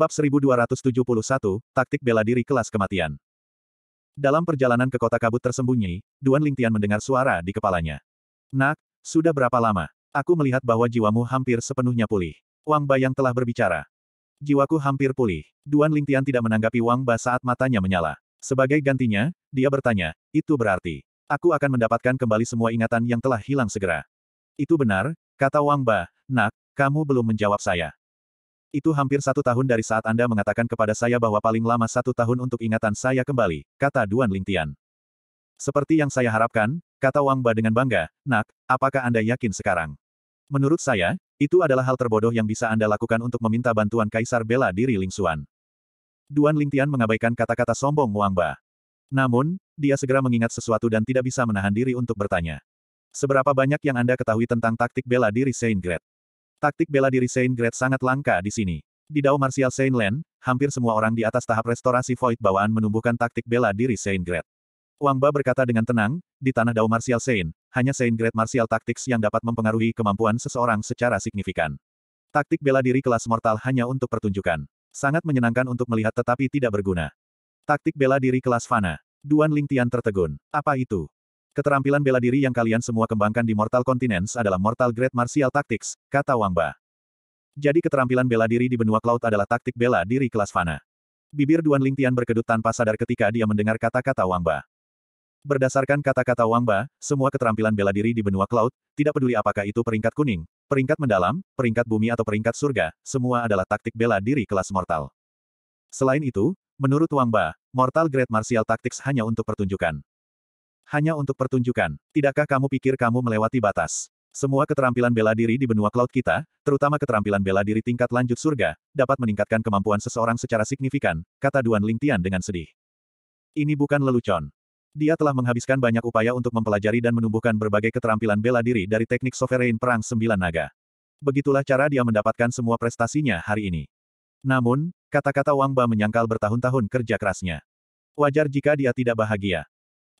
Bab 1271, Taktik Bela Diri Kelas Kematian Dalam perjalanan ke kota kabut tersembunyi, Duan Lingtian mendengar suara di kepalanya. Nak, sudah berapa lama? Aku melihat bahwa jiwamu hampir sepenuhnya pulih. Wang Bayang telah berbicara. Jiwaku hampir pulih. Duan Lingtian tidak menanggapi Wang Ba saat matanya menyala. Sebagai gantinya, dia bertanya, itu berarti, aku akan mendapatkan kembali semua ingatan yang telah hilang segera. Itu benar, kata Wang Ba, nak, kamu belum menjawab saya. Itu hampir satu tahun dari saat Anda mengatakan kepada saya bahwa paling lama satu tahun untuk ingatan saya kembali, kata Duan Lingtian. Seperti yang saya harapkan, kata Wang Ba dengan bangga, nak, apakah Anda yakin sekarang? Menurut saya, itu adalah hal terbodoh yang bisa Anda lakukan untuk meminta bantuan Kaisar bela diri Xuan. Duan Lingtian mengabaikan kata-kata sombong Wang Ba. Namun, dia segera mengingat sesuatu dan tidak bisa menahan diri untuk bertanya. Seberapa banyak yang Anda ketahui tentang taktik bela diri Saint Gret? Taktik bela diri Saint Grade sangat langka di sini. Di Dao Martial Saint Land, hampir semua orang di atas tahap restorasi Void bawaan menumbuhkan taktik bela diri Saint Grade. Wang Ba berkata dengan tenang, di tanah Dao Martial Saint, hanya Saint Grade Martial Tactics yang dapat mempengaruhi kemampuan seseorang secara signifikan. Taktik bela diri kelas mortal hanya untuk pertunjukan. Sangat menyenangkan untuk melihat tetapi tidak berguna. Taktik bela diri kelas fana. Duan Lingtian tertegun. Apa itu? Keterampilan bela diri yang kalian semua kembangkan di Mortal Continents adalah Mortal Great Martial Tactics, kata Wang Ba. Jadi keterampilan bela diri di benua Cloud adalah taktik bela diri kelas Fana. Bibir Duan Lingtian berkedut tanpa sadar ketika dia mendengar kata-kata Wang Ba. Berdasarkan kata-kata Wang Ba, semua keterampilan bela diri di benua Cloud, tidak peduli apakah itu peringkat kuning, peringkat mendalam, peringkat bumi atau peringkat surga, semua adalah taktik bela diri kelas mortal. Selain itu, menurut Wang Ba, Mortal Great Martial Tactics hanya untuk pertunjukan. Hanya untuk pertunjukan, tidakkah kamu pikir kamu melewati batas? Semua keterampilan bela diri di benua cloud kita, terutama keterampilan bela diri tingkat lanjut surga, dapat meningkatkan kemampuan seseorang secara signifikan, kata Duan Lingtian dengan sedih. Ini bukan lelucon. Dia telah menghabiskan banyak upaya untuk mempelajari dan menumbuhkan berbagai keterampilan bela diri dari teknik sovereign perang sembilan naga. Begitulah cara dia mendapatkan semua prestasinya hari ini. Namun, kata-kata Wang Ba menyangkal bertahun-tahun kerja kerasnya. Wajar jika dia tidak bahagia.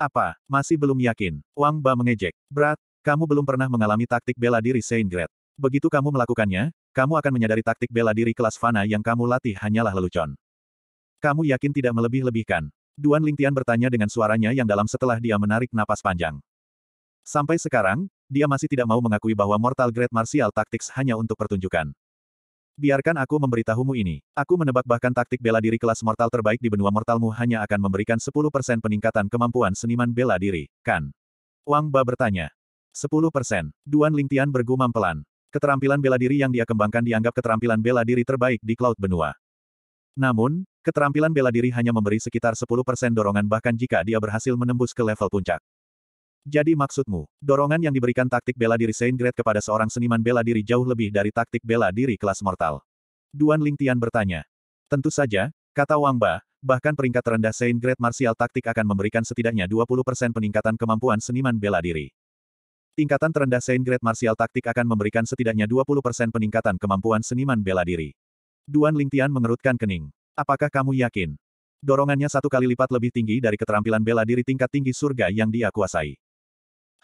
Apa, masih belum yakin? Wang Ba mengejek. Brat, kamu belum pernah mengalami taktik bela diri Saint Grade. Begitu kamu melakukannya, kamu akan menyadari taktik bela diri kelas Fana yang kamu latih hanyalah lelucon. Kamu yakin tidak melebih-lebihkan? Duan Lingtian bertanya dengan suaranya yang dalam setelah dia menarik napas panjang. Sampai sekarang, dia masih tidak mau mengakui bahwa Mortal Grade Martial Tactics hanya untuk pertunjukan. Biarkan aku memberitahumu ini. Aku menebak bahkan taktik bela diri kelas mortal terbaik di benua mortalmu hanya akan memberikan 10% peningkatan kemampuan seniman bela diri, kan? Wang Ba bertanya. 10%. Duan Lingtian bergumam pelan. Keterampilan bela diri yang dia kembangkan dianggap keterampilan bela diri terbaik di Cloud Benua. Namun, keterampilan bela diri hanya memberi sekitar 10% dorongan bahkan jika dia berhasil menembus ke level puncak. Jadi maksudmu, dorongan yang diberikan taktik bela diri Saint Grade kepada seorang seniman bela diri jauh lebih dari taktik bela diri kelas mortal? Duan Ling Tian bertanya. Tentu saja, kata Wang Ba, bahkan peringkat terendah Saint Grade Martial Taktik akan memberikan setidaknya 20% peningkatan kemampuan seniman bela diri. Tingkatan terendah Saint Grade Martial Taktik akan memberikan setidaknya 20% peningkatan kemampuan seniman bela diri. Duan Ling Tian mengerutkan kening. Apakah kamu yakin? Dorongannya satu kali lipat lebih tinggi dari keterampilan bela diri tingkat tinggi surga yang dia kuasai.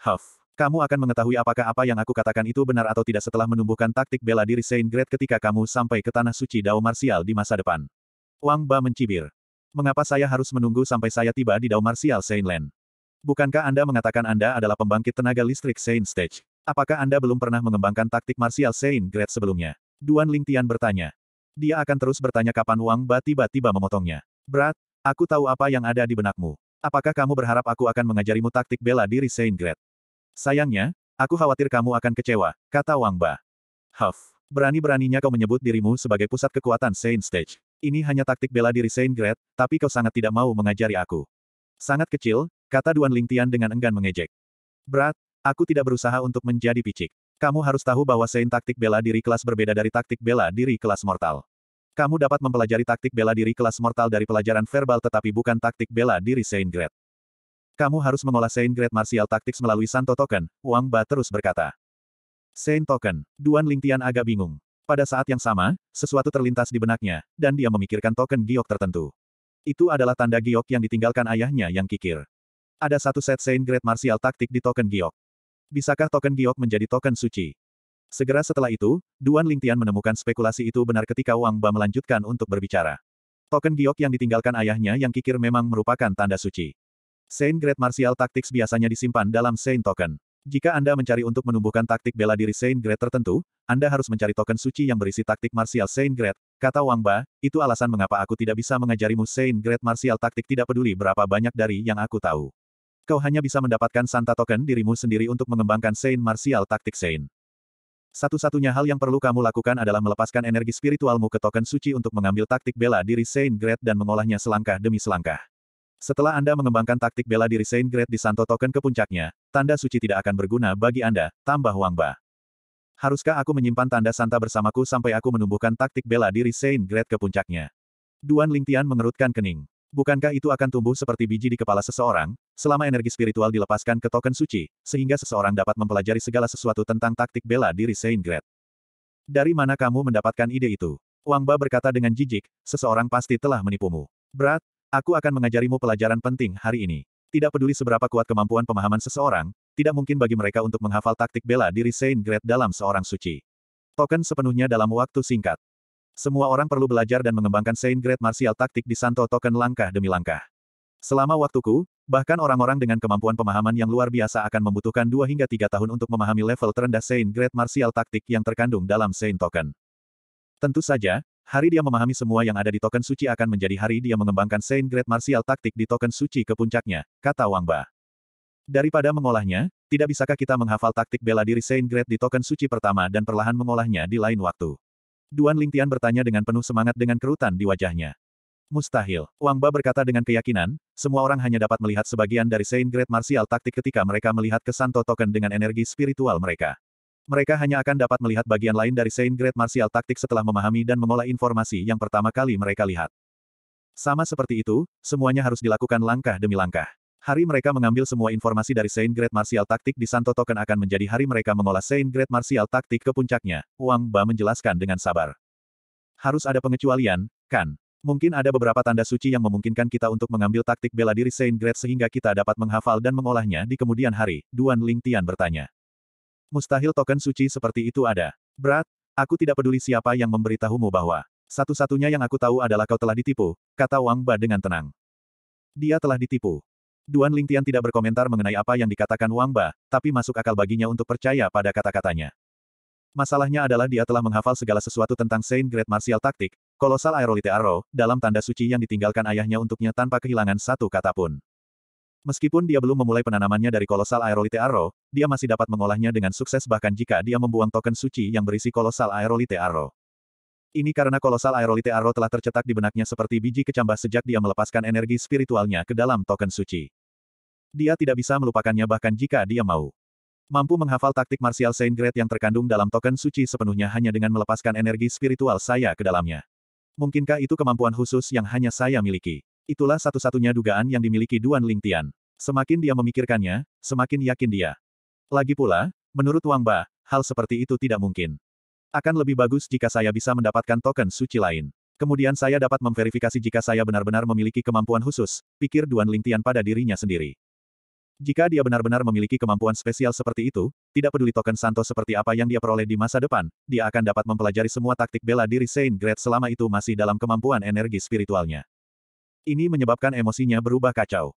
Huff. Kamu akan mengetahui apakah apa yang aku katakan itu benar atau tidak setelah menumbuhkan taktik bela diri Saint Great ketika kamu sampai ke Tanah Suci Dao Marsial di masa depan. Wang Ba mencibir. Mengapa saya harus menunggu sampai saya tiba di Dao Marsial Saint Land? Bukankah Anda mengatakan Anda adalah pembangkit tenaga listrik Saint Stage? Apakah Anda belum pernah mengembangkan taktik marsial Saint Great sebelumnya? Duan Ling Tian bertanya. Dia akan terus bertanya kapan Wang Ba tiba-tiba memotongnya. Brat, aku tahu apa yang ada di benakmu. Apakah kamu berharap aku akan mengajarimu taktik bela diri Saint Great? Sayangnya, aku khawatir kamu akan kecewa, kata Wang Ba. Huff, berani-beraninya kau menyebut dirimu sebagai pusat kekuatan Saint Stage. Ini hanya taktik bela diri Saint Grade, tapi kau sangat tidak mau mengajari aku. Sangat kecil, kata Duan Lingtian dengan enggan mengejek. Berat, aku tidak berusaha untuk menjadi picik. Kamu harus tahu bahwa Saint taktik bela diri kelas berbeda dari taktik bela diri kelas mortal. Kamu dapat mempelajari taktik bela diri kelas mortal dari pelajaran verbal tetapi bukan taktik bela diri Saint Grade. Kamu harus mengolah Saint Great Martial Tactics melalui Santo Token, Wang Ba terus berkata. Saint Token, Duan Lingtian agak bingung. Pada saat yang sama, sesuatu terlintas di benaknya, dan dia memikirkan token giok tertentu. Itu adalah tanda giok yang ditinggalkan ayahnya yang kikir. Ada satu set Saint Great Martial Tactic di token giok. Bisakah token giok menjadi token suci? Segera setelah itu, Duan Lingtian menemukan spekulasi itu benar ketika Wang Ba melanjutkan untuk berbicara. Token giok yang ditinggalkan ayahnya yang kikir memang merupakan tanda suci. Saint Great Martial Tactics biasanya disimpan dalam Saint Token. Jika Anda mencari untuk menumbuhkan taktik bela diri Saint Great tertentu, Anda harus mencari token suci yang berisi taktik martial Saint Great. kata Wang Ba, itu alasan mengapa aku tidak bisa mengajarimu Saint Great martial taktik tidak peduli berapa banyak dari yang aku tahu. Kau hanya bisa mendapatkan Santa token dirimu sendiri untuk mengembangkan Saint martial taktik Saint. Satu-satunya hal yang perlu kamu lakukan adalah melepaskan energi spiritualmu ke token suci untuk mengambil taktik bela diri Saint Great dan mengolahnya selangkah demi selangkah. Setelah Anda mengembangkan taktik bela diri Saint Great di Santo Token ke puncaknya, tanda suci tidak akan berguna bagi Anda, tambah Wang Ba. Haruskah aku menyimpan tanda Santa bersamaku sampai aku menumbuhkan taktik bela diri Saint Great ke puncaknya? Duan Lingtian mengerutkan kening. Bukankah itu akan tumbuh seperti biji di kepala seseorang, selama energi spiritual dilepaskan ke token suci, sehingga seseorang dapat mempelajari segala sesuatu tentang taktik bela diri Saint Great? Dari mana kamu mendapatkan ide itu? Wang Ba berkata dengan jijik, seseorang pasti telah menipumu. Berat, Aku akan mengajarimu pelajaran penting hari ini. Tidak peduli seberapa kuat kemampuan pemahaman seseorang, tidak mungkin bagi mereka untuk menghafal taktik bela diri Saint Great dalam seorang suci. Token sepenuhnya dalam waktu singkat. Semua orang perlu belajar dan mengembangkan Saint Great Martial taktik di Santo Token langkah demi langkah. Selama waktuku, Bahkan orang-orang dengan kemampuan pemahaman yang luar biasa akan membutuhkan dua hingga tiga tahun untuk memahami level terendah Saint Great Martial Taktik yang terkandung dalam Saint Token. Tentu saja, Hari dia memahami semua yang ada di token suci akan menjadi hari dia mengembangkan Saint Great Martial Taktik di token suci ke puncaknya, kata Wang Ba. Daripada mengolahnya, tidak bisakah kita menghafal taktik bela diri Saint Great di token suci pertama dan perlahan mengolahnya di lain waktu? Duan Lingtian bertanya dengan penuh semangat dengan kerutan di wajahnya. Mustahil, Wang Ba berkata dengan keyakinan, semua orang hanya dapat melihat sebagian dari Saint Great Martial Taktik ketika mereka melihat kesanto token dengan energi spiritual mereka. Mereka hanya akan dapat melihat bagian lain dari Saint Great Martial Taktik setelah memahami dan mengolah informasi yang pertama kali mereka lihat. Sama seperti itu, semuanya harus dilakukan langkah demi langkah. Hari mereka mengambil semua informasi dari Saint Great Martial Taktik di Santo Token akan menjadi hari mereka mengolah Saint Great Martial Taktik ke puncaknya, Wang Ba menjelaskan dengan sabar. Harus ada pengecualian, kan? Mungkin ada beberapa tanda suci yang memungkinkan kita untuk mengambil taktik bela diri Saint Great sehingga kita dapat menghafal dan mengolahnya di kemudian hari, Duan Ling Tian bertanya. Mustahil token suci seperti itu ada. Berat, aku tidak peduli siapa yang memberitahumu bahwa satu-satunya yang aku tahu adalah kau telah ditipu, kata Wang Ba dengan tenang. Dia telah ditipu. Duan Lingtian tidak berkomentar mengenai apa yang dikatakan Wang Ba, tapi masuk akal baginya untuk percaya pada kata-katanya. Masalahnya adalah dia telah menghafal segala sesuatu tentang Saint Great Martial Tactic, kolosal aerolite arrow, dalam tanda suci yang ditinggalkan ayahnya untuknya tanpa kehilangan satu kata pun. Meskipun dia belum memulai penanamannya dari kolosal aerolite arrow, dia masih dapat mengolahnya dengan sukses bahkan jika dia membuang token suci yang berisi kolosal aerolite arrow. Ini karena kolosal aerolite arrow telah tercetak di benaknya seperti biji kecambah sejak dia melepaskan energi spiritualnya ke dalam token suci. Dia tidak bisa melupakannya bahkan jika dia mau. Mampu menghafal taktik martial Saint Grade yang terkandung dalam token suci sepenuhnya hanya dengan melepaskan energi spiritual saya ke dalamnya. Mungkinkah itu kemampuan khusus yang hanya saya miliki? Itulah satu-satunya dugaan yang dimiliki Duan Lingtian. Semakin dia memikirkannya, semakin yakin dia. Lagi pula, menurut Wang Ba, hal seperti itu tidak mungkin. Akan lebih bagus jika saya bisa mendapatkan token suci lain. Kemudian saya dapat memverifikasi jika saya benar-benar memiliki kemampuan khusus, pikir Duan Lingtian pada dirinya sendiri. Jika dia benar-benar memiliki kemampuan spesial seperti itu, tidak peduli token Santo seperti apa yang dia peroleh di masa depan, dia akan dapat mempelajari semua taktik bela diri Saint Great selama itu masih dalam kemampuan energi spiritualnya. Ini menyebabkan emosinya berubah kacau.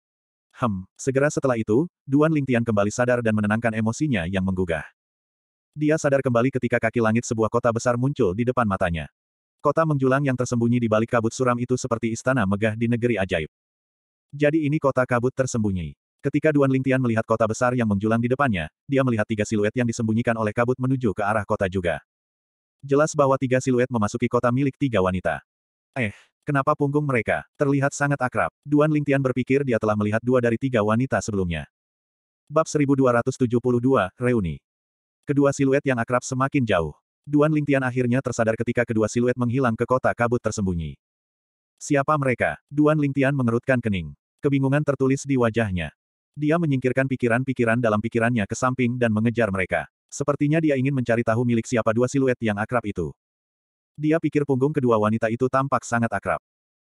Hem, segera setelah itu, Duan Lingtian kembali sadar dan menenangkan emosinya yang menggugah. Dia sadar kembali ketika kaki langit sebuah kota besar muncul di depan matanya. Kota menjulang yang tersembunyi di balik kabut suram itu seperti istana megah di negeri ajaib. Jadi ini kota kabut tersembunyi. Ketika Duan Lingtian melihat kota besar yang menjulang di depannya, dia melihat tiga siluet yang disembunyikan oleh kabut menuju ke arah kota juga. Jelas bahwa tiga siluet memasuki kota milik tiga wanita. Eh, Kenapa punggung mereka terlihat sangat akrab? Duan Lingtian berpikir dia telah melihat dua dari tiga wanita sebelumnya. Bab 1272, Reuni. Kedua siluet yang akrab semakin jauh. Duan Lingtian akhirnya tersadar ketika kedua siluet menghilang ke kota kabut tersembunyi. Siapa mereka? Duan Lingtian mengerutkan kening. Kebingungan tertulis di wajahnya. Dia menyingkirkan pikiran-pikiran dalam pikirannya ke samping dan mengejar mereka. Sepertinya dia ingin mencari tahu milik siapa dua siluet yang akrab itu. Dia pikir punggung kedua wanita itu tampak sangat akrab.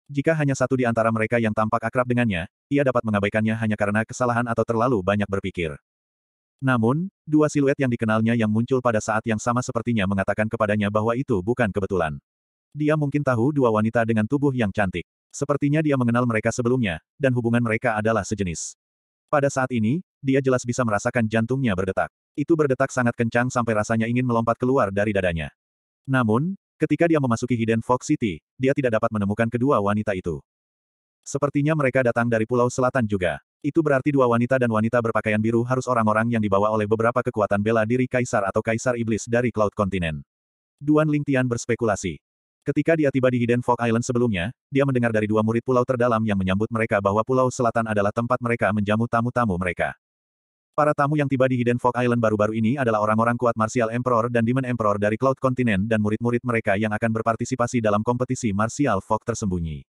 Jika hanya satu di antara mereka yang tampak akrab dengannya, ia dapat mengabaikannya hanya karena kesalahan atau terlalu banyak berpikir. Namun, dua siluet yang dikenalnya yang muncul pada saat yang sama sepertinya mengatakan kepadanya bahwa itu bukan kebetulan. Dia mungkin tahu dua wanita dengan tubuh yang cantik. Sepertinya dia mengenal mereka sebelumnya, dan hubungan mereka adalah sejenis. Pada saat ini, dia jelas bisa merasakan jantungnya berdetak. Itu berdetak sangat kencang sampai rasanya ingin melompat keluar dari dadanya. Namun, Ketika dia memasuki Hidden Fox City, dia tidak dapat menemukan kedua wanita itu. Sepertinya mereka datang dari Pulau Selatan juga. Itu berarti dua wanita dan wanita berpakaian biru harus orang-orang yang dibawa oleh beberapa kekuatan bela diri kaisar atau kaisar iblis dari Cloud Continent. Duan Lingtian berspekulasi. Ketika dia tiba di Hidden Fog Island sebelumnya, dia mendengar dari dua murid pulau terdalam yang menyambut mereka bahwa pulau selatan adalah tempat mereka menjamu tamu-tamu mereka. Para tamu yang tiba di Hidden Fog Island baru-baru ini adalah orang-orang kuat Martial Emperor dan Demon Emperor dari Cloud Continent dan murid-murid mereka yang akan berpartisipasi dalam kompetisi Martial Fog tersembunyi.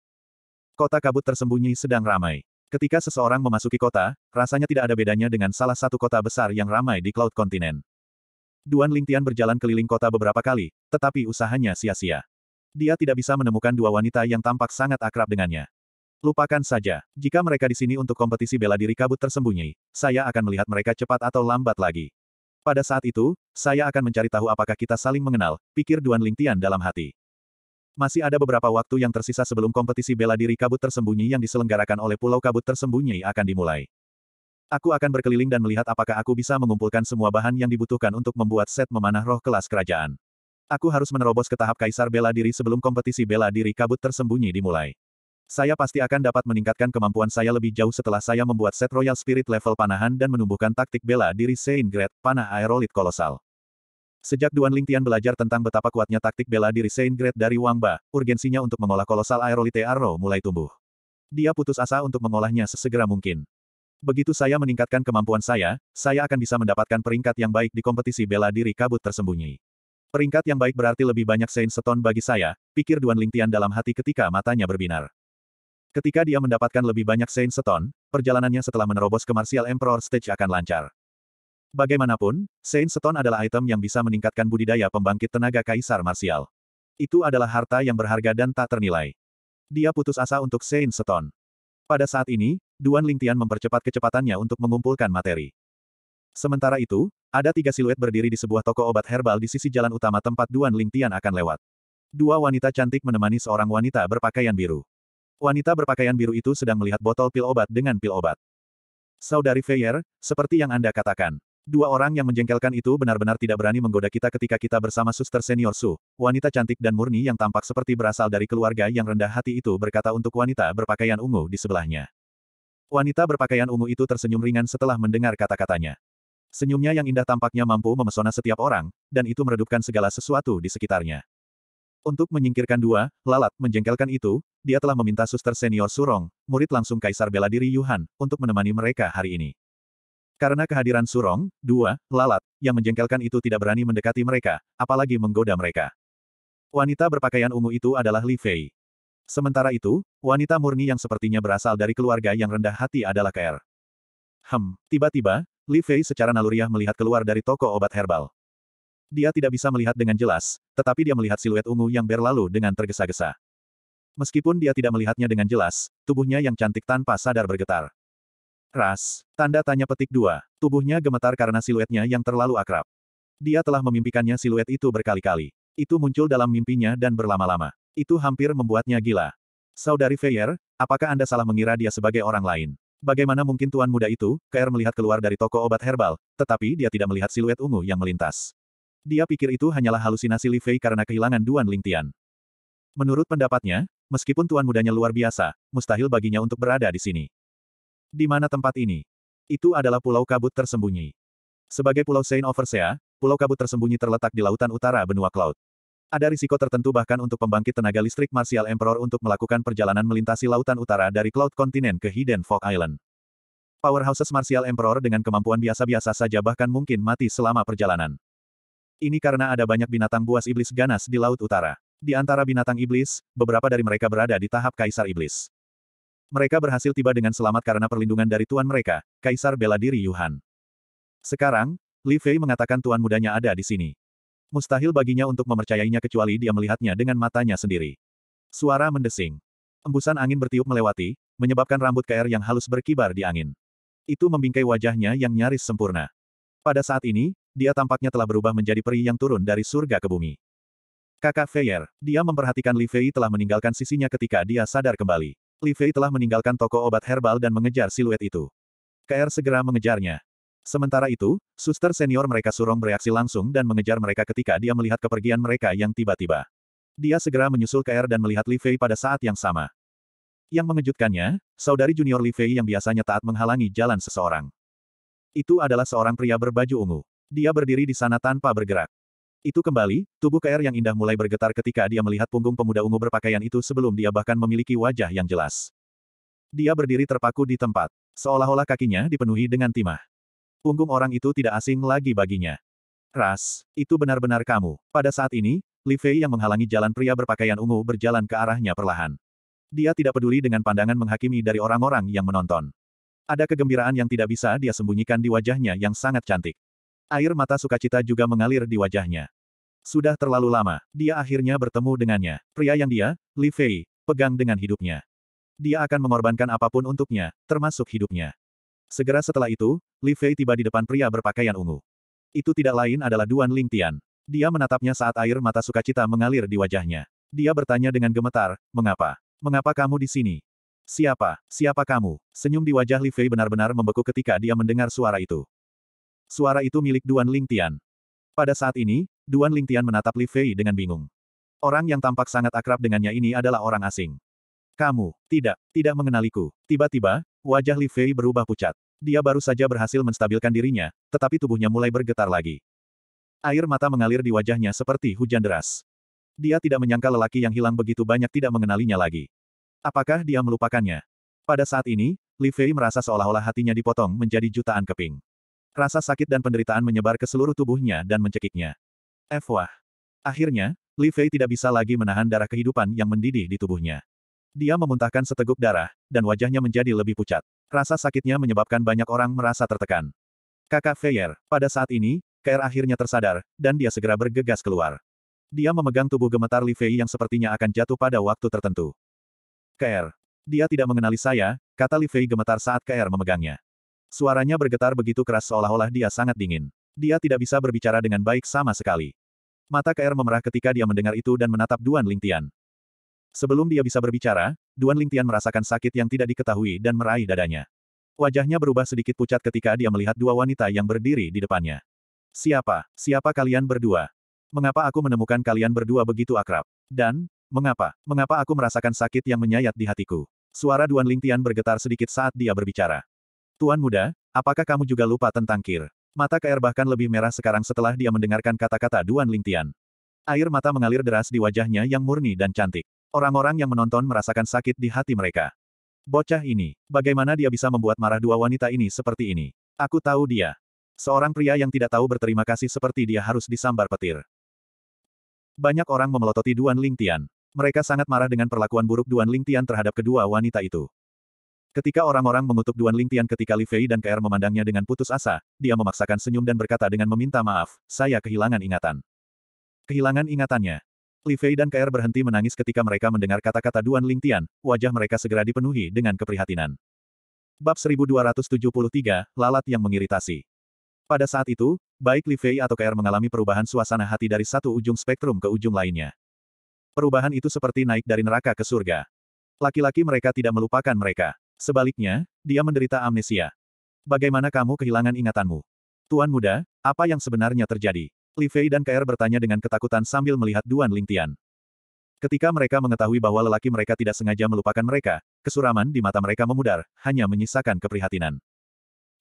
Kota kabut tersembunyi sedang ramai. Ketika seseorang memasuki kota, rasanya tidak ada bedanya dengan salah satu kota besar yang ramai di Cloud Continent. Duan Lingtian berjalan keliling kota beberapa kali, tetapi usahanya sia-sia. Dia tidak bisa menemukan dua wanita yang tampak sangat akrab dengannya. Lupakan saja, jika mereka di sini untuk kompetisi bela diri kabut tersembunyi, saya akan melihat mereka cepat atau lambat lagi. Pada saat itu, saya akan mencari tahu apakah kita saling mengenal, pikir Duan Lingtian dalam hati. Masih ada beberapa waktu yang tersisa sebelum kompetisi bela diri kabut tersembunyi yang diselenggarakan oleh Pulau Kabut Tersembunyi akan dimulai. Aku akan berkeliling dan melihat apakah aku bisa mengumpulkan semua bahan yang dibutuhkan untuk membuat set memanah roh kelas kerajaan. Aku harus menerobos ke tahap kaisar bela diri sebelum kompetisi bela diri kabut tersembunyi dimulai. Saya pasti akan dapat meningkatkan kemampuan saya lebih jauh setelah saya membuat set Royal Spirit level panahan dan menumbuhkan taktik bela diri Saint Great panah aerolit kolosal. Sejak Duan Lingtian belajar tentang betapa kuatnya taktik bela diri Saint Great dari Wang Ba, urgensinya untuk mengolah kolosal aerolite Arrow mulai tumbuh. Dia putus asa untuk mengolahnya sesegera mungkin. Begitu saya meningkatkan kemampuan saya, saya akan bisa mendapatkan peringkat yang baik di kompetisi bela diri kabut tersembunyi. Peringkat yang baik berarti lebih banyak Saint Seton bagi saya, pikir Duan Lingtian dalam hati ketika matanya berbinar. Ketika dia mendapatkan lebih banyak Saint Stone, perjalanannya setelah menerobos ke Martial Emperor Stage akan lancar. Bagaimanapun, Saint Stone adalah item yang bisa meningkatkan budidaya pembangkit tenaga Kaisar Martial. Itu adalah harta yang berharga dan tak ternilai. Dia putus asa untuk Saint Stone. Pada saat ini, Duan Lingtian mempercepat kecepatannya untuk mengumpulkan materi. Sementara itu, ada tiga siluet berdiri di sebuah toko obat herbal di sisi jalan utama tempat Duan Lingtian akan lewat. Dua wanita cantik menemani seorang wanita berpakaian biru. Wanita berpakaian biru itu sedang melihat botol pil obat dengan pil obat. Saudari Feyer, seperti yang Anda katakan. Dua orang yang menjengkelkan itu benar-benar tidak berani menggoda kita ketika kita bersama suster senior Su. Wanita cantik dan murni yang tampak seperti berasal dari keluarga yang rendah hati itu berkata untuk wanita berpakaian ungu di sebelahnya. Wanita berpakaian ungu itu tersenyum ringan setelah mendengar kata-katanya. Senyumnya yang indah tampaknya mampu memesona setiap orang, dan itu meredupkan segala sesuatu di sekitarnya. Untuk menyingkirkan dua, lalat menjengkelkan itu, dia telah meminta suster senior Surong, murid langsung Kaisar Bela Diri Yuhan, untuk menemani mereka hari ini. Karena kehadiran Surong, dua, lalat, yang menjengkelkan itu tidak berani mendekati mereka, apalagi menggoda mereka. Wanita berpakaian ungu itu adalah Li Fei. Sementara itu, wanita murni yang sepertinya berasal dari keluarga yang rendah hati adalah Kair. Hem, tiba-tiba, Li Fei secara naluriah melihat keluar dari toko obat herbal. Dia tidak bisa melihat dengan jelas, tetapi dia melihat siluet ungu yang berlalu dengan tergesa-gesa. Meskipun dia tidak melihatnya dengan jelas, tubuhnya yang cantik tanpa sadar bergetar. Ras, tanda tanya petik dua, tubuhnya gemetar karena siluetnya yang terlalu akrab. Dia telah memimpikannya siluet itu berkali-kali. Itu muncul dalam mimpinya dan berlama-lama. Itu hampir membuatnya gila. Saudari Feyer, apakah Anda salah mengira dia sebagai orang lain? Bagaimana mungkin tuan muda itu, Kair melihat keluar dari toko obat herbal, tetapi dia tidak melihat siluet ungu yang melintas. Dia pikir itu hanyalah halusinasi Li Fei karena kehilangan Duan Lingtian. Menurut pendapatnya, Meskipun tuan mudanya luar biasa, mustahil baginya untuk berada di sini. Di mana tempat ini? Itu adalah Pulau Kabut Tersembunyi. Sebagai Pulau Saint Oversea, Pulau Kabut Tersembunyi terletak di lautan utara benua Cloud. Ada risiko tertentu bahkan untuk pembangkit tenaga listrik Martial Emperor untuk melakukan perjalanan melintasi lautan utara dari Cloud Continent ke Hidden Fog Island. Powerhouses Martial Emperor dengan kemampuan biasa-biasa saja bahkan mungkin mati selama perjalanan. Ini karena ada banyak binatang buas iblis ganas di Laut Utara. Di antara binatang iblis, beberapa dari mereka berada di tahap Kaisar Iblis. Mereka berhasil tiba dengan selamat karena perlindungan dari tuan mereka, Kaisar Bela Diri Yuhan. Sekarang, Li Fei mengatakan tuan mudanya ada di sini. Mustahil baginya untuk mempercayainya kecuali dia melihatnya dengan matanya sendiri. Suara mendesing. Embusan angin bertiup melewati, menyebabkan rambut KR yang halus berkibar di angin. Itu membingkai wajahnya yang nyaris sempurna. Pada saat ini, dia tampaknya telah berubah menjadi peri yang turun dari surga ke bumi. Kakak Feyer, dia memperhatikan Li Fei telah meninggalkan sisinya ketika dia sadar kembali. Li Fei telah meninggalkan toko obat herbal dan mengejar siluet itu. KR segera mengejarnya. Sementara itu, suster senior mereka Surong bereaksi langsung dan mengejar mereka ketika dia melihat kepergian mereka yang tiba-tiba. Dia segera menyusul KR dan melihat Li Fei pada saat yang sama. Yang mengejutkannya, saudari junior Li Fei yang biasanya taat menghalangi jalan seseorang. Itu adalah seorang pria berbaju ungu. Dia berdiri di sana tanpa bergerak. Itu kembali, tubuh KR yang indah mulai bergetar ketika dia melihat punggung pemuda ungu berpakaian itu sebelum dia bahkan memiliki wajah yang jelas. Dia berdiri terpaku di tempat, seolah-olah kakinya dipenuhi dengan timah. Punggung orang itu tidak asing lagi baginya. Ras, itu benar-benar kamu. Pada saat ini, Li Fei yang menghalangi jalan pria berpakaian ungu berjalan ke arahnya perlahan. Dia tidak peduli dengan pandangan menghakimi dari orang-orang yang menonton. Ada kegembiraan yang tidak bisa dia sembunyikan di wajahnya yang sangat cantik. Air mata sukacita juga mengalir di wajahnya. Sudah terlalu lama, dia akhirnya bertemu dengannya. Pria yang dia, Li Fei, pegang dengan hidupnya. Dia akan mengorbankan apapun untuknya, termasuk hidupnya. Segera setelah itu, Li Fei tiba di depan pria berpakaian ungu. Itu tidak lain adalah Duan Ling Tian. Dia menatapnya saat air mata sukacita mengalir di wajahnya. Dia bertanya dengan gemetar, mengapa? Mengapa kamu di sini? Siapa? Siapa kamu? Senyum di wajah Li Fei benar-benar membeku ketika dia mendengar suara itu. Suara itu milik Duan Lingtian. Pada saat ini, Duan Lingtian menatap Li Fei dengan bingung. Orang yang tampak sangat akrab dengannya ini adalah orang asing. Kamu, tidak, tidak mengenaliku. Tiba-tiba, wajah Li Fei berubah pucat. Dia baru saja berhasil menstabilkan dirinya, tetapi tubuhnya mulai bergetar lagi. Air mata mengalir di wajahnya seperti hujan deras. Dia tidak menyangka lelaki yang hilang begitu banyak tidak mengenalinya lagi. Apakah dia melupakannya? Pada saat ini, Li Fei merasa seolah-olah hatinya dipotong menjadi jutaan keping. Rasa sakit dan penderitaan menyebar ke seluruh tubuhnya dan mencekiknya. Efwah. Akhirnya, Li Fei tidak bisa lagi menahan darah kehidupan yang mendidih di tubuhnya. Dia memuntahkan seteguk darah, dan wajahnya menjadi lebih pucat. Rasa sakitnya menyebabkan banyak orang merasa tertekan. Kakak Feyer, pada saat ini, KR akhirnya tersadar, dan dia segera bergegas keluar. Dia memegang tubuh gemetar Li Fei yang sepertinya akan jatuh pada waktu tertentu. KR. Dia tidak mengenali saya, kata Li Fei gemetar saat KR memegangnya. Suaranya bergetar begitu keras seolah-olah dia sangat dingin. Dia tidak bisa berbicara dengan baik sama sekali. Mata KR memerah ketika dia mendengar itu dan menatap Duan Lingtian. Sebelum dia bisa berbicara, Duan Lingtian merasakan sakit yang tidak diketahui dan meraih dadanya. Wajahnya berubah sedikit pucat ketika dia melihat dua wanita yang berdiri di depannya. Siapa? Siapa kalian berdua? Mengapa aku menemukan kalian berdua begitu akrab? Dan, mengapa? Mengapa aku merasakan sakit yang menyayat di hatiku? Suara Duan Lingtian bergetar sedikit saat dia berbicara. Tuan muda, apakah kamu juga lupa tentang Kir? Mata KR bahkan lebih merah sekarang setelah dia mendengarkan kata-kata Duan Lingtian. Air mata mengalir deras di wajahnya yang murni dan cantik. Orang-orang yang menonton merasakan sakit di hati mereka. Bocah ini, bagaimana dia bisa membuat marah dua wanita ini seperti ini? Aku tahu dia. Seorang pria yang tidak tahu berterima kasih seperti dia harus disambar petir. Banyak orang memelototi Duan Lingtian. Mereka sangat marah dengan perlakuan buruk Duan Lingtian terhadap kedua wanita itu. Ketika orang-orang mengutuk Duan Lingtian ketika Li Fei dan KR memandangnya dengan putus asa, dia memaksakan senyum dan berkata dengan meminta maaf, saya kehilangan ingatan. Kehilangan ingatannya. Li Fei dan KR berhenti menangis ketika mereka mendengar kata-kata Duan Lingtian, wajah mereka segera dipenuhi dengan keprihatinan. Bab 1273, Lalat yang mengiritasi. Pada saat itu, baik Li Fei atau KR mengalami perubahan suasana hati dari satu ujung spektrum ke ujung lainnya. Perubahan itu seperti naik dari neraka ke surga. Laki-laki mereka tidak melupakan mereka. Sebaliknya, dia menderita amnesia. Bagaimana kamu kehilangan ingatanmu? Tuan muda, apa yang sebenarnya terjadi? Li Fei dan KR bertanya dengan ketakutan sambil melihat Duan Lingtian. Ketika mereka mengetahui bahwa lelaki mereka tidak sengaja melupakan mereka, kesuraman di mata mereka memudar, hanya menyisakan keprihatinan.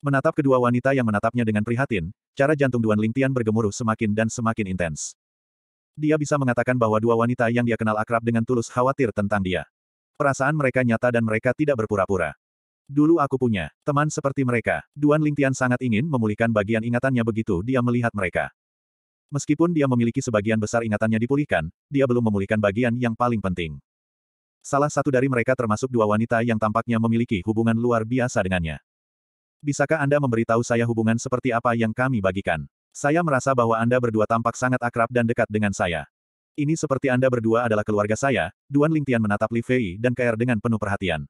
Menatap kedua wanita yang menatapnya dengan prihatin, cara jantung Duan Lingtian bergemuruh semakin dan semakin intens. Dia bisa mengatakan bahwa dua wanita yang dia kenal akrab dengan tulus khawatir tentang dia. Perasaan mereka nyata dan mereka tidak berpura-pura. Dulu aku punya teman seperti mereka. Duan Lingtian sangat ingin memulihkan bagian ingatannya begitu dia melihat mereka. Meskipun dia memiliki sebagian besar ingatannya dipulihkan, dia belum memulihkan bagian yang paling penting. Salah satu dari mereka termasuk dua wanita yang tampaknya memiliki hubungan luar biasa dengannya. Bisakah Anda memberitahu saya hubungan seperti apa yang kami bagikan? Saya merasa bahwa Anda berdua tampak sangat akrab dan dekat dengan saya. Ini seperti Anda berdua adalah keluarga saya, Duan Lingtian menatap Li Fei dan KR dengan penuh perhatian.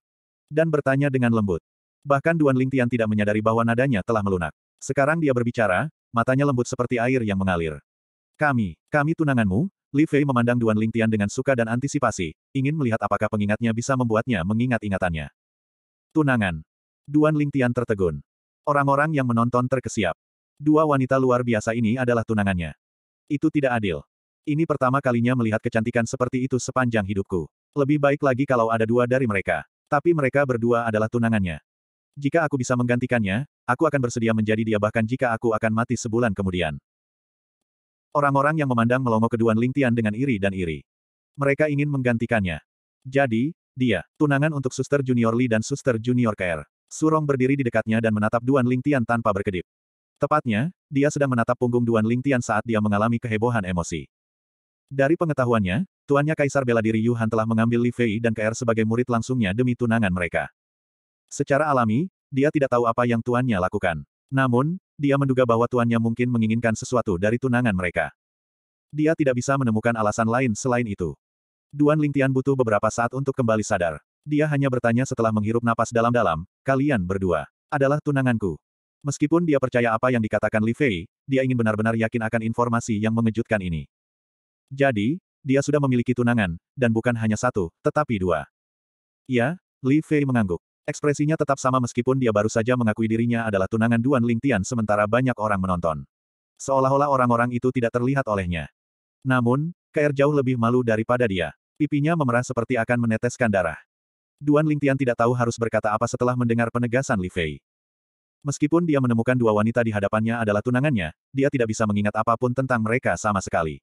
Dan bertanya dengan lembut. Bahkan Duan Lingtian tidak menyadari bahwa nadanya telah melunak. Sekarang dia berbicara, matanya lembut seperti air yang mengalir. Kami, kami tunanganmu, Li Fei memandang Duan Lingtian dengan suka dan antisipasi, ingin melihat apakah pengingatnya bisa membuatnya mengingat ingatannya. Tunangan. Duan Lingtian tertegun. Orang-orang yang menonton terkesiap. Dua wanita luar biasa ini adalah tunangannya. Itu tidak adil. Ini pertama kalinya melihat kecantikan seperti itu sepanjang hidupku. Lebih baik lagi kalau ada dua dari mereka. Tapi mereka berdua adalah tunangannya. Jika aku bisa menggantikannya, aku akan bersedia menjadi dia bahkan jika aku akan mati sebulan kemudian. Orang-orang yang memandang melongo keduan Lingtian dengan iri dan iri. Mereka ingin menggantikannya. Jadi, dia, tunangan untuk suster junior Li dan suster junior KR. Surong berdiri di dekatnya dan menatap Duan Lingtian tanpa berkedip. Tepatnya, dia sedang menatap punggung Duan Lingtian saat dia mengalami kehebohan emosi. Dari pengetahuannya, tuannya Kaisar bela diri Yuhan telah mengambil Li Fei dan KR er sebagai murid langsungnya demi tunangan mereka. Secara alami, dia tidak tahu apa yang tuannya lakukan. Namun, dia menduga bahwa tuannya mungkin menginginkan sesuatu dari tunangan mereka. Dia tidak bisa menemukan alasan lain selain itu. Duan Lingtian butuh beberapa saat untuk kembali sadar. Dia hanya bertanya setelah menghirup napas dalam-dalam, kalian berdua adalah tunanganku. Meskipun dia percaya apa yang dikatakan Li Fei, dia ingin benar-benar yakin akan informasi yang mengejutkan ini. Jadi, dia sudah memiliki tunangan, dan bukan hanya satu, tetapi dua. Ya, Li Fei mengangguk. Ekspresinya tetap sama meskipun dia baru saja mengakui dirinya adalah tunangan Duan Ling Tian sementara banyak orang menonton. Seolah-olah orang-orang itu tidak terlihat olehnya. Namun, KR jauh lebih malu daripada dia. Pipinya memerah seperti akan meneteskan darah. Duan Ling Tian tidak tahu harus berkata apa setelah mendengar penegasan Li Fei. Meskipun dia menemukan dua wanita di hadapannya adalah tunangannya, dia tidak bisa mengingat apapun tentang mereka sama sekali.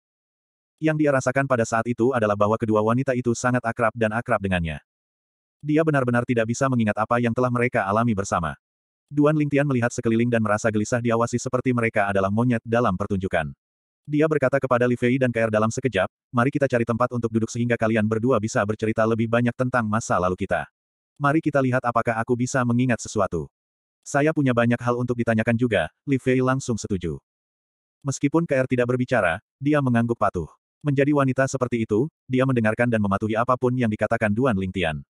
Yang dia rasakan pada saat itu adalah bahwa kedua wanita itu sangat akrab dan akrab dengannya. Dia benar-benar tidak bisa mengingat apa yang telah mereka alami bersama. Duan Lingtian melihat sekeliling dan merasa gelisah diawasi seperti mereka adalah monyet dalam pertunjukan. Dia berkata kepada Li Fei dan KR dalam sekejap, mari kita cari tempat untuk duduk sehingga kalian berdua bisa bercerita lebih banyak tentang masa lalu kita. Mari kita lihat apakah aku bisa mengingat sesuatu. Saya punya banyak hal untuk ditanyakan juga, Li Fei langsung setuju. Meskipun KR tidak berbicara, dia mengangguk patuh. Menjadi wanita seperti itu, dia mendengarkan dan mematuhi apapun yang dikatakan Duan Lingtian.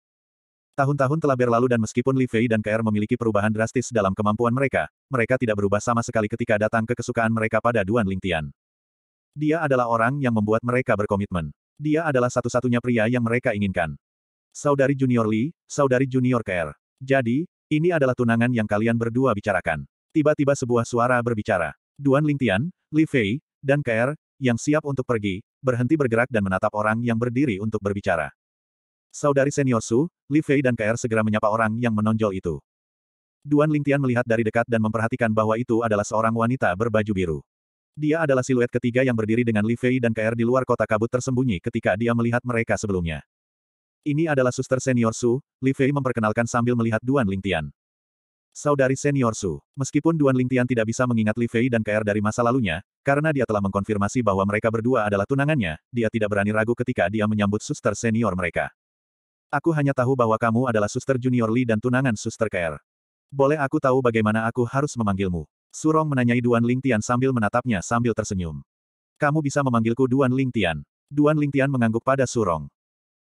Tahun-tahun telah berlalu dan meskipun Li Fei dan KR memiliki perubahan drastis dalam kemampuan mereka, mereka tidak berubah sama sekali ketika datang ke kesukaan mereka pada Duan Lingtian. Dia adalah orang yang membuat mereka berkomitmen. Dia adalah satu-satunya pria yang mereka inginkan. Saudari junior Li, saudari junior KR. Jadi, ini adalah tunangan yang kalian berdua bicarakan. Tiba-tiba sebuah suara berbicara. Duan Lingtian, Li Fei, dan KR, yang siap untuk pergi, berhenti bergerak dan menatap orang yang berdiri untuk berbicara. Saudari senior Su, Li Fei dan KR segera menyapa orang yang menonjol itu. Duan Lingtian melihat dari dekat dan memperhatikan bahwa itu adalah seorang wanita berbaju biru. Dia adalah siluet ketiga yang berdiri dengan Li Fei dan KR di luar kota kabut tersembunyi ketika dia melihat mereka sebelumnya. Ini adalah suster senior Su, Li Fei memperkenalkan sambil melihat Duan Lingtian. Saudari senior Su, meskipun Duan Lingtian tidak bisa mengingat Li Fei dan KR dari masa lalunya, karena dia telah mengkonfirmasi bahwa mereka berdua adalah tunangannya, dia tidak berani ragu ketika dia menyambut suster senior mereka. Aku hanya tahu bahwa kamu adalah suster junior Li dan tunangan suster KR. Boleh aku tahu bagaimana aku harus memanggilmu? Surong menanyai Duan Lingtian sambil menatapnya sambil tersenyum. Kamu bisa memanggilku Duan Lingtian. Duan Lingtian mengangguk pada Surong.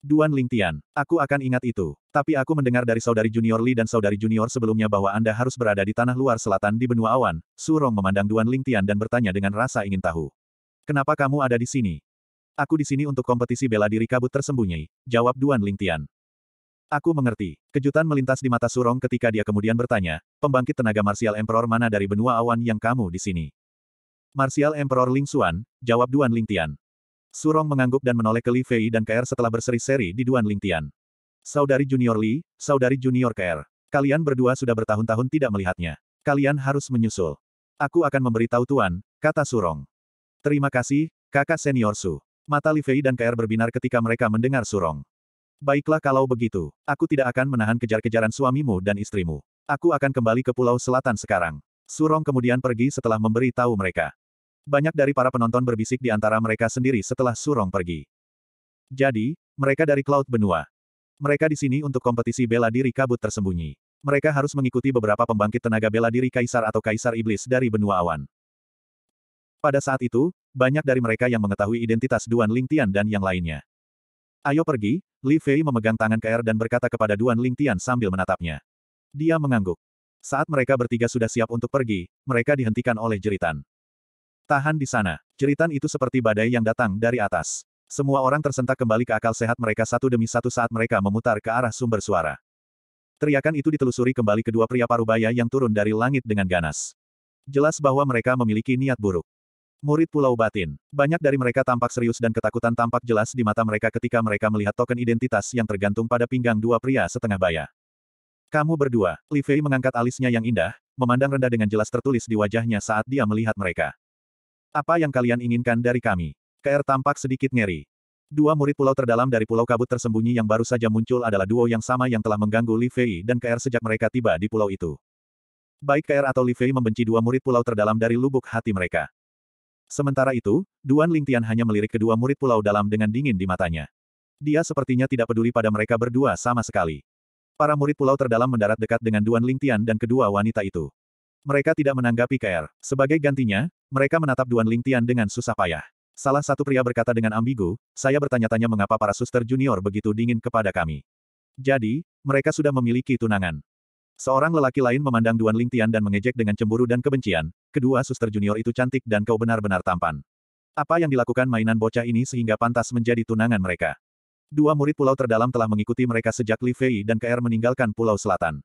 Duan Lingtian, aku akan ingat itu. Tapi aku mendengar dari saudari junior Li dan saudari junior sebelumnya bahwa Anda harus berada di tanah luar selatan di benua awan. Surong memandang Duan Lingtian dan bertanya dengan rasa ingin tahu. Kenapa kamu ada di sini? Aku di sini untuk kompetisi bela diri kabut tersembunyi, jawab Duan Lingtian. Aku mengerti. Kejutan melintas di mata Surong ketika dia kemudian bertanya, pembangkit tenaga martial emperor mana dari benua awan yang kamu di sini? Martial Emperor Ling Xuan, jawab Duan Lingtian. Surong mengangguk dan menoleh ke Li Fei dan KR er setelah berseri-seri di Duan Lingtian. Saudari junior Li, saudari junior KR. Er, kalian berdua sudah bertahun-tahun tidak melihatnya. Kalian harus menyusul. Aku akan memberitahu Tuan, kata Surong. Terima kasih, kakak senior Su. Mata Li Fei dan KR er berbinar ketika mereka mendengar Surong. Baiklah kalau begitu, aku tidak akan menahan kejar-kejaran suamimu dan istrimu. Aku akan kembali ke Pulau Selatan sekarang. Surong kemudian pergi setelah memberi tahu mereka. Banyak dari para penonton berbisik di antara mereka sendiri setelah Surong pergi. Jadi, mereka dari Cloud Benua. Mereka di sini untuk kompetisi bela diri kabut tersembunyi. Mereka harus mengikuti beberapa pembangkit tenaga bela diri kaisar atau kaisar iblis dari benua awan. Pada saat itu, banyak dari mereka yang mengetahui identitas Duan Lingtian dan yang lainnya. Ayo pergi, Li Fei memegang tangan KR er dan berkata kepada Duan Lingtian sambil menatapnya. Dia mengangguk. Saat mereka bertiga sudah siap untuk pergi, mereka dihentikan oleh jeritan. Tahan di sana. Ceritan itu seperti badai yang datang dari atas. Semua orang tersentak kembali ke akal sehat mereka satu demi satu saat mereka memutar ke arah sumber suara. Teriakan itu ditelusuri kembali kedua pria parubaya yang turun dari langit dengan ganas. Jelas bahwa mereka memiliki niat buruk. Murid Pulau Batin. Banyak dari mereka tampak serius dan ketakutan tampak jelas di mata mereka ketika mereka melihat token identitas yang tergantung pada pinggang dua pria setengah baya. Kamu berdua, Li Fei mengangkat alisnya yang indah, memandang rendah dengan jelas tertulis di wajahnya saat dia melihat mereka. Apa yang kalian inginkan dari kami? KR tampak sedikit ngeri. Dua murid pulau terdalam dari pulau kabut tersembunyi yang baru saja muncul adalah duo yang sama yang telah mengganggu Li Fei dan KR sejak mereka tiba di pulau itu. Baik KR atau Li Fei membenci dua murid pulau terdalam dari lubuk hati mereka. Sementara itu, Duan Lingtian hanya melirik kedua murid pulau dalam dengan dingin di matanya. Dia sepertinya tidak peduli pada mereka berdua sama sekali. Para murid pulau terdalam mendarat dekat dengan Duan Lingtian dan kedua wanita itu. Mereka tidak menanggapi KR. Sebagai gantinya, mereka menatap Duan Lingtian dengan susah payah. Salah satu pria berkata dengan ambigu, saya bertanya-tanya mengapa para suster junior begitu dingin kepada kami. Jadi, mereka sudah memiliki tunangan. Seorang lelaki lain memandang Duan Lingtian dan mengejek dengan cemburu dan kebencian, kedua suster junior itu cantik dan kau benar-benar tampan. Apa yang dilakukan mainan bocah ini sehingga pantas menjadi tunangan mereka? Dua murid pulau terdalam telah mengikuti mereka sejak Li Fei dan KR meninggalkan pulau selatan.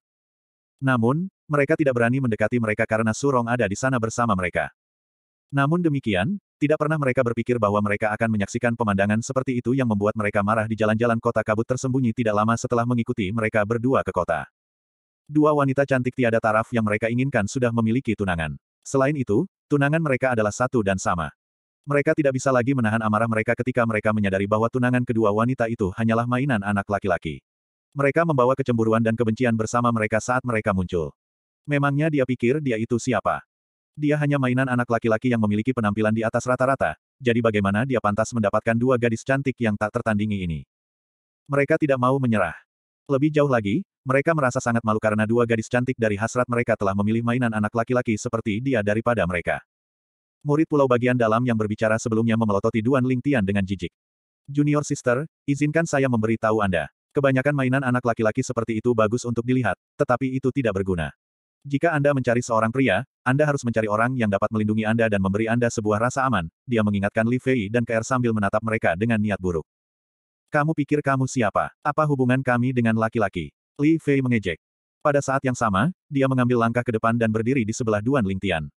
Namun, mereka tidak berani mendekati mereka karena Surong ada di sana bersama mereka. Namun demikian, tidak pernah mereka berpikir bahwa mereka akan menyaksikan pemandangan seperti itu yang membuat mereka marah di jalan-jalan kota kabut tersembunyi tidak lama setelah mengikuti mereka berdua ke kota. Dua wanita cantik tiada taraf yang mereka inginkan sudah memiliki tunangan. Selain itu, tunangan mereka adalah satu dan sama. Mereka tidak bisa lagi menahan amarah mereka ketika mereka menyadari bahwa tunangan kedua wanita itu hanyalah mainan anak laki-laki. Mereka membawa kecemburuan dan kebencian bersama mereka saat mereka muncul. Memangnya dia pikir dia itu siapa? Dia hanya mainan anak laki-laki yang memiliki penampilan di atas rata-rata, jadi bagaimana dia pantas mendapatkan dua gadis cantik yang tak tertandingi ini? Mereka tidak mau menyerah. Lebih jauh lagi, mereka merasa sangat malu karena dua gadis cantik dari hasrat mereka telah memilih mainan anak laki-laki seperti dia daripada mereka. Murid pulau bagian dalam yang berbicara sebelumnya memelototi Duan Ling Tian dengan jijik. Junior sister, izinkan saya memberi tahu Anda. Kebanyakan mainan anak laki-laki seperti itu bagus untuk dilihat, tetapi itu tidak berguna. Jika Anda mencari seorang pria, Anda harus mencari orang yang dapat melindungi Anda dan memberi Anda sebuah rasa aman, dia mengingatkan Li Fei dan KR sambil menatap mereka dengan niat buruk. Kamu pikir kamu siapa? Apa hubungan kami dengan laki-laki? Li Fei mengejek. Pada saat yang sama, dia mengambil langkah ke depan dan berdiri di sebelah Duan Lingtian.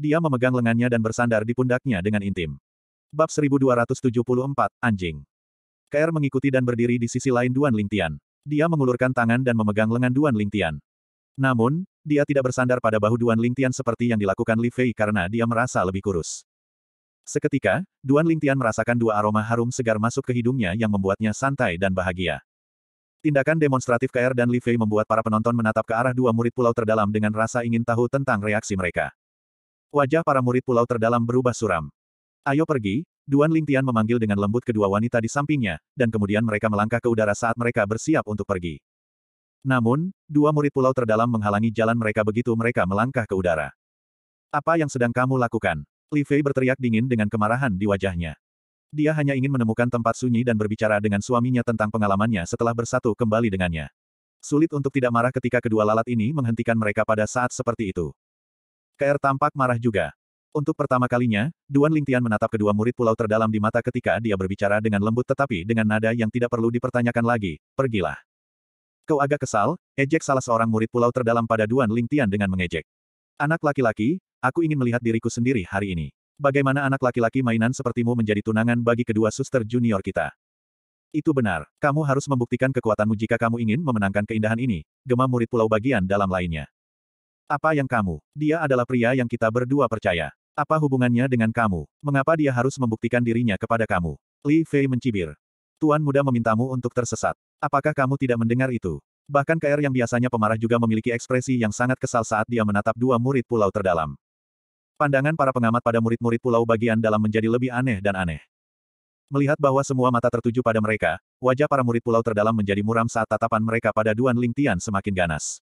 Dia memegang lengannya dan bersandar di pundaknya dengan intim. Bab 1274, Anjing. KR mengikuti dan berdiri di sisi lain Duan Lingtian. Dia mengulurkan tangan dan memegang lengan Duan Lingtian. Namun, dia tidak bersandar pada bahu Duan Lingtian seperti yang dilakukan Li Fei karena dia merasa lebih kurus. Seketika, Duan Lingtian merasakan dua aroma harum segar masuk ke hidungnya yang membuatnya santai dan bahagia. Tindakan demonstratif KR dan Li Fei membuat para penonton menatap ke arah dua murid pulau terdalam dengan rasa ingin tahu tentang reaksi mereka. Wajah para murid pulau terdalam berubah suram. Ayo pergi, Duan Lingtian memanggil dengan lembut kedua wanita di sampingnya, dan kemudian mereka melangkah ke udara saat mereka bersiap untuk pergi. Namun, dua murid pulau terdalam menghalangi jalan mereka begitu mereka melangkah ke udara. Apa yang sedang kamu lakukan? Li Fei berteriak dingin dengan kemarahan di wajahnya. Dia hanya ingin menemukan tempat sunyi dan berbicara dengan suaminya tentang pengalamannya setelah bersatu kembali dengannya. Sulit untuk tidak marah ketika kedua lalat ini menghentikan mereka pada saat seperti itu. KR tampak marah juga. Untuk pertama kalinya, Duan Lingtian menatap kedua murid pulau terdalam di mata ketika dia berbicara dengan lembut tetapi dengan nada yang tidak perlu dipertanyakan lagi, pergilah. Kau agak kesal, ejek salah seorang murid pulau terdalam pada Duan Lingtian dengan mengejek. Anak laki-laki, aku ingin melihat diriku sendiri hari ini. Bagaimana anak laki-laki mainan sepertimu menjadi tunangan bagi kedua suster junior kita? Itu benar, kamu harus membuktikan kekuatanmu jika kamu ingin memenangkan keindahan ini, gema murid pulau bagian dalam lainnya. Apa yang kamu? Dia adalah pria yang kita berdua percaya. Apa hubungannya dengan kamu? Mengapa dia harus membuktikan dirinya kepada kamu? Li Fei mencibir. Tuan muda memintamu untuk tersesat. Apakah kamu tidak mendengar itu? Bahkan KR yang biasanya pemarah juga memiliki ekspresi yang sangat kesal saat dia menatap dua murid pulau terdalam. Pandangan para pengamat pada murid-murid pulau bagian dalam menjadi lebih aneh dan aneh. Melihat bahwa semua mata tertuju pada mereka, wajah para murid pulau terdalam menjadi muram saat tatapan mereka pada Duan Ling Tian semakin ganas.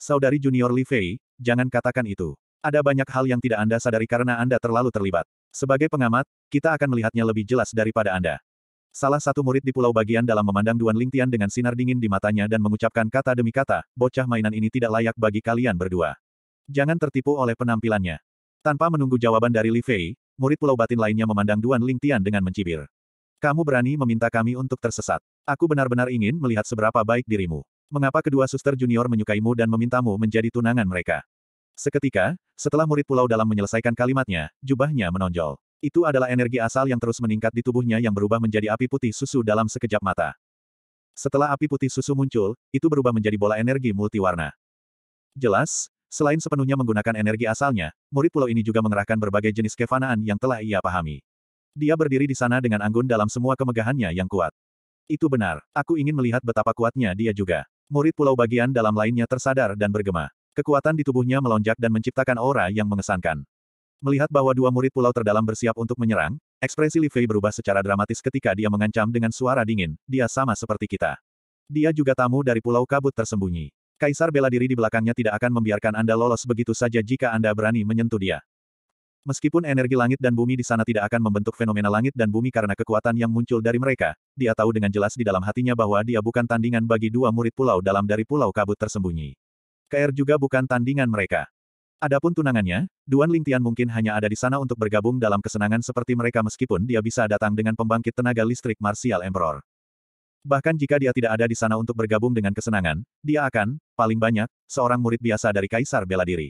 Saudari junior Li Fei, jangan katakan itu. Ada banyak hal yang tidak Anda sadari karena Anda terlalu terlibat. Sebagai pengamat, kita akan melihatnya lebih jelas daripada Anda. Salah satu murid di pulau bagian dalam memandang Duan Lingtian dengan sinar dingin di matanya dan mengucapkan kata demi kata, bocah mainan ini tidak layak bagi kalian berdua. Jangan tertipu oleh penampilannya. Tanpa menunggu jawaban dari Li Fei, murid pulau batin lainnya memandang Duan Lingtian dengan mencibir. Kamu berani meminta kami untuk tersesat. Aku benar-benar ingin melihat seberapa baik dirimu. Mengapa kedua suster junior menyukaimu dan memintamu menjadi tunangan mereka? Seketika, setelah murid pulau dalam menyelesaikan kalimatnya, jubahnya menonjol. Itu adalah energi asal yang terus meningkat di tubuhnya yang berubah menjadi api putih susu dalam sekejap mata. Setelah api putih susu muncul, itu berubah menjadi bola energi multiwarna. Jelas, selain sepenuhnya menggunakan energi asalnya, murid pulau ini juga mengerahkan berbagai jenis kefanaan yang telah ia pahami. Dia berdiri di sana dengan anggun dalam semua kemegahannya yang kuat. Itu benar, aku ingin melihat betapa kuatnya dia juga. Murid pulau bagian dalam lainnya tersadar dan bergema. Kekuatan di tubuhnya melonjak dan menciptakan aura yang mengesankan. Melihat bahwa dua murid pulau terdalam bersiap untuk menyerang, ekspresi Li Fei berubah secara dramatis ketika dia mengancam dengan suara dingin, dia sama seperti kita. Dia juga tamu dari pulau kabut tersembunyi. Kaisar bela diri di belakangnya tidak akan membiarkan Anda lolos begitu saja jika Anda berani menyentuh dia. Meskipun energi langit dan bumi di sana tidak akan membentuk fenomena langit dan bumi karena kekuatan yang muncul dari mereka, dia tahu dengan jelas di dalam hatinya bahwa dia bukan tandingan bagi dua murid pulau dalam dari pulau kabut tersembunyi. KR juga bukan tandingan mereka. Adapun tunangannya, Duan Lingtian mungkin hanya ada di sana untuk bergabung dalam kesenangan seperti mereka meskipun dia bisa datang dengan pembangkit tenaga listrik Martial Emperor. Bahkan jika dia tidak ada di sana untuk bergabung dengan kesenangan, dia akan, paling banyak, seorang murid biasa dari Kaisar bela diri.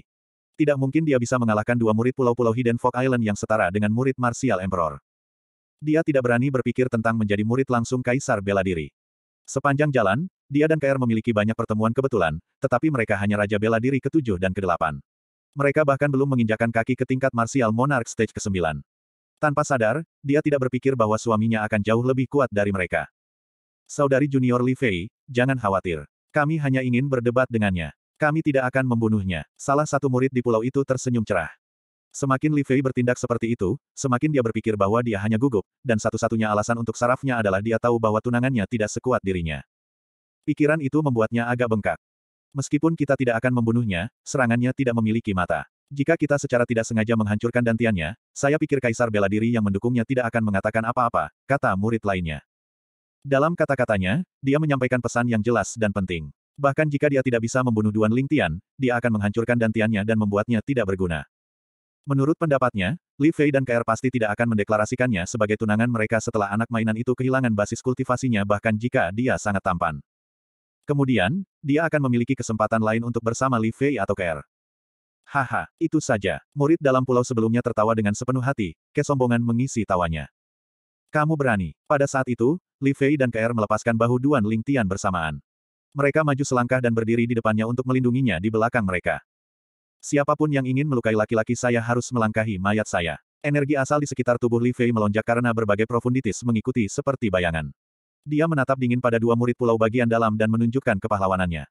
Tidak mungkin dia bisa mengalahkan dua murid pulau-pulau Hidden Fog Island yang setara dengan murid Martial Emperor. Dia tidak berani berpikir tentang menjadi murid langsung Kaisar bela diri. Sepanjang jalan, dia dan KR memiliki banyak pertemuan kebetulan, tetapi mereka hanya Raja Bela Diri ketujuh dan kedelapan. Mereka bahkan belum menginjakan kaki ke tingkat martial monarch stage ke-9. Tanpa sadar, dia tidak berpikir bahwa suaminya akan jauh lebih kuat dari mereka. Saudari junior Li Fei, jangan khawatir. Kami hanya ingin berdebat dengannya. Kami tidak akan membunuhnya. Salah satu murid di pulau itu tersenyum cerah. Semakin Li Fei bertindak seperti itu, semakin dia berpikir bahwa dia hanya gugup, dan satu-satunya alasan untuk sarafnya adalah dia tahu bahwa tunangannya tidak sekuat dirinya. Pikiran itu membuatnya agak bengkak. Meskipun kita tidak akan membunuhnya, serangannya tidak memiliki mata. Jika kita secara tidak sengaja menghancurkan dantiannya, saya pikir Kaisar bela diri yang mendukungnya tidak akan mengatakan apa-apa, kata murid lainnya. Dalam kata-katanya, dia menyampaikan pesan yang jelas dan penting. Bahkan jika dia tidak bisa membunuh Duan Ling Tian, dia akan menghancurkan dantiannya dan membuatnya tidak berguna. Menurut pendapatnya, Li Fei dan KR pasti tidak akan mendeklarasikannya sebagai tunangan mereka setelah anak mainan itu kehilangan basis kultivasinya bahkan jika dia sangat tampan. Kemudian, dia akan memiliki kesempatan lain untuk bersama Li Fei atau Ker. Haha, itu saja. Murid dalam pulau sebelumnya tertawa dengan sepenuh hati, kesombongan mengisi tawanya. Kamu berani. Pada saat itu, Li Fei dan Ker melepaskan bahu Duan Ling Tian bersamaan. Mereka maju selangkah dan berdiri di depannya untuk melindunginya di belakang mereka. Siapapun yang ingin melukai laki-laki saya harus melangkahi mayat saya. Energi asal di sekitar tubuh Li Fei melonjak karena berbagai profunditis mengikuti seperti bayangan. Dia menatap dingin pada dua murid pulau bagian dalam dan menunjukkan kepahlawanannya.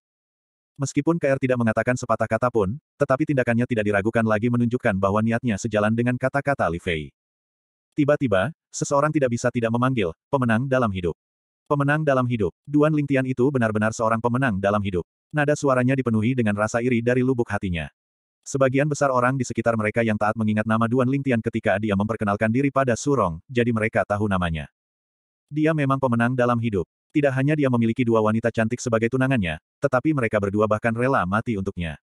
Meskipun KR tidak mengatakan sepatah kata pun, tetapi tindakannya tidak diragukan lagi menunjukkan bahwa niatnya sejalan dengan kata-kata Li Fei. Tiba-tiba, seseorang tidak bisa tidak memanggil, pemenang dalam hidup. Pemenang dalam hidup. Duan Lingtian itu benar-benar seorang pemenang dalam hidup. Nada suaranya dipenuhi dengan rasa iri dari lubuk hatinya. Sebagian besar orang di sekitar mereka yang taat mengingat nama Duan Lingtian ketika dia memperkenalkan diri pada Surong, jadi mereka tahu namanya. Dia memang pemenang dalam hidup. Tidak hanya dia memiliki dua wanita cantik sebagai tunangannya, tetapi mereka berdua bahkan rela mati untuknya.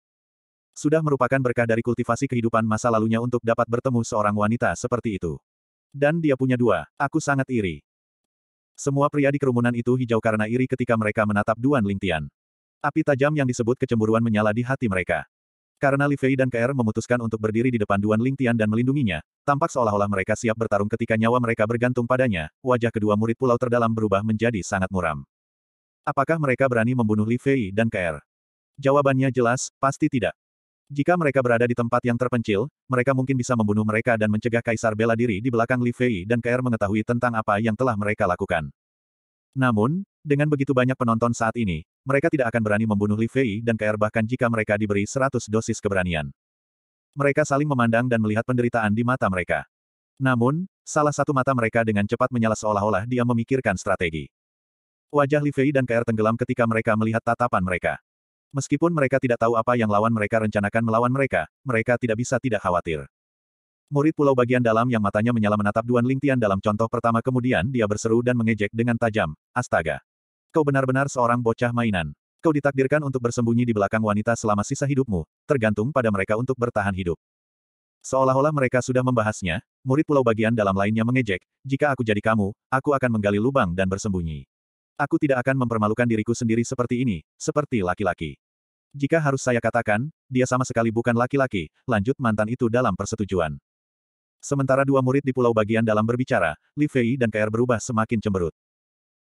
Sudah merupakan berkah dari kultivasi kehidupan masa lalunya untuk dapat bertemu seorang wanita seperti itu. Dan dia punya dua, aku sangat iri. Semua pria di kerumunan itu hijau karena iri ketika mereka menatap Duan Lingtian. Api tajam yang disebut kecemburuan menyala di hati mereka. Karena Li Fei dan KR memutuskan untuk berdiri di depan Duan Ling Tian dan melindunginya, tampak seolah-olah mereka siap bertarung ketika nyawa mereka bergantung padanya, wajah kedua murid pulau terdalam berubah menjadi sangat muram. Apakah mereka berani membunuh Li Fei dan KR? Jawabannya jelas, pasti tidak. Jika mereka berada di tempat yang terpencil, mereka mungkin bisa membunuh mereka dan mencegah Kaisar bela diri di belakang Li Fei dan KR mengetahui tentang apa yang telah mereka lakukan. Namun, dengan begitu banyak penonton saat ini, mereka tidak akan berani membunuh Li Fei dan KR bahkan jika mereka diberi 100 dosis keberanian. Mereka saling memandang dan melihat penderitaan di mata mereka. Namun, salah satu mata mereka dengan cepat menyala seolah-olah dia memikirkan strategi. Wajah Li Fei dan KR tenggelam ketika mereka melihat tatapan mereka. Meskipun mereka tidak tahu apa yang lawan mereka rencanakan melawan mereka, mereka tidak bisa tidak khawatir. Murid pulau bagian dalam yang matanya menyala menatap Duan Lingtian dalam contoh pertama kemudian dia berseru dan mengejek dengan tajam, astaga. Kau benar-benar seorang bocah mainan. Kau ditakdirkan untuk bersembunyi di belakang wanita selama sisa hidupmu, tergantung pada mereka untuk bertahan hidup. Seolah-olah mereka sudah membahasnya, murid pulau bagian dalam lainnya mengejek, jika aku jadi kamu, aku akan menggali lubang dan bersembunyi. Aku tidak akan mempermalukan diriku sendiri seperti ini, seperti laki-laki. Jika harus saya katakan, dia sama sekali bukan laki-laki, lanjut mantan itu dalam persetujuan. Sementara dua murid di pulau bagian dalam berbicara, Li Fei dan KR berubah semakin cemberut.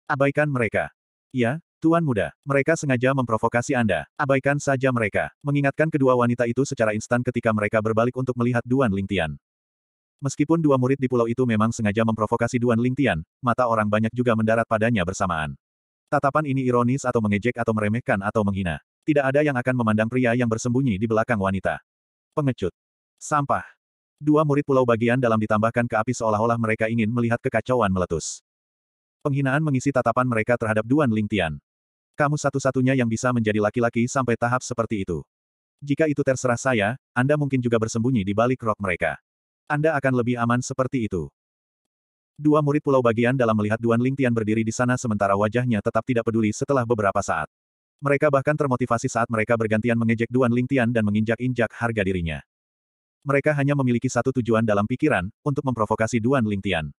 Abaikan mereka. Ya, Tuan Muda, mereka sengaja memprovokasi Anda. Abaikan saja mereka. Mengingatkan kedua wanita itu secara instan ketika mereka berbalik untuk melihat Duan Lingtian. Meskipun dua murid di pulau itu memang sengaja memprovokasi Duan Lingtian, mata orang banyak juga mendarat padanya bersamaan. Tatapan ini ironis atau mengejek atau meremehkan atau menghina. Tidak ada yang akan memandang pria yang bersembunyi di belakang wanita. Pengecut. Sampah. Dua murid pulau bagian dalam ditambahkan ke api seolah-olah mereka ingin melihat kekacauan meletus. Penghinaan mengisi tatapan mereka terhadap Duan Lingtian. Kamu satu-satunya yang bisa menjadi laki-laki sampai tahap seperti itu. Jika itu terserah saya, Anda mungkin juga bersembunyi di balik rok mereka. Anda akan lebih aman seperti itu. Dua murid pulau bagian dalam melihat Duan Lingtian berdiri di sana sementara wajahnya tetap tidak peduli setelah beberapa saat. Mereka bahkan termotivasi saat mereka bergantian mengejek Duan Lingtian dan menginjak-injak harga dirinya. Mereka hanya memiliki satu tujuan dalam pikiran, untuk memprovokasi Duan Lingtian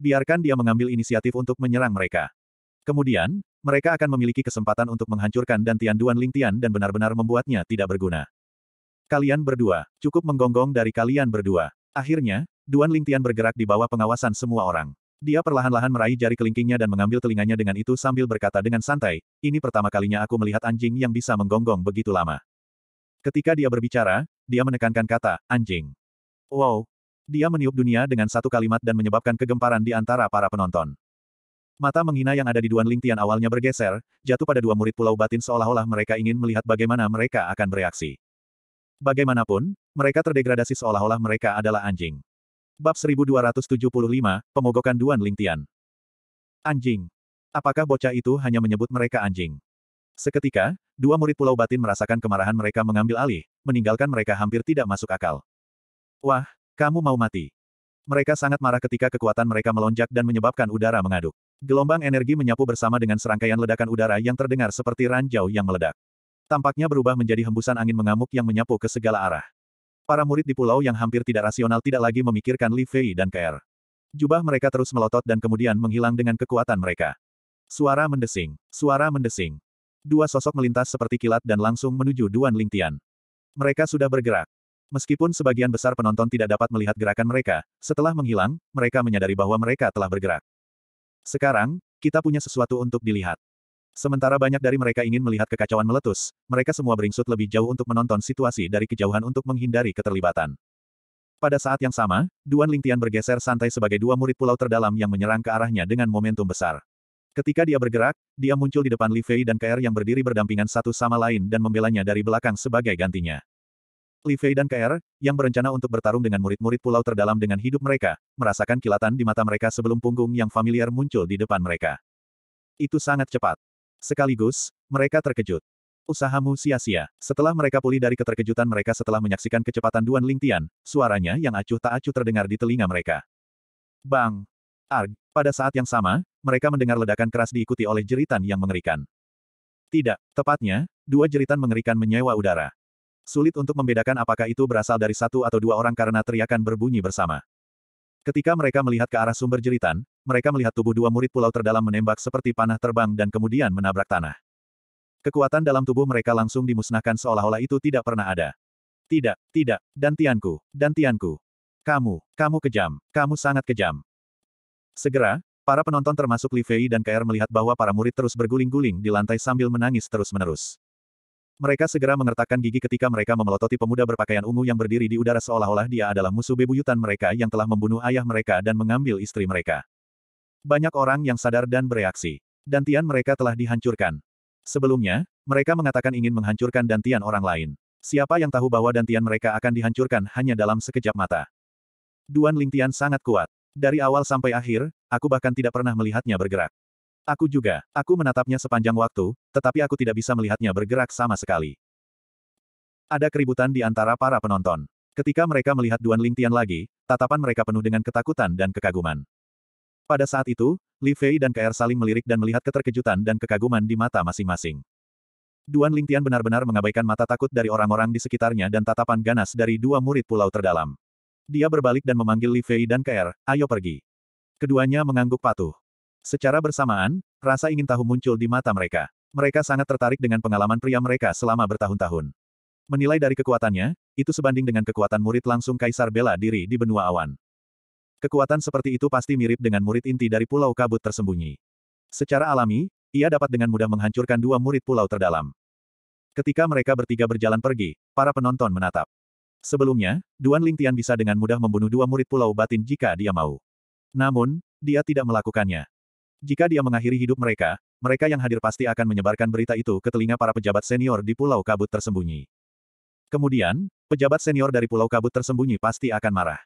biarkan dia mengambil inisiatif untuk menyerang mereka. Kemudian, mereka akan memiliki kesempatan untuk menghancurkan dan Ling Tian dan benar-benar membuatnya tidak berguna. Kalian berdua, cukup menggonggong dari kalian berdua. Akhirnya, Duan Ling Tian bergerak di bawah pengawasan semua orang. Dia perlahan-lahan meraih jari kelingkingnya dan mengambil telinganya dengan itu sambil berkata dengan santai, ini pertama kalinya aku melihat anjing yang bisa menggonggong begitu lama. Ketika dia berbicara, dia menekankan kata, anjing. Wow, dia meniup dunia dengan satu kalimat dan menyebabkan kegemparan di antara para penonton. Mata menghina yang ada di Duan Lingtian awalnya bergeser, jatuh pada dua murid pulau batin seolah-olah mereka ingin melihat bagaimana mereka akan bereaksi. Bagaimanapun, mereka terdegradasi seolah-olah mereka adalah anjing. Bab 1275, Pemogokan Duan Lingtian. Anjing. Apakah bocah itu hanya menyebut mereka anjing? Seketika, dua murid pulau batin merasakan kemarahan mereka mengambil alih, meninggalkan mereka hampir tidak masuk akal. Wah, kamu mau mati. Mereka sangat marah ketika kekuatan mereka melonjak dan menyebabkan udara mengaduk. Gelombang energi menyapu bersama dengan serangkaian ledakan udara yang terdengar seperti ranjau yang meledak. Tampaknya berubah menjadi hembusan angin mengamuk yang menyapu ke segala arah. Para murid di pulau yang hampir tidak rasional tidak lagi memikirkan Li Fei dan KR. Jubah mereka terus melotot dan kemudian menghilang dengan kekuatan mereka. Suara mendesing, suara mendesing. Dua sosok melintas seperti kilat dan langsung menuju Duan Lingtian. Mereka sudah bergerak. Meskipun sebagian besar penonton tidak dapat melihat gerakan mereka, setelah menghilang, mereka menyadari bahwa mereka telah bergerak. Sekarang, kita punya sesuatu untuk dilihat. Sementara banyak dari mereka ingin melihat kekacauan meletus, mereka semua beringsut lebih jauh untuk menonton situasi dari kejauhan untuk menghindari keterlibatan. Pada saat yang sama, Duan Lingtian bergeser santai sebagai dua murid pulau terdalam yang menyerang ke arahnya dengan momentum besar. Ketika dia bergerak, dia muncul di depan Li Fei dan KR yang berdiri berdampingan satu sama lain dan membelanya dari belakang sebagai gantinya. Li Fei dan KR, yang berencana untuk bertarung dengan murid-murid pulau terdalam dengan hidup mereka, merasakan kilatan di mata mereka sebelum punggung yang familiar muncul di depan mereka. Itu sangat cepat. Sekaligus, mereka terkejut. Usahamu sia-sia. Setelah mereka pulih dari keterkejutan mereka setelah menyaksikan kecepatan Duan Lingtian, suaranya yang acuh tak acuh terdengar di telinga mereka. Bang! Arg! Pada saat yang sama, mereka mendengar ledakan keras diikuti oleh jeritan yang mengerikan. Tidak, tepatnya, dua jeritan mengerikan menyewa udara. Sulit untuk membedakan apakah itu berasal dari satu atau dua orang karena teriakan berbunyi bersama. Ketika mereka melihat ke arah sumber jeritan, mereka melihat tubuh dua murid pulau terdalam menembak seperti panah terbang dan kemudian menabrak tanah. Kekuatan dalam tubuh mereka langsung dimusnahkan seolah-olah itu tidak pernah ada. Tidak, tidak, dan Tianku, dan Tianku. Kamu, kamu kejam, kamu sangat kejam. Segera, para penonton termasuk Li Fei dan KR melihat bahwa para murid terus berguling-guling di lantai sambil menangis terus-menerus. Mereka segera mengertakkan gigi ketika mereka memelototi pemuda berpakaian ungu yang berdiri di udara seolah-olah dia adalah musuh bebuyutan mereka yang telah membunuh ayah mereka dan mengambil istri mereka. Banyak orang yang sadar dan bereaksi. Dantian mereka telah dihancurkan. Sebelumnya, mereka mengatakan ingin menghancurkan dantian orang lain. Siapa yang tahu bahwa dantian mereka akan dihancurkan hanya dalam sekejap mata. Duan Lingtian sangat kuat. Dari awal sampai akhir, aku bahkan tidak pernah melihatnya bergerak. Aku juga, aku menatapnya sepanjang waktu, tetapi aku tidak bisa melihatnya bergerak sama sekali. Ada keributan di antara para penonton. Ketika mereka melihat Duan Lingtian lagi, tatapan mereka penuh dengan ketakutan dan kekaguman. Pada saat itu, Li Fei dan KR saling melirik dan melihat keterkejutan dan kekaguman di mata masing-masing. Duan Lingtian benar-benar mengabaikan mata takut dari orang-orang di sekitarnya dan tatapan ganas dari dua murid pulau terdalam. Dia berbalik dan memanggil Li Fei dan KR, ayo pergi. Keduanya mengangguk patuh. Secara bersamaan, rasa ingin tahu muncul di mata mereka. Mereka sangat tertarik dengan pengalaman pria mereka selama bertahun-tahun. Menilai dari kekuatannya, itu sebanding dengan kekuatan murid langsung Kaisar bela diri di benua awan. Kekuatan seperti itu pasti mirip dengan murid inti dari pulau kabut tersembunyi. Secara alami, ia dapat dengan mudah menghancurkan dua murid pulau terdalam. Ketika mereka bertiga berjalan pergi, para penonton menatap. Sebelumnya, Duan Ling Tian bisa dengan mudah membunuh dua murid pulau batin jika dia mau. Namun, dia tidak melakukannya. Jika dia mengakhiri hidup mereka, mereka yang hadir pasti akan menyebarkan berita itu ke telinga para pejabat senior di Pulau Kabut tersembunyi. Kemudian, pejabat senior dari Pulau Kabut tersembunyi pasti akan marah.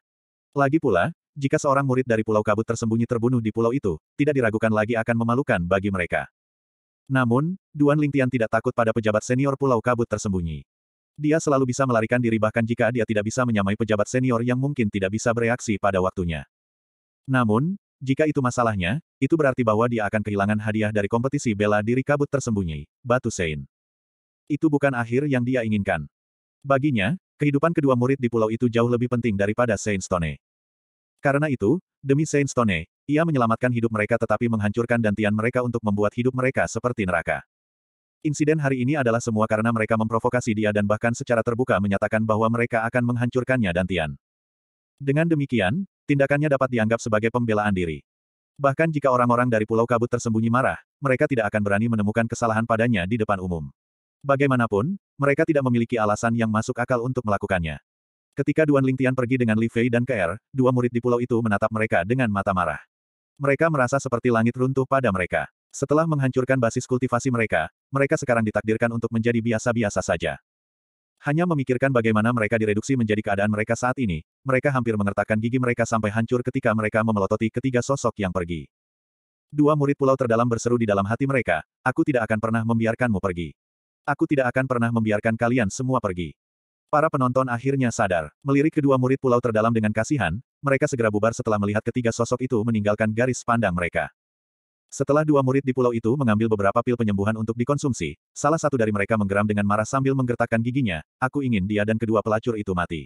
Lagi pula, jika seorang murid dari Pulau Kabut tersembunyi terbunuh di pulau itu, tidak diragukan lagi akan memalukan bagi mereka. Namun, Duan Lingtian tidak takut pada pejabat senior Pulau Kabut tersembunyi. Dia selalu bisa melarikan diri bahkan jika dia tidak bisa menyamai pejabat senior yang mungkin tidak bisa bereaksi pada waktunya. Namun, jika itu masalahnya, itu berarti bahwa dia akan kehilangan hadiah dari kompetisi bela diri kabut tersembunyi, Batu Sein. Itu bukan akhir yang dia inginkan. Baginya, kehidupan kedua murid di pulau itu jauh lebih penting daripada Sein Stone. Karena itu, demi Sein Stone, ia menyelamatkan hidup mereka tetapi menghancurkan dantian mereka untuk membuat hidup mereka seperti neraka. Insiden hari ini adalah semua karena mereka memprovokasi dia dan bahkan secara terbuka menyatakan bahwa mereka akan menghancurkannya dantian. Dengan demikian, tindakannya dapat dianggap sebagai pembelaan diri. Bahkan jika orang-orang dari Pulau Kabut tersembunyi marah, mereka tidak akan berani menemukan kesalahan padanya di depan umum. Bagaimanapun, mereka tidak memiliki alasan yang masuk akal untuk melakukannya. Ketika Duan Lingtian pergi dengan Li Fei dan KR, er, dua murid di pulau itu menatap mereka dengan mata marah. Mereka merasa seperti langit runtuh pada mereka. Setelah menghancurkan basis kultivasi mereka, mereka sekarang ditakdirkan untuk menjadi biasa-biasa saja. Hanya memikirkan bagaimana mereka direduksi menjadi keadaan mereka saat ini, mereka hampir mengertakkan gigi mereka sampai hancur ketika mereka memelototi ketiga sosok yang pergi. Dua murid pulau terdalam berseru di dalam hati mereka, aku tidak akan pernah membiarkanmu pergi. Aku tidak akan pernah membiarkan kalian semua pergi. Para penonton akhirnya sadar, melirik kedua murid pulau terdalam dengan kasihan, mereka segera bubar setelah melihat ketiga sosok itu meninggalkan garis pandang mereka. Setelah dua murid di pulau itu mengambil beberapa pil penyembuhan untuk dikonsumsi, salah satu dari mereka menggeram dengan marah sambil menggertakkan giginya, aku ingin dia dan kedua pelacur itu mati.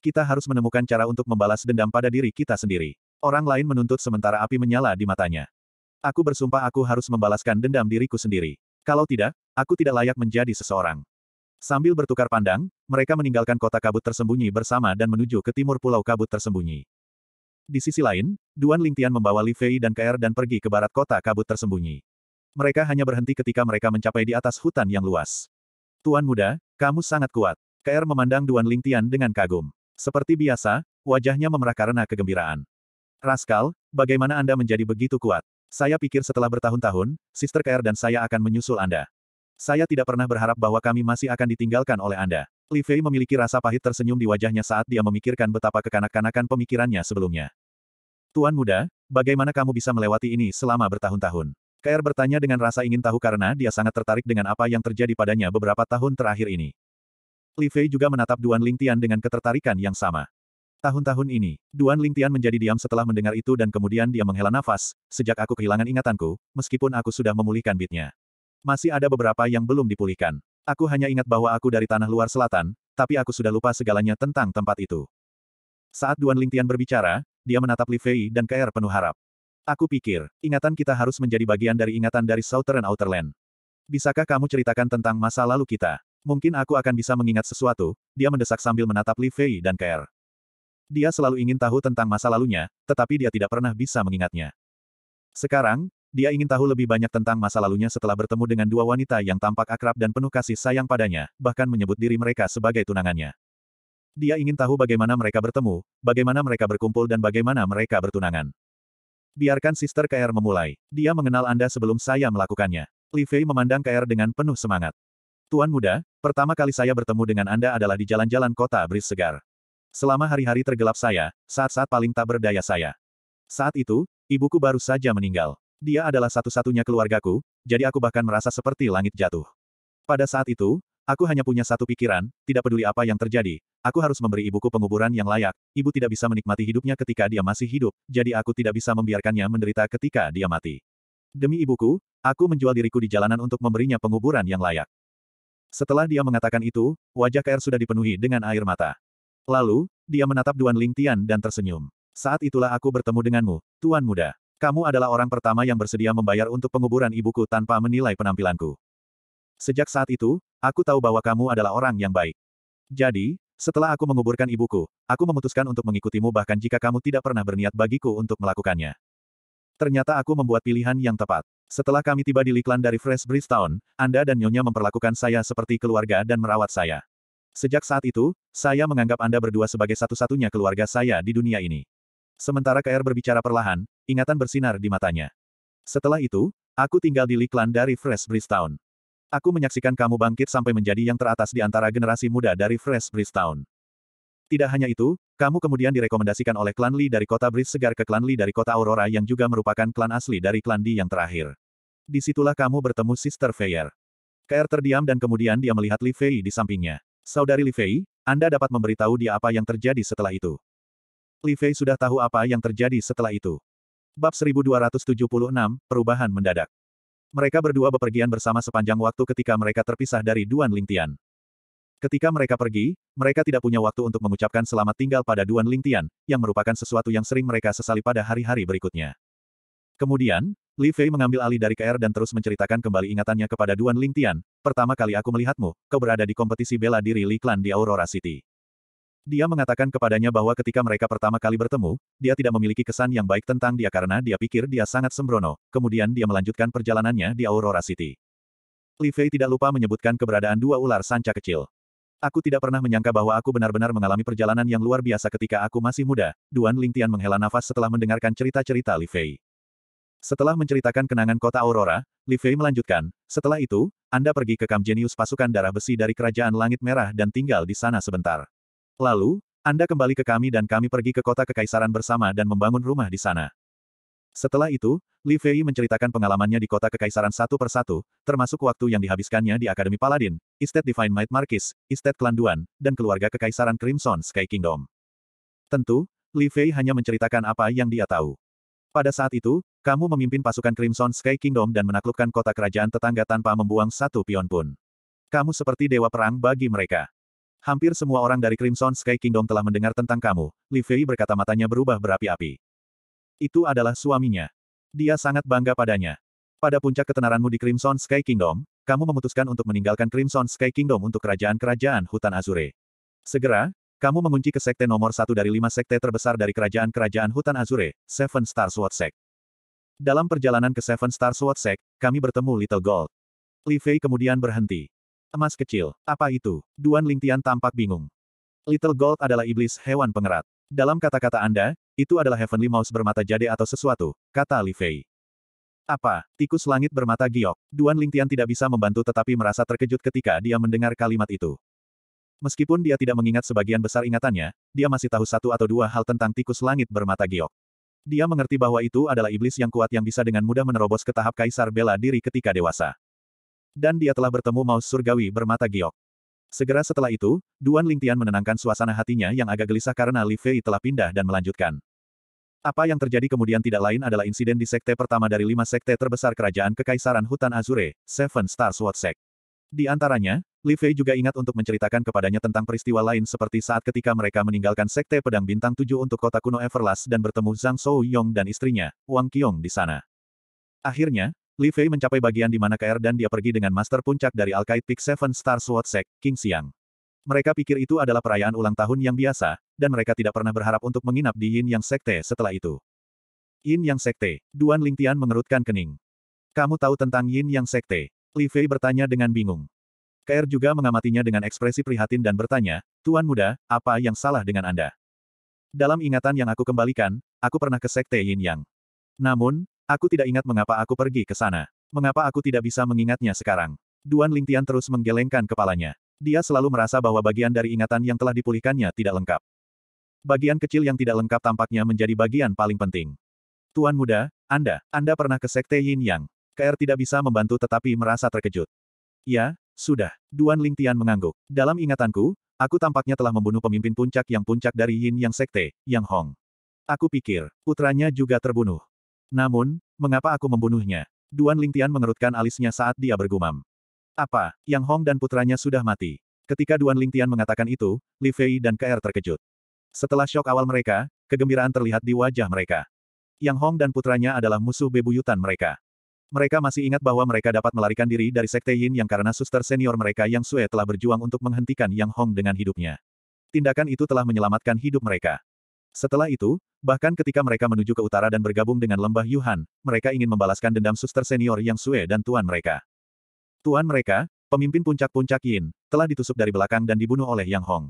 Kita harus menemukan cara untuk membalas dendam pada diri kita sendiri. Orang lain menuntut sementara api menyala di matanya. Aku bersumpah aku harus membalaskan dendam diriku sendiri. Kalau tidak, aku tidak layak menjadi seseorang. Sambil bertukar pandang, mereka meninggalkan kota kabut tersembunyi bersama dan menuju ke timur pulau kabut tersembunyi. Di sisi lain, Duan Lingtian membawa Li Fei dan KR dan pergi ke barat kota kabut tersembunyi. Mereka hanya berhenti ketika mereka mencapai di atas hutan yang luas. Tuan muda, kamu sangat kuat. KR memandang Duan Lingtian dengan kagum. Seperti biasa, wajahnya memerah karena kegembiraan. Raskal, bagaimana Anda menjadi begitu kuat? Saya pikir setelah bertahun-tahun, Sister KR dan saya akan menyusul Anda. Saya tidak pernah berharap bahwa kami masih akan ditinggalkan oleh Anda. Li Fei memiliki rasa pahit tersenyum di wajahnya saat dia memikirkan betapa kekanak-kanakan pemikirannya sebelumnya. Tuan muda, bagaimana kamu bisa melewati ini selama bertahun-tahun? KR bertanya dengan rasa ingin tahu karena dia sangat tertarik dengan apa yang terjadi padanya beberapa tahun terakhir ini. Li Fei juga menatap Duan Ling Tian dengan ketertarikan yang sama. Tahun-tahun ini, Duan Ling Tian menjadi diam setelah mendengar itu dan kemudian dia menghela nafas, sejak aku kehilangan ingatanku, meskipun aku sudah memulihkan bitnya. Masih ada beberapa yang belum dipulihkan. Aku hanya ingat bahwa aku dari tanah luar selatan, tapi aku sudah lupa segalanya tentang tempat itu. Saat Duan Lingtian berbicara, dia menatap Li Fei dan KR er penuh harap. Aku pikir, ingatan kita harus menjadi bagian dari ingatan dari Southern Outerland. Bisakah kamu ceritakan tentang masa lalu kita? Mungkin aku akan bisa mengingat sesuatu, dia mendesak sambil menatap Li Fei dan KR. Er. Dia selalu ingin tahu tentang masa lalunya, tetapi dia tidak pernah bisa mengingatnya. Sekarang, dia ingin tahu lebih banyak tentang masa lalunya setelah bertemu dengan dua wanita yang tampak akrab dan penuh kasih sayang padanya, bahkan menyebut diri mereka sebagai tunangannya. Dia ingin tahu bagaimana mereka bertemu, bagaimana mereka berkumpul dan bagaimana mereka bertunangan. Biarkan Sister KR memulai. Dia mengenal Anda sebelum saya melakukannya. Li Fei memandang KR dengan penuh semangat. Tuan muda, pertama kali saya bertemu dengan Anda adalah di jalan-jalan kota Bris Segar. Selama hari-hari tergelap saya, saat-saat paling tak berdaya saya. Saat itu, ibuku baru saja meninggal. Dia adalah satu-satunya keluargaku, jadi aku bahkan merasa seperti langit jatuh. Pada saat itu, aku hanya punya satu pikiran, tidak peduli apa yang terjadi, aku harus memberi ibuku penguburan yang layak, ibu tidak bisa menikmati hidupnya ketika dia masih hidup, jadi aku tidak bisa membiarkannya menderita ketika dia mati. Demi ibuku, aku menjual diriku di jalanan untuk memberinya penguburan yang layak. Setelah dia mengatakan itu, wajah KR sudah dipenuhi dengan air mata. Lalu, dia menatap Duan Lingtian dan tersenyum. Saat itulah aku bertemu denganmu, Tuan Muda. Kamu adalah orang pertama yang bersedia membayar untuk penguburan ibuku tanpa menilai penampilanku. Sejak saat itu, aku tahu bahwa kamu adalah orang yang baik. Jadi, setelah aku menguburkan ibuku, aku memutuskan untuk mengikutimu bahkan jika kamu tidak pernah berniat bagiku untuk melakukannya. Ternyata aku membuat pilihan yang tepat. Setelah kami tiba di Liklan dari Fresh Town, Anda dan Nyonya memperlakukan saya seperti keluarga dan merawat saya. Sejak saat itu, saya menganggap Anda berdua sebagai satu-satunya keluarga saya di dunia ini. Sementara KR berbicara perlahan, ingatan bersinar di matanya. Setelah itu, aku tinggal di Liklan dari Fresh Town. Aku menyaksikan kamu bangkit sampai menjadi yang teratas di antara generasi muda dari Fresh Town. Tidak hanya itu, kamu kemudian direkomendasikan oleh klan Li dari kota Breeze Segar ke klan Li dari kota Aurora yang juga merupakan klan asli dari klan Di yang terakhir. Disitulah kamu bertemu Sister Feyer. KR terdiam dan kemudian dia melihat Li Fei di sampingnya. Saudari Li Fei, Anda dapat memberitahu dia apa yang terjadi setelah itu. Li Fei sudah tahu apa yang terjadi setelah itu. Bab 1276, Perubahan Mendadak. Mereka berdua bepergian bersama sepanjang waktu ketika mereka terpisah dari Duan Lingtian. Ketika mereka pergi, mereka tidak punya waktu untuk mengucapkan selamat tinggal pada Duan Lingtian, yang merupakan sesuatu yang sering mereka sesali pada hari-hari berikutnya. Kemudian, Li Fei mengambil alih dari KR dan terus menceritakan kembali ingatannya kepada Duan Lingtian, pertama kali aku melihatmu, kau berada di kompetisi bela diri Li Klan di Aurora City. Dia mengatakan kepadanya bahwa ketika mereka pertama kali bertemu, dia tidak memiliki kesan yang baik tentang dia karena dia pikir dia sangat sembrono, kemudian dia melanjutkan perjalanannya di Aurora City. Li Fei tidak lupa menyebutkan keberadaan dua ular sanca kecil. Aku tidak pernah menyangka bahwa aku benar-benar mengalami perjalanan yang luar biasa ketika aku masih muda, Duan Ling Tian menghela nafas setelah mendengarkan cerita-cerita Li Fei. Setelah menceritakan kenangan kota Aurora, Li Fei melanjutkan, setelah itu, Anda pergi ke kamp jenius pasukan darah besi dari Kerajaan Langit Merah dan tinggal di sana sebentar. Lalu, Anda kembali ke kami dan kami pergi ke kota kekaisaran bersama dan membangun rumah di sana. Setelah itu, Li Fei menceritakan pengalamannya di kota kekaisaran satu persatu, termasuk waktu yang dihabiskannya di Akademi Paladin, Estate Divine Might Marquis, Estate Klan dan keluarga kekaisaran Crimson Sky Kingdom. Tentu, Li Fei hanya menceritakan apa yang dia tahu. Pada saat itu, kamu memimpin pasukan Crimson Sky Kingdom dan menaklukkan kota kerajaan tetangga tanpa membuang satu pion pun. Kamu seperti dewa perang bagi mereka. Hampir semua orang dari Crimson Sky Kingdom telah mendengar tentang kamu, Li Fei berkata matanya berubah berapi-api. Itu adalah suaminya. Dia sangat bangga padanya. Pada puncak ketenaranmu di Crimson Sky Kingdom, kamu memutuskan untuk meninggalkan Crimson Sky Kingdom untuk kerajaan-kerajaan hutan Azure. Segera, kamu mengunci ke sekte nomor satu dari lima sekte terbesar dari kerajaan-kerajaan hutan Azure, Seven Star Sword Sect. Dalam perjalanan ke Seven Star Sword Sect, kami bertemu Little Gold. Li Fei kemudian berhenti emas kecil. Apa itu? Duan Lingtian tampak bingung. Little Gold adalah iblis hewan pengerat. Dalam kata-kata Anda, itu adalah Heavenly Mouse bermata jade atau sesuatu, kata Li Fei. Apa? Tikus langit bermata giok. Duan Lingtian tidak bisa membantu tetapi merasa terkejut ketika dia mendengar kalimat itu. Meskipun dia tidak mengingat sebagian besar ingatannya, dia masih tahu satu atau dua hal tentang tikus langit bermata giok. Dia mengerti bahwa itu adalah iblis yang kuat yang bisa dengan mudah menerobos ke tahap kaisar bela diri ketika dewasa dan dia telah bertemu Maus Surgawi bermata giok. Segera setelah itu, Duan Lingtian menenangkan suasana hatinya yang agak gelisah karena Li Fei telah pindah dan melanjutkan. Apa yang terjadi kemudian tidak lain adalah insiden di sekte pertama dari lima sekte terbesar kerajaan Kekaisaran Hutan Azure, Seven Star Sword Sect. Di antaranya, Li Fei juga ingat untuk menceritakan kepadanya tentang peristiwa lain seperti saat ketika mereka meninggalkan Sekte Pedang Bintang Tujuh untuk kota kuno Everlast dan bertemu Zhang Shou Yong dan istrinya, Wang Qiong di sana. Akhirnya, Li Fei mencapai bagian di mana KR dan dia pergi dengan Master Puncak dari Alkaid Peak Seven Star Sword Sect, King Xiang. Mereka pikir itu adalah perayaan ulang tahun yang biasa, dan mereka tidak pernah berharap untuk menginap di Yin Yang Sekte setelah itu. Yin Yang Sekte, Duan Ling Tian mengerutkan kening. Kamu tahu tentang Yin Yang Sekte? Li Fei bertanya dengan bingung. KR juga mengamatinya dengan ekspresi prihatin dan bertanya, Tuan muda, apa yang salah dengan Anda? Dalam ingatan yang aku kembalikan, aku pernah ke Sekte Yin Yang. Namun, Aku tidak ingat mengapa aku pergi ke sana. Mengapa aku tidak bisa mengingatnya sekarang? Duan Lingtian terus menggelengkan kepalanya. Dia selalu merasa bahwa bagian dari ingatan yang telah dipulihkannya tidak lengkap. Bagian kecil yang tidak lengkap tampaknya menjadi bagian paling penting. Tuan muda, Anda, Anda pernah ke Sekte Yin Yang. KR tidak bisa membantu tetapi merasa terkejut. Ya, sudah. Duan Lingtian mengangguk. Dalam ingatanku, aku tampaknya telah membunuh pemimpin puncak yang puncak dari Yin Yang Sekte, Yang Hong. Aku pikir, putranya juga terbunuh. Namun, mengapa aku membunuhnya? Duan Lingtian mengerutkan alisnya saat dia bergumam. Apa, Yang Hong dan putranya sudah mati? Ketika Duan Lingtian mengatakan itu, Li Fei dan KR er terkejut. Setelah shock awal mereka, kegembiraan terlihat di wajah mereka. Yang Hong dan putranya adalah musuh bebuyutan mereka. Mereka masih ingat bahwa mereka dapat melarikan diri dari Sekte Yin yang karena suster senior mereka Yang Sue telah berjuang untuk menghentikan Yang Hong dengan hidupnya. Tindakan itu telah menyelamatkan hidup mereka. Setelah itu, bahkan ketika mereka menuju ke utara dan bergabung dengan lembah Yuhan, mereka ingin membalaskan dendam suster senior yang Sue dan tuan mereka. Tuan mereka, pemimpin puncak-puncak Yin, telah ditusuk dari belakang dan dibunuh oleh Yang Hong.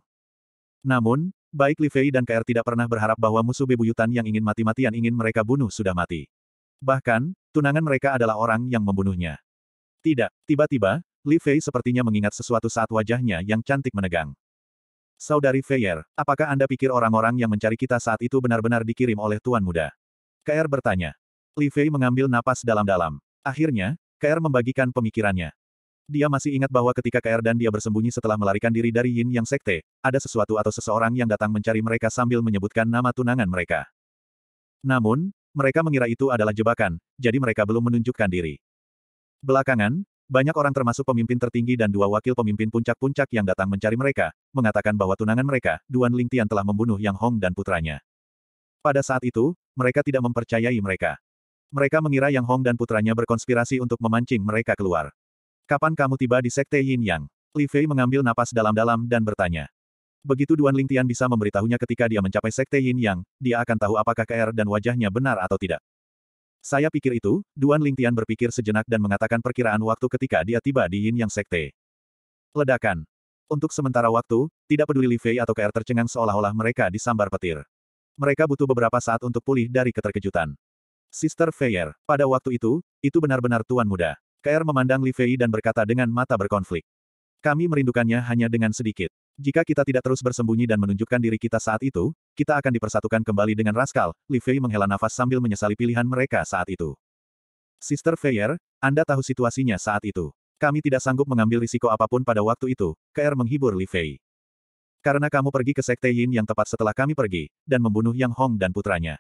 Namun, baik Li Fei dan KR tidak pernah berharap bahwa musuh bebuyutan yang ingin mati-matian ingin mereka bunuh sudah mati. Bahkan, tunangan mereka adalah orang yang membunuhnya. Tidak, tiba-tiba, Li Fei sepertinya mengingat sesuatu saat wajahnya yang cantik menegang. Saudari Feyer, apakah Anda pikir orang-orang yang mencari kita saat itu benar-benar dikirim oleh Tuan Muda? KR bertanya. Li Fei mengambil napas dalam-dalam. Akhirnya, KR membagikan pemikirannya. Dia masih ingat bahwa ketika KR dan dia bersembunyi setelah melarikan diri dari Yin Yang Sekte, ada sesuatu atau seseorang yang datang mencari mereka sambil menyebutkan nama tunangan mereka. Namun, mereka mengira itu adalah jebakan, jadi mereka belum menunjukkan diri. Belakangan, banyak orang termasuk pemimpin tertinggi dan dua wakil pemimpin puncak-puncak yang datang mencari mereka, mengatakan bahwa tunangan mereka, Duan Ling Tian telah membunuh Yang Hong dan putranya. Pada saat itu, mereka tidak mempercayai mereka. Mereka mengira Yang Hong dan putranya berkonspirasi untuk memancing mereka keluar. Kapan kamu tiba di Sekte Yin Yang? Li Fei mengambil napas dalam-dalam dan bertanya. Begitu Duan Ling Tian bisa memberitahunya ketika dia mencapai Sekte Yin Yang, dia akan tahu apakah KR dan wajahnya benar atau tidak. Saya pikir itu, Duan Lingtian berpikir sejenak dan mengatakan perkiraan waktu ketika dia tiba di Yin Yang Sekte. Ledakan. Untuk sementara waktu, tidak peduli Li Fei atau KR tercengang seolah-olah mereka disambar petir. Mereka butuh beberapa saat untuk pulih dari keterkejutan. Sister Feier. pada waktu itu, itu benar-benar tuan muda. KR memandang Li Fei dan berkata dengan mata berkonflik. Kami merindukannya hanya dengan sedikit. Jika kita tidak terus bersembunyi dan menunjukkan diri kita saat itu, kita akan dipersatukan kembali dengan Raskal, Li Fei menghela nafas sambil menyesali pilihan mereka saat itu. Sister Feier, Anda tahu situasinya saat itu. Kami tidak sanggup mengambil risiko apapun pada waktu itu, KR menghibur Li Fei. Karena kamu pergi ke Sekte Yin yang tepat setelah kami pergi, dan membunuh Yang Hong dan putranya.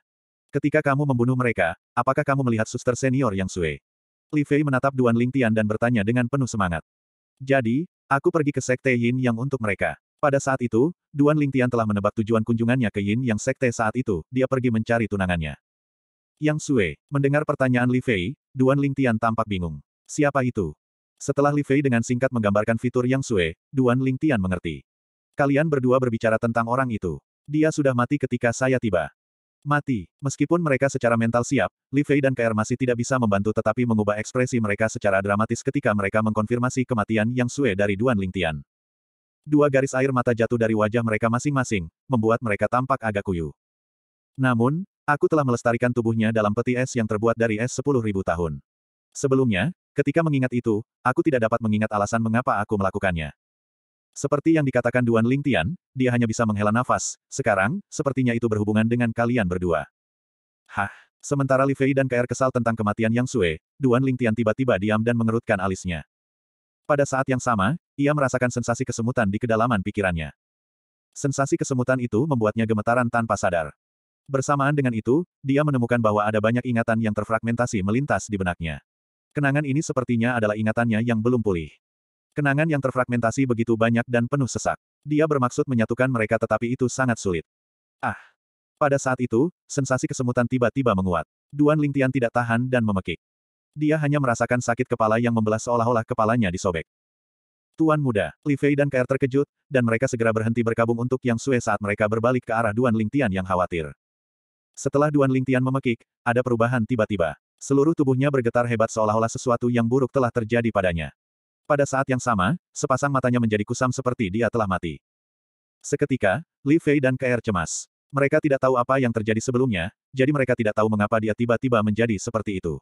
Ketika kamu membunuh mereka, apakah kamu melihat suster senior yang Sue? Li Fei menatap Duan Lingtian dan bertanya dengan penuh semangat. Jadi, aku pergi ke Sekte Yin yang untuk mereka. Pada saat itu, Duan Lingtian telah menebak tujuan kunjungannya ke Yin Yang Sekte saat itu, dia pergi mencari tunangannya. Yang Sue, mendengar pertanyaan Li Fei, Duan Lingtian tampak bingung. Siapa itu? Setelah Li Fei dengan singkat menggambarkan fitur Yang Sue, Duan Lingtian mengerti. Kalian berdua berbicara tentang orang itu. Dia sudah mati ketika saya tiba. Mati. Meskipun mereka secara mental siap, Li Fei dan KR masih tidak bisa membantu tetapi mengubah ekspresi mereka secara dramatis ketika mereka mengkonfirmasi kematian Yang Sue dari Duan Lingtian. Dua garis air mata jatuh dari wajah mereka masing-masing, membuat mereka tampak agak kuyu. Namun, aku telah melestarikan tubuhnya dalam peti es yang terbuat dari es 10.000 tahun. Sebelumnya, ketika mengingat itu, aku tidak dapat mengingat alasan mengapa aku melakukannya. Seperti yang dikatakan Duan Lingtian, dia hanya bisa menghela nafas, sekarang, sepertinya itu berhubungan dengan kalian berdua. Hah? Sementara Li Fei dan KR kesal tentang kematian Yang Sue, Duan Lingtian tiba-tiba diam dan mengerutkan alisnya. Pada saat yang sama, ia merasakan sensasi kesemutan di kedalaman pikirannya. Sensasi kesemutan itu membuatnya gemetaran tanpa sadar. Bersamaan dengan itu, dia menemukan bahwa ada banyak ingatan yang terfragmentasi melintas di benaknya. Kenangan ini sepertinya adalah ingatannya yang belum pulih. Kenangan yang terfragmentasi begitu banyak dan penuh sesak. Dia bermaksud menyatukan mereka tetapi itu sangat sulit. Ah! Pada saat itu, sensasi kesemutan tiba-tiba menguat. Duan Lingtian tidak tahan dan memekik. Dia hanya merasakan sakit kepala yang membelah seolah-olah kepalanya disobek. Tuan muda, Li Fei dan KR terkejut, dan mereka segera berhenti berkabung untuk Yang Sue saat mereka berbalik ke arah Duan Lingtian yang khawatir. Setelah Duan Lingtian memekik, ada perubahan tiba-tiba. Seluruh tubuhnya bergetar hebat seolah-olah sesuatu yang buruk telah terjadi padanya. Pada saat yang sama, sepasang matanya menjadi kusam seperti dia telah mati. Seketika, Li Fei dan KR cemas. Mereka tidak tahu apa yang terjadi sebelumnya, jadi mereka tidak tahu mengapa dia tiba-tiba menjadi seperti itu.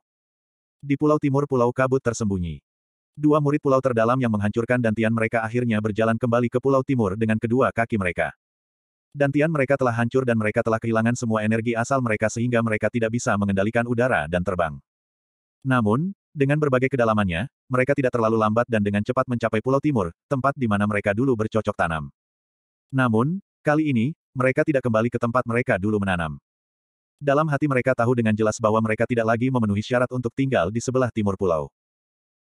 Di pulau timur pulau kabut tersembunyi. Dua murid pulau terdalam yang menghancurkan dantian mereka akhirnya berjalan kembali ke pulau timur dengan kedua kaki mereka. Dantian mereka telah hancur dan mereka telah kehilangan semua energi asal mereka sehingga mereka tidak bisa mengendalikan udara dan terbang. Namun, dengan berbagai kedalamannya, mereka tidak terlalu lambat dan dengan cepat mencapai Pulau Timur, tempat di mana mereka dulu bercocok tanam. Namun, kali ini, mereka tidak kembali ke tempat mereka dulu menanam. Dalam hati mereka tahu dengan jelas bahwa mereka tidak lagi memenuhi syarat untuk tinggal di sebelah timur pulau.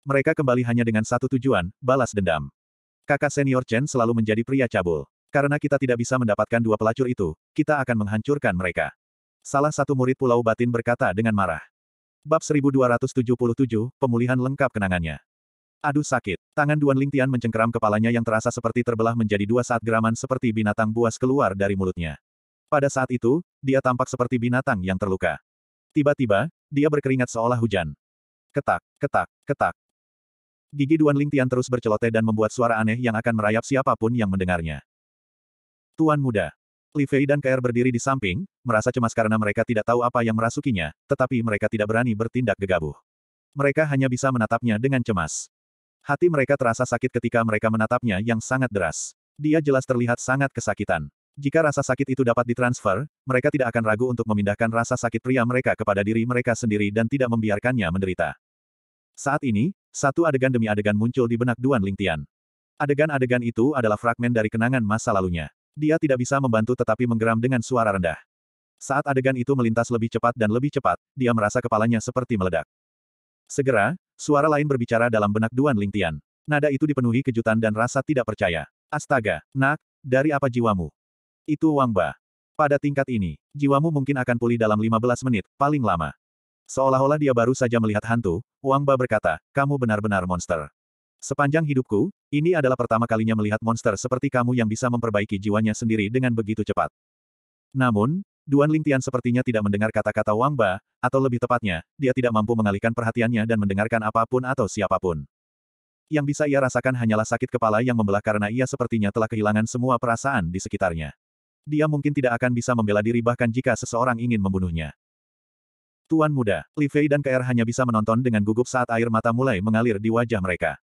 Mereka kembali hanya dengan satu tujuan, balas dendam. Kakak senior Chen selalu menjadi pria cabul. Karena kita tidak bisa mendapatkan dua pelacur itu, kita akan menghancurkan mereka. Salah satu murid Pulau Batin berkata dengan marah. Bab 1277, Pemulihan Lengkap Kenangannya. Aduh sakit, tangan Duan Lingtian mencengkeram kepalanya yang terasa seperti terbelah menjadi dua saat geraman seperti binatang buas keluar dari mulutnya. Pada saat itu, dia tampak seperti binatang yang terluka. Tiba-tiba, dia berkeringat seolah hujan. Ketak, ketak, ketak. Gigi Duan Lingtian terus berceloteh dan membuat suara aneh yang akan merayap siapapun yang mendengarnya. Tuan muda. Li Fei dan KR berdiri di samping, merasa cemas karena mereka tidak tahu apa yang merasukinya, tetapi mereka tidak berani bertindak gegabah. Mereka hanya bisa menatapnya dengan cemas. Hati mereka terasa sakit ketika mereka menatapnya yang sangat deras. Dia jelas terlihat sangat kesakitan. Jika rasa sakit itu dapat ditransfer, mereka tidak akan ragu untuk memindahkan rasa sakit pria mereka kepada diri mereka sendiri dan tidak membiarkannya menderita. Saat ini, satu adegan demi adegan muncul di benak Duan Lingtian. Adegan-adegan itu adalah fragmen dari kenangan masa lalunya. Dia tidak bisa membantu tetapi menggeram dengan suara rendah. Saat adegan itu melintas lebih cepat dan lebih cepat, dia merasa kepalanya seperti meledak. Segera, suara lain berbicara dalam benak Duan Lingtian. Nada itu dipenuhi kejutan dan rasa tidak percaya. Astaga, nak, dari apa jiwamu? Itu Wangba. Pada tingkat ini, jiwamu mungkin akan pulih dalam 15 menit, paling lama. Seolah-olah dia baru saja melihat hantu, Wangba berkata, kamu benar-benar monster. Sepanjang hidupku, ini adalah pertama kalinya melihat monster seperti kamu yang bisa memperbaiki jiwanya sendiri dengan begitu cepat. Namun, Duan Lingtian sepertinya tidak mendengar kata-kata Wangba, atau lebih tepatnya, dia tidak mampu mengalihkan perhatiannya dan mendengarkan apapun atau siapapun. Yang bisa ia rasakan hanyalah sakit kepala yang membelah karena ia sepertinya telah kehilangan semua perasaan di sekitarnya dia mungkin tidak akan bisa membela diri bahkan jika seseorang ingin membunuhnya. Tuan muda, Li Fei dan KR hanya bisa menonton dengan gugup saat air mata mulai mengalir di wajah mereka.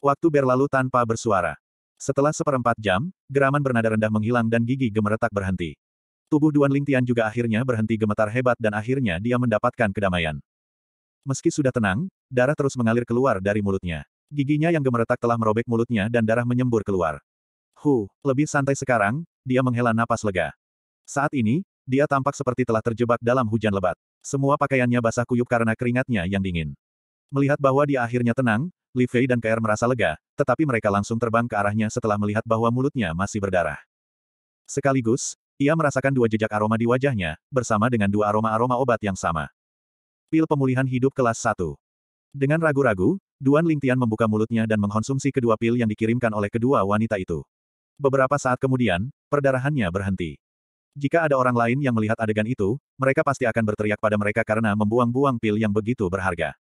Waktu berlalu tanpa bersuara. Setelah seperempat jam, geraman bernada rendah menghilang dan gigi gemeretak berhenti. Tubuh Duan Ling Tian juga akhirnya berhenti gemetar hebat dan akhirnya dia mendapatkan kedamaian. Meski sudah tenang, darah terus mengalir keluar dari mulutnya. Giginya yang gemeretak telah merobek mulutnya dan darah menyembur keluar. Hu, lebih santai sekarang, dia menghela napas lega. Saat ini, dia tampak seperti telah terjebak dalam hujan lebat. Semua pakaiannya basah kuyup karena keringatnya yang dingin. Melihat bahwa dia akhirnya tenang, Li Fei dan KR merasa lega, tetapi mereka langsung terbang ke arahnya setelah melihat bahwa mulutnya masih berdarah. Sekaligus, ia merasakan dua jejak aroma di wajahnya, bersama dengan dua aroma-aroma obat yang sama. Pil pemulihan hidup kelas 1. Dengan ragu-ragu, Duan Lingtian membuka mulutnya dan mengkonsumsi kedua pil yang dikirimkan oleh kedua wanita itu. Beberapa saat kemudian, perdarahannya berhenti. Jika ada orang lain yang melihat adegan itu, mereka pasti akan berteriak pada mereka karena membuang-buang pil yang begitu berharga.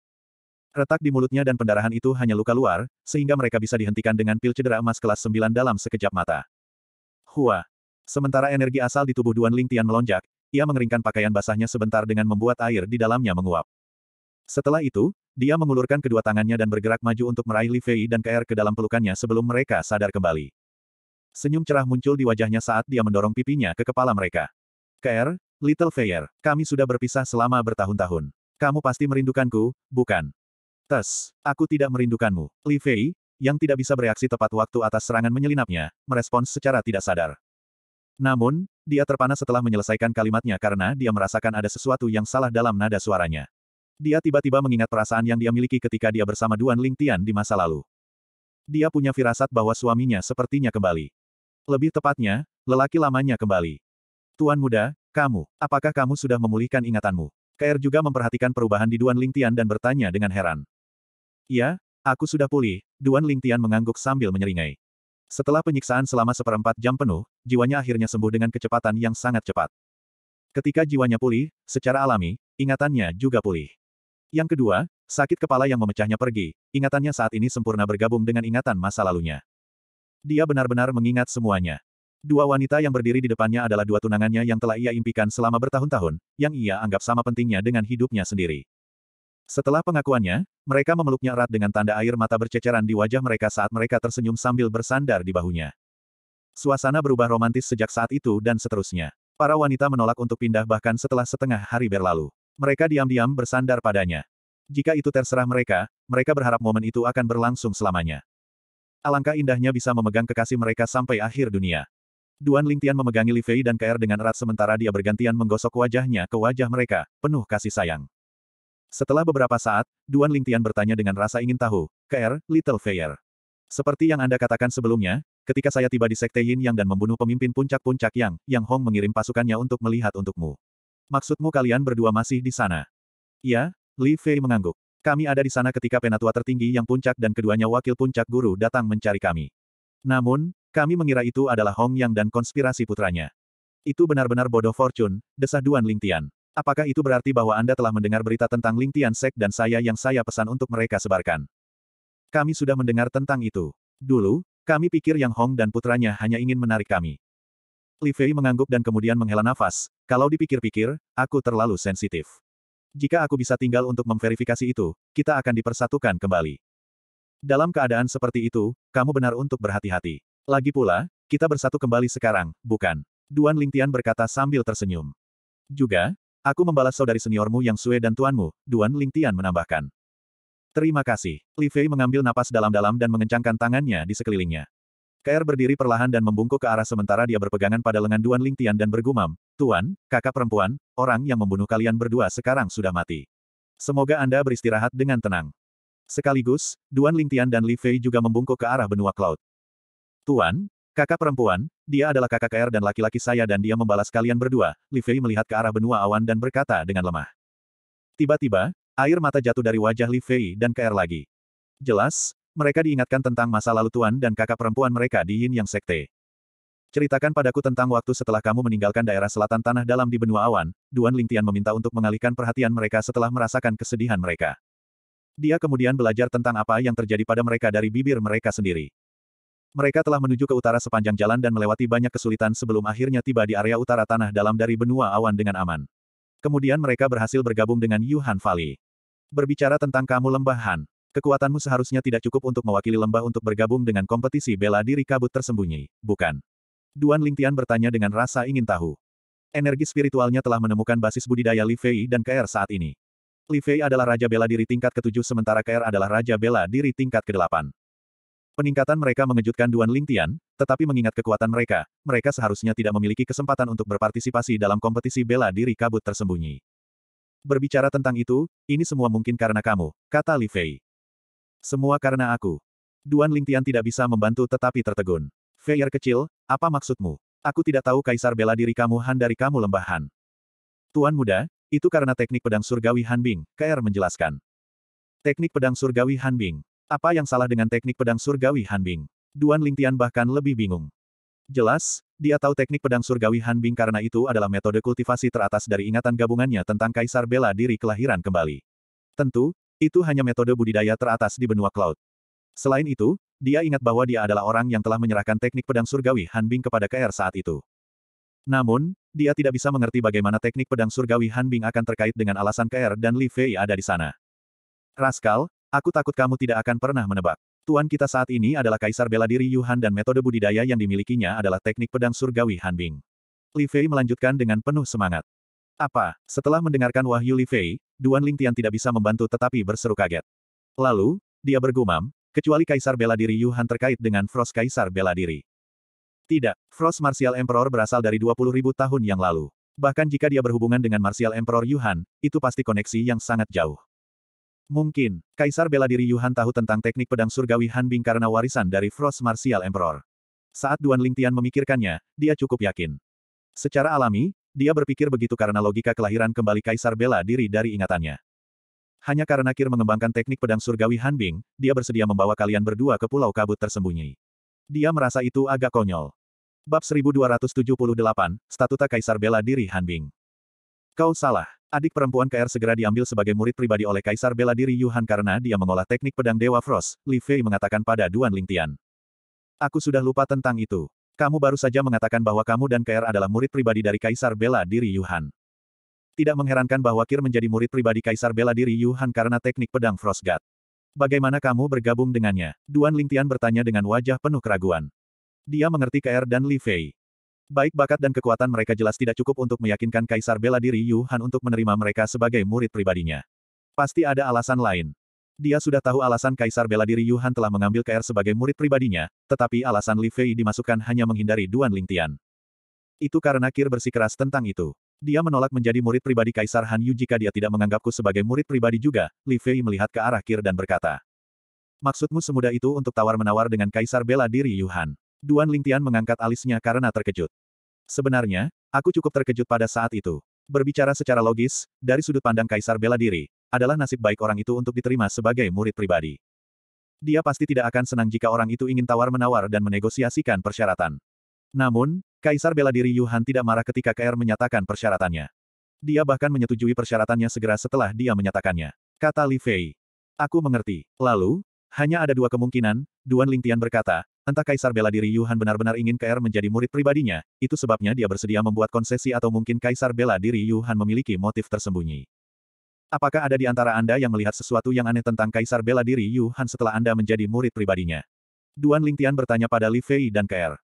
Retak di mulutnya dan pendarahan itu hanya luka luar, sehingga mereka bisa dihentikan dengan pil cedera emas kelas 9 dalam sekejap mata. Hua. Sementara energi asal di tubuh Duan Ling Tian melonjak, ia mengeringkan pakaian basahnya sebentar dengan membuat air di dalamnya menguap. Setelah itu, dia mengulurkan kedua tangannya dan bergerak maju untuk meraih Li Fei dan KR ke dalam pelukannya sebelum mereka sadar kembali. Senyum cerah muncul di wajahnya saat dia mendorong pipinya ke kepala mereka. KR, Little Fair, kami sudah berpisah selama bertahun-tahun. Kamu pasti merindukanku, bukan? Tes, aku tidak merindukanmu. Li Fei, yang tidak bisa bereaksi tepat waktu atas serangan menyelinapnya, merespons secara tidak sadar. Namun, dia terpana setelah menyelesaikan kalimatnya karena dia merasakan ada sesuatu yang salah dalam nada suaranya. Dia tiba-tiba mengingat perasaan yang dia miliki ketika dia bersama Duan Ling Tian di masa lalu. Dia punya firasat bahwa suaminya sepertinya kembali. Lebih tepatnya, lelaki lamanya kembali. Tuan muda, kamu, apakah kamu sudah memulihkan ingatanmu? KR juga memperhatikan perubahan di Duan Lingtian dan bertanya dengan heran. Ya, aku sudah pulih, Duan Lingtian mengangguk sambil menyeringai. Setelah penyiksaan selama seperempat jam penuh, jiwanya akhirnya sembuh dengan kecepatan yang sangat cepat. Ketika jiwanya pulih, secara alami, ingatannya juga pulih. Yang kedua, sakit kepala yang memecahnya pergi, ingatannya saat ini sempurna bergabung dengan ingatan masa lalunya. Dia benar-benar mengingat semuanya. Dua wanita yang berdiri di depannya adalah dua tunangannya yang telah ia impikan selama bertahun-tahun, yang ia anggap sama pentingnya dengan hidupnya sendiri. Setelah pengakuannya, mereka memeluknya erat dengan tanda air mata berceceran di wajah mereka saat mereka tersenyum sambil bersandar di bahunya. Suasana berubah romantis sejak saat itu dan seterusnya. Para wanita menolak untuk pindah bahkan setelah setengah hari berlalu. Mereka diam-diam bersandar padanya. Jika itu terserah mereka, mereka berharap momen itu akan berlangsung selamanya alangkah indahnya bisa memegang kekasih mereka sampai akhir dunia. Duan Lingtian memegangi Li Fei dan KR dengan erat sementara dia bergantian menggosok wajahnya ke wajah mereka, penuh kasih sayang. Setelah beberapa saat, Duan Lingtian bertanya dengan rasa ingin tahu, KR, Little Feier. Seperti yang Anda katakan sebelumnya, ketika saya tiba di Sekte Yin Yang dan membunuh pemimpin puncak-puncak Yang, Yang Hong mengirim pasukannya untuk melihat untukmu. Maksudmu kalian berdua masih di sana? Ya, Li Fei mengangguk. Kami ada di sana ketika penatua tertinggi yang puncak dan keduanya wakil puncak guru datang mencari kami. Namun, kami mengira itu adalah Hong Yang dan konspirasi putranya. Itu benar-benar bodoh fortune, desah Duan Lingtian. Apakah itu berarti bahwa Anda telah mendengar berita tentang Lingtian Sek dan saya yang saya pesan untuk mereka sebarkan? Kami sudah mendengar tentang itu. Dulu, kami pikir Yang Hong dan putranya hanya ingin menarik kami. Li Fei mengangguk dan kemudian menghela nafas, kalau dipikir-pikir, aku terlalu sensitif. Jika aku bisa tinggal untuk memverifikasi itu, kita akan dipersatukan kembali. Dalam keadaan seperti itu, kamu benar untuk berhati-hati. Lagi pula, kita bersatu kembali sekarang, bukan? Duan Lingtian berkata sambil tersenyum. Juga, aku membalas saudari seniormu yang Sue dan tuanmu, Duan Lingtian menambahkan. Terima kasih. Li Fei mengambil napas dalam-dalam dan mengencangkan tangannya di sekelilingnya. KR berdiri perlahan dan membungkuk ke arah sementara dia berpegangan pada lengan Duan Ling Tian dan bergumam, Tuan, kakak perempuan, orang yang membunuh kalian berdua sekarang sudah mati. Semoga Anda beristirahat dengan tenang. Sekaligus, Duan Ling Tian dan Li Fei juga membungkuk ke arah benua Cloud. Tuan, kakak perempuan, dia adalah kakak KR dan laki-laki saya dan dia membalas kalian berdua, Li Fei melihat ke arah benua awan dan berkata dengan lemah. Tiba-tiba, air mata jatuh dari wajah Li Fei dan KR lagi. Jelas, mereka diingatkan tentang masa lalu tuan dan kakak perempuan mereka di Yin Yang Sekte. Ceritakan padaku tentang waktu setelah kamu meninggalkan daerah selatan tanah dalam di benua awan, Duan Lingtian meminta untuk mengalihkan perhatian mereka setelah merasakan kesedihan mereka. Dia kemudian belajar tentang apa yang terjadi pada mereka dari bibir mereka sendiri. Mereka telah menuju ke utara sepanjang jalan dan melewati banyak kesulitan sebelum akhirnya tiba di area utara tanah dalam dari benua awan dengan aman. Kemudian mereka berhasil bergabung dengan Yuhan Fali. Berbicara tentang kamu lembah Han. Kekuatanmu seharusnya tidak cukup untuk mewakili lembah untuk bergabung dengan kompetisi bela diri kabut tersembunyi, bukan? Duan Lingtian bertanya dengan rasa ingin tahu. Energi spiritualnya telah menemukan basis budidaya Li Fei dan KR er saat ini. Li Fei adalah raja bela diri tingkat ke-7 sementara KR er adalah raja bela diri tingkat ke-8. Peningkatan mereka mengejutkan Duan Lingtian, tetapi mengingat kekuatan mereka, mereka seharusnya tidak memiliki kesempatan untuk berpartisipasi dalam kompetisi bela diri kabut tersembunyi. Berbicara tentang itu, ini semua mungkin karena kamu, kata Li Fei. Semua karena aku. Duan Lingtian tidak bisa membantu tetapi tertegun. Feyer kecil, apa maksudmu? Aku tidak tahu kaisar bela diri kamu Han dari kamu lembahan. Tuan muda, itu karena teknik pedang surgawi Hanbing, KR menjelaskan. Teknik pedang surgawi Hanbing. Apa yang salah dengan teknik pedang surgawi Hanbing? Duan Lingtian bahkan lebih bingung. Jelas, dia tahu teknik pedang surgawi Hanbing karena itu adalah metode kultivasi teratas dari ingatan gabungannya tentang kaisar bela diri kelahiran kembali. Tentu, itu hanya metode budidaya teratas di benua Cloud. Selain itu, dia ingat bahwa dia adalah orang yang telah menyerahkan teknik pedang surgawi Hanbing kepada KR saat itu. Namun, dia tidak bisa mengerti bagaimana teknik pedang surgawi Hanbing akan terkait dengan alasan KR dan Li Fei ada di sana. Raskal, aku takut kamu tidak akan pernah menebak. Tuan kita saat ini adalah Kaisar Bela Diri Yuhan dan metode budidaya yang dimilikinya adalah teknik pedang surgawi Hanbing. Li Fei melanjutkan dengan penuh semangat. Apa? Setelah mendengarkan wahyu Li Fei, Duan Ling Tian tidak bisa membantu tetapi berseru kaget. Lalu, dia bergumam, kecuali Kaisar Bela Diri Yuhan terkait dengan Frost Kaisar Bela Diri. Tidak, Frost Martial Emperor berasal dari 20.000 tahun yang lalu. Bahkan jika dia berhubungan dengan Martial Emperor Yuhan, itu pasti koneksi yang sangat jauh. Mungkin, Kaisar Bela Diri Yuhan tahu tentang teknik pedang surgawi Hanbing karena warisan dari Frost Martial Emperor. Saat Duan Ling Tian memikirkannya, dia cukup yakin. Secara alami, dia berpikir begitu karena logika kelahiran kembali Kaisar bela diri dari ingatannya. Hanya karena Kir mengembangkan teknik pedang surgawi Hanbing, dia bersedia membawa kalian berdua ke pulau kabut tersembunyi. Dia merasa itu agak konyol. Bab 1278, Statuta Kaisar Bela Diri Hanbing. Kau salah. Adik perempuan KR segera diambil sebagai murid pribadi oleh Kaisar Bela Diri Yuhan karena dia mengolah teknik pedang Dewa Frost, Li Fei mengatakan pada Duan Lingtian. Aku sudah lupa tentang itu. Kamu baru saja mengatakan bahwa kamu dan Kair adalah murid pribadi dari Kaisar Bela Diri Yuhan. Tidak mengherankan bahwa Kir menjadi murid pribadi Kaisar Bela Diri Yuhan karena teknik pedang Frost God. Bagaimana kamu bergabung dengannya? Duan Lingtian bertanya dengan wajah penuh keraguan. Dia mengerti Kair dan Li Fei. Baik bakat dan kekuatan mereka jelas tidak cukup untuk meyakinkan Kaisar Bela Diri Yuhan untuk menerima mereka sebagai murid pribadinya. Pasti ada alasan lain. Dia sudah tahu alasan Kaisar bela diri Yuhan telah mengambil KR sebagai murid pribadinya, tetapi alasan Li Fei dimasukkan hanya menghindari Duan Lingtian. Itu karena Kir bersikeras tentang itu. Dia menolak menjadi murid pribadi Kaisar Han Yu jika dia tidak menganggapku sebagai murid pribadi juga, Li Fei melihat ke arah Kir dan berkata. Maksudmu semudah itu untuk tawar-menawar dengan Kaisar bela diri Yuhan. Duan Lingtian mengangkat alisnya karena terkejut. Sebenarnya, aku cukup terkejut pada saat itu. Berbicara secara logis, dari sudut pandang Kaisar bela diri, adalah nasib baik orang itu untuk diterima sebagai murid pribadi. Dia pasti tidak akan senang jika orang itu ingin tawar-menawar dan menegosiasikan persyaratan. Namun, Kaisar bela diri Yuhan tidak marah ketika KR menyatakan persyaratannya. Dia bahkan menyetujui persyaratannya segera setelah dia menyatakannya. Kata Li Fei. Aku mengerti. Lalu, hanya ada dua kemungkinan, Duan Lingtian berkata, entah Kaisar bela diri Yuhan benar-benar ingin KR menjadi murid pribadinya, itu sebabnya dia bersedia membuat konsesi atau mungkin Kaisar bela diri Yuhan memiliki motif tersembunyi. Apakah ada di antara Anda yang melihat sesuatu yang aneh tentang Kaisar bela diri Yu Han setelah Anda menjadi murid pribadinya? Duan Lingtian bertanya pada Li Fei dan KR.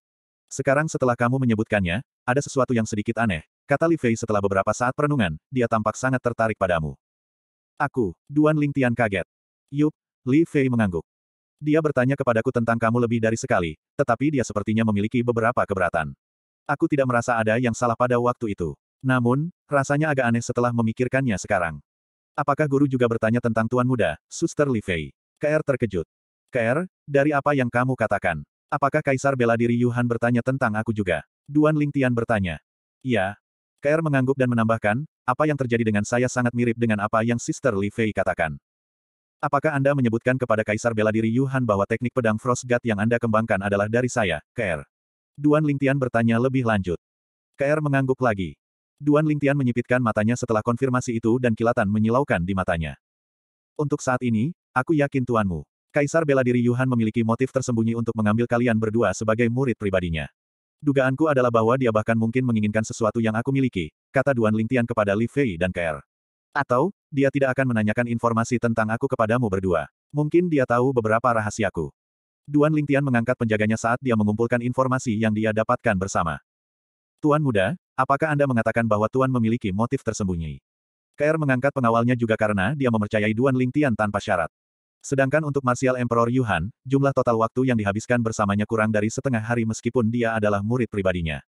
Sekarang setelah kamu menyebutkannya, ada sesuatu yang sedikit aneh, kata Li Fei setelah beberapa saat perenungan, dia tampak sangat tertarik padamu. Aku, Duan Lingtian kaget. Yup, Li Fei mengangguk. Dia bertanya kepadaku tentang kamu lebih dari sekali, tetapi dia sepertinya memiliki beberapa keberatan. Aku tidak merasa ada yang salah pada waktu itu. Namun, rasanya agak aneh setelah memikirkannya sekarang. Apakah guru juga bertanya tentang tuan muda, suster Li Fei? KR terkejut. KR, dari apa yang kamu katakan? Apakah Kaisar bela diri Yuhan bertanya tentang aku juga? Duan Lingtian bertanya. Ya. KR mengangguk dan menambahkan, apa yang terjadi dengan saya sangat mirip dengan apa yang Sister Li Fei katakan. Apakah Anda menyebutkan kepada Kaisar bela diri Yuhan bahwa teknik pedang Frost God yang Anda kembangkan adalah dari saya, KR? Duan Lingtian bertanya lebih lanjut. KR mengangguk lagi. Duan Lingtian menyipitkan matanya setelah konfirmasi itu dan kilatan menyilaukan di matanya. Untuk saat ini, aku yakin tuanmu. Kaisar bela diri Yuhan memiliki motif tersembunyi untuk mengambil kalian berdua sebagai murid pribadinya. Dugaanku adalah bahwa dia bahkan mungkin menginginkan sesuatu yang aku miliki, kata Duan Lingtian kepada Li Fei dan KR. Atau, dia tidak akan menanyakan informasi tentang aku kepadamu berdua. Mungkin dia tahu beberapa rahasiaku. Duan Lingtian mengangkat penjaganya saat dia mengumpulkan informasi yang dia dapatkan bersama. Tuan muda, apakah Anda mengatakan bahwa Tuan memiliki motif tersembunyi? KR mengangkat pengawalnya juga karena dia mempercayai Duan Lingtian tanpa syarat. Sedangkan untuk Martial Emperor Yuhan, jumlah total waktu yang dihabiskan bersamanya kurang dari setengah hari meskipun dia adalah murid pribadinya.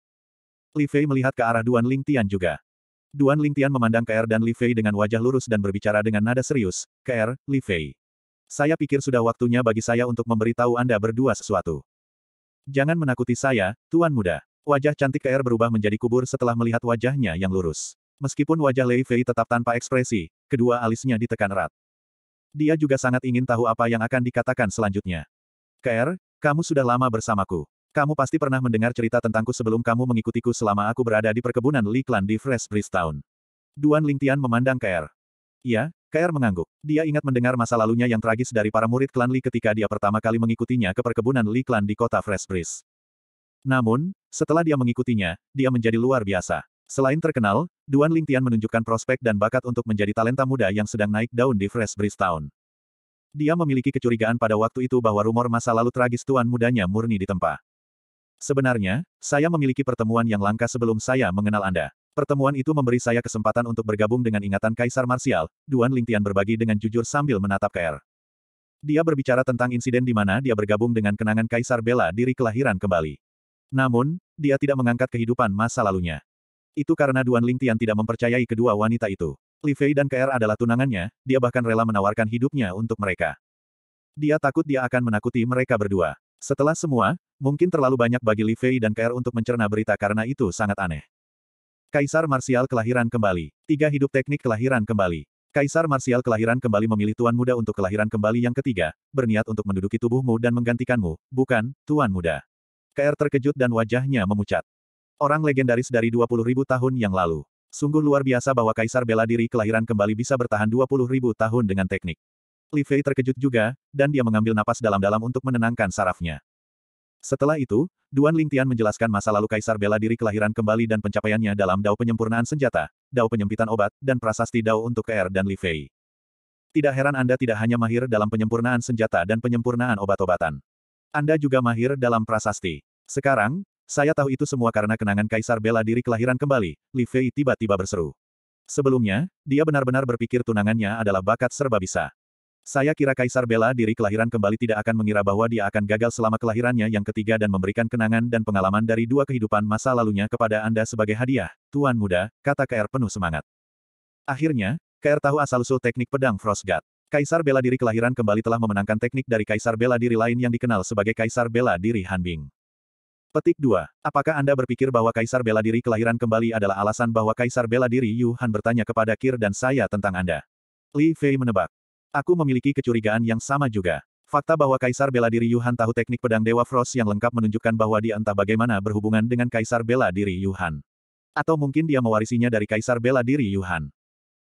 Li Fei melihat ke arah Duan Lingtian juga. Duan Lingtian memandang KR dan Li Fei dengan wajah lurus dan berbicara dengan nada serius, KR, Li Fei. Saya pikir sudah waktunya bagi saya untuk memberitahu Anda berdua sesuatu. Jangan menakuti saya, Tuan Muda. Wajah cantik KR berubah menjadi kubur setelah melihat wajahnya yang lurus. Meskipun wajah Lei Fei tetap tanpa ekspresi, kedua alisnya ditekan erat. Dia juga sangat ingin tahu apa yang akan dikatakan selanjutnya. KR, kamu sudah lama bersamaku. Kamu pasti pernah mendengar cerita tentangku sebelum kamu mengikutiku selama aku berada di perkebunan Li Clan di Fresh Town. Duan Lingtian memandang KR. Ya, KR mengangguk. Dia ingat mendengar masa lalunya yang tragis dari para murid klan Li ketika dia pertama kali mengikutinya ke perkebunan Li Clan di kota Fresh Breeze. Namun, setelah dia mengikutinya, dia menjadi luar biasa. Selain terkenal, Duan Lingtian menunjukkan prospek dan bakat untuk menjadi talenta muda yang sedang naik daun di Fresh Town. Dia memiliki kecurigaan pada waktu itu bahwa rumor masa lalu tragis tuan mudanya murni ditempa. Sebenarnya, saya memiliki pertemuan yang langka sebelum saya mengenal Anda. Pertemuan itu memberi saya kesempatan untuk bergabung dengan ingatan Kaisar Marsial, Duan Lingtian berbagi dengan jujur sambil menatap KR. Dia berbicara tentang insiden di mana dia bergabung dengan kenangan Kaisar Bela diri kelahiran kembali. Namun, dia tidak mengangkat kehidupan masa lalunya. Itu karena Duan Lingtian tidak mempercayai kedua wanita itu. Li Fei dan KR adalah tunangannya, dia bahkan rela menawarkan hidupnya untuk mereka. Dia takut dia akan menakuti mereka berdua. Setelah semua, mungkin terlalu banyak bagi Li Fei dan KR untuk mencerna berita karena itu sangat aneh. Kaisar Marsial Kelahiran Kembali Tiga Hidup Teknik Kelahiran Kembali Kaisar Marsial Kelahiran Kembali memilih Tuan Muda untuk kelahiran kembali yang ketiga, berniat untuk menduduki tubuhmu dan menggantikanmu, bukan, Tuan Muda. KR terkejut dan wajahnya memucat. Orang legendaris dari 20.000 tahun yang lalu. Sungguh luar biasa bahwa Kaisar bela diri kelahiran kembali bisa bertahan 20.000 tahun dengan teknik. Li Fei terkejut juga, dan dia mengambil napas dalam-dalam untuk menenangkan sarafnya. Setelah itu, Duan Ling Tian menjelaskan masa lalu Kaisar bela diri kelahiran kembali dan pencapaiannya dalam dao penyempurnaan senjata, dao penyempitan obat, dan prasasti dao untuk KR dan Li Fei. Tidak heran Anda tidak hanya mahir dalam penyempurnaan senjata dan penyempurnaan obat-obatan. Anda juga mahir dalam prasasti. Sekarang, saya tahu itu semua karena kenangan Kaisar bela diri kelahiran kembali, Li Fei tiba-tiba berseru. Sebelumnya, dia benar-benar berpikir tunangannya adalah bakat serba bisa. Saya kira Kaisar bela diri kelahiran kembali tidak akan mengira bahwa dia akan gagal selama kelahirannya yang ketiga dan memberikan kenangan dan pengalaman dari dua kehidupan masa lalunya kepada Anda sebagai hadiah, Tuan Muda, kata KR penuh semangat. Akhirnya, KR tahu asal-usul teknik pedang Frost Guard. Kaisar bela diri kelahiran kembali telah memenangkan teknik dari kaisar bela diri lain yang dikenal sebagai kaisar bela diri Hanbing. Petik 2. Apakah Anda berpikir bahwa kaisar bela diri kelahiran kembali adalah alasan bahwa kaisar bela diri Yu Han bertanya kepada Kir dan saya tentang Anda? Li Fei menebak. Aku memiliki kecurigaan yang sama juga. Fakta bahwa kaisar bela diri Yu Han tahu teknik pedang Dewa Frost yang lengkap menunjukkan bahwa dia entah bagaimana berhubungan dengan kaisar bela diri Yu Han. Atau mungkin dia mewarisinya dari kaisar bela diri Yu Han.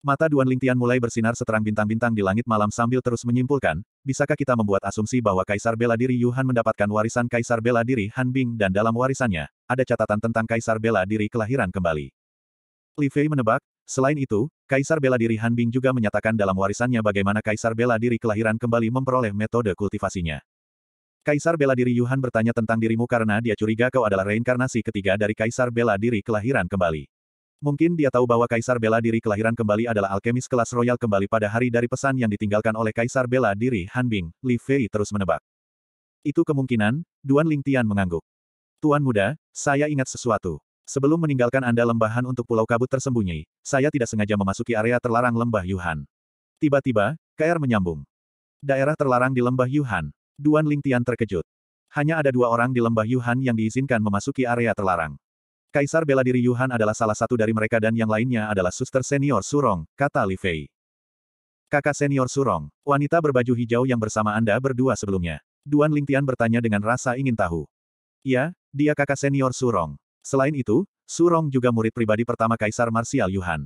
Mata Duan Lingtian mulai bersinar seterang bintang-bintang di langit malam sambil terus menyimpulkan, bisakah kita membuat asumsi bahwa Kaisar Bela Diri Yuhan mendapatkan warisan Kaisar Bela Diri Han Bing dan dalam warisannya, ada catatan tentang Kaisar Bela Diri kelahiran kembali. Li Fei menebak, selain itu, Kaisar Bela Diri Han Bing juga menyatakan dalam warisannya bagaimana Kaisar Bela Diri kelahiran kembali memperoleh metode kultivasinya. Kaisar Bela Diri Yuhan bertanya tentang dirimu karena dia curiga kau adalah reinkarnasi ketiga dari Kaisar Bela Diri kelahiran kembali. Mungkin dia tahu bahwa Kaisar Bela Diri kelahiran kembali adalah alkemis kelas royal kembali pada hari dari pesan yang ditinggalkan oleh Kaisar Bela Diri Han Bing. Li Fei terus menebak. Itu kemungkinan, Duan Ling Tian mengangguk. Tuan muda, saya ingat sesuatu. Sebelum meninggalkan Anda lembahan untuk Pulau Kabut tersembunyi, saya tidak sengaja memasuki area terlarang lembah Yuhan. Tiba-tiba, KR menyambung. Daerah terlarang di lembah Yuhan. Duan Ling Tian terkejut. Hanya ada dua orang di lembah Yuhan yang diizinkan memasuki area terlarang. Kaisar bela diri Yuhan adalah salah satu dari mereka dan yang lainnya adalah suster senior Surong, kata Li Fei. Kakak senior Surong, wanita berbaju hijau yang bersama Anda berdua sebelumnya. Duan Lingtian bertanya dengan rasa ingin tahu. Ya, dia kakak senior Surong. Selain itu, Surong juga murid pribadi pertama Kaisar Marsial Yuhan.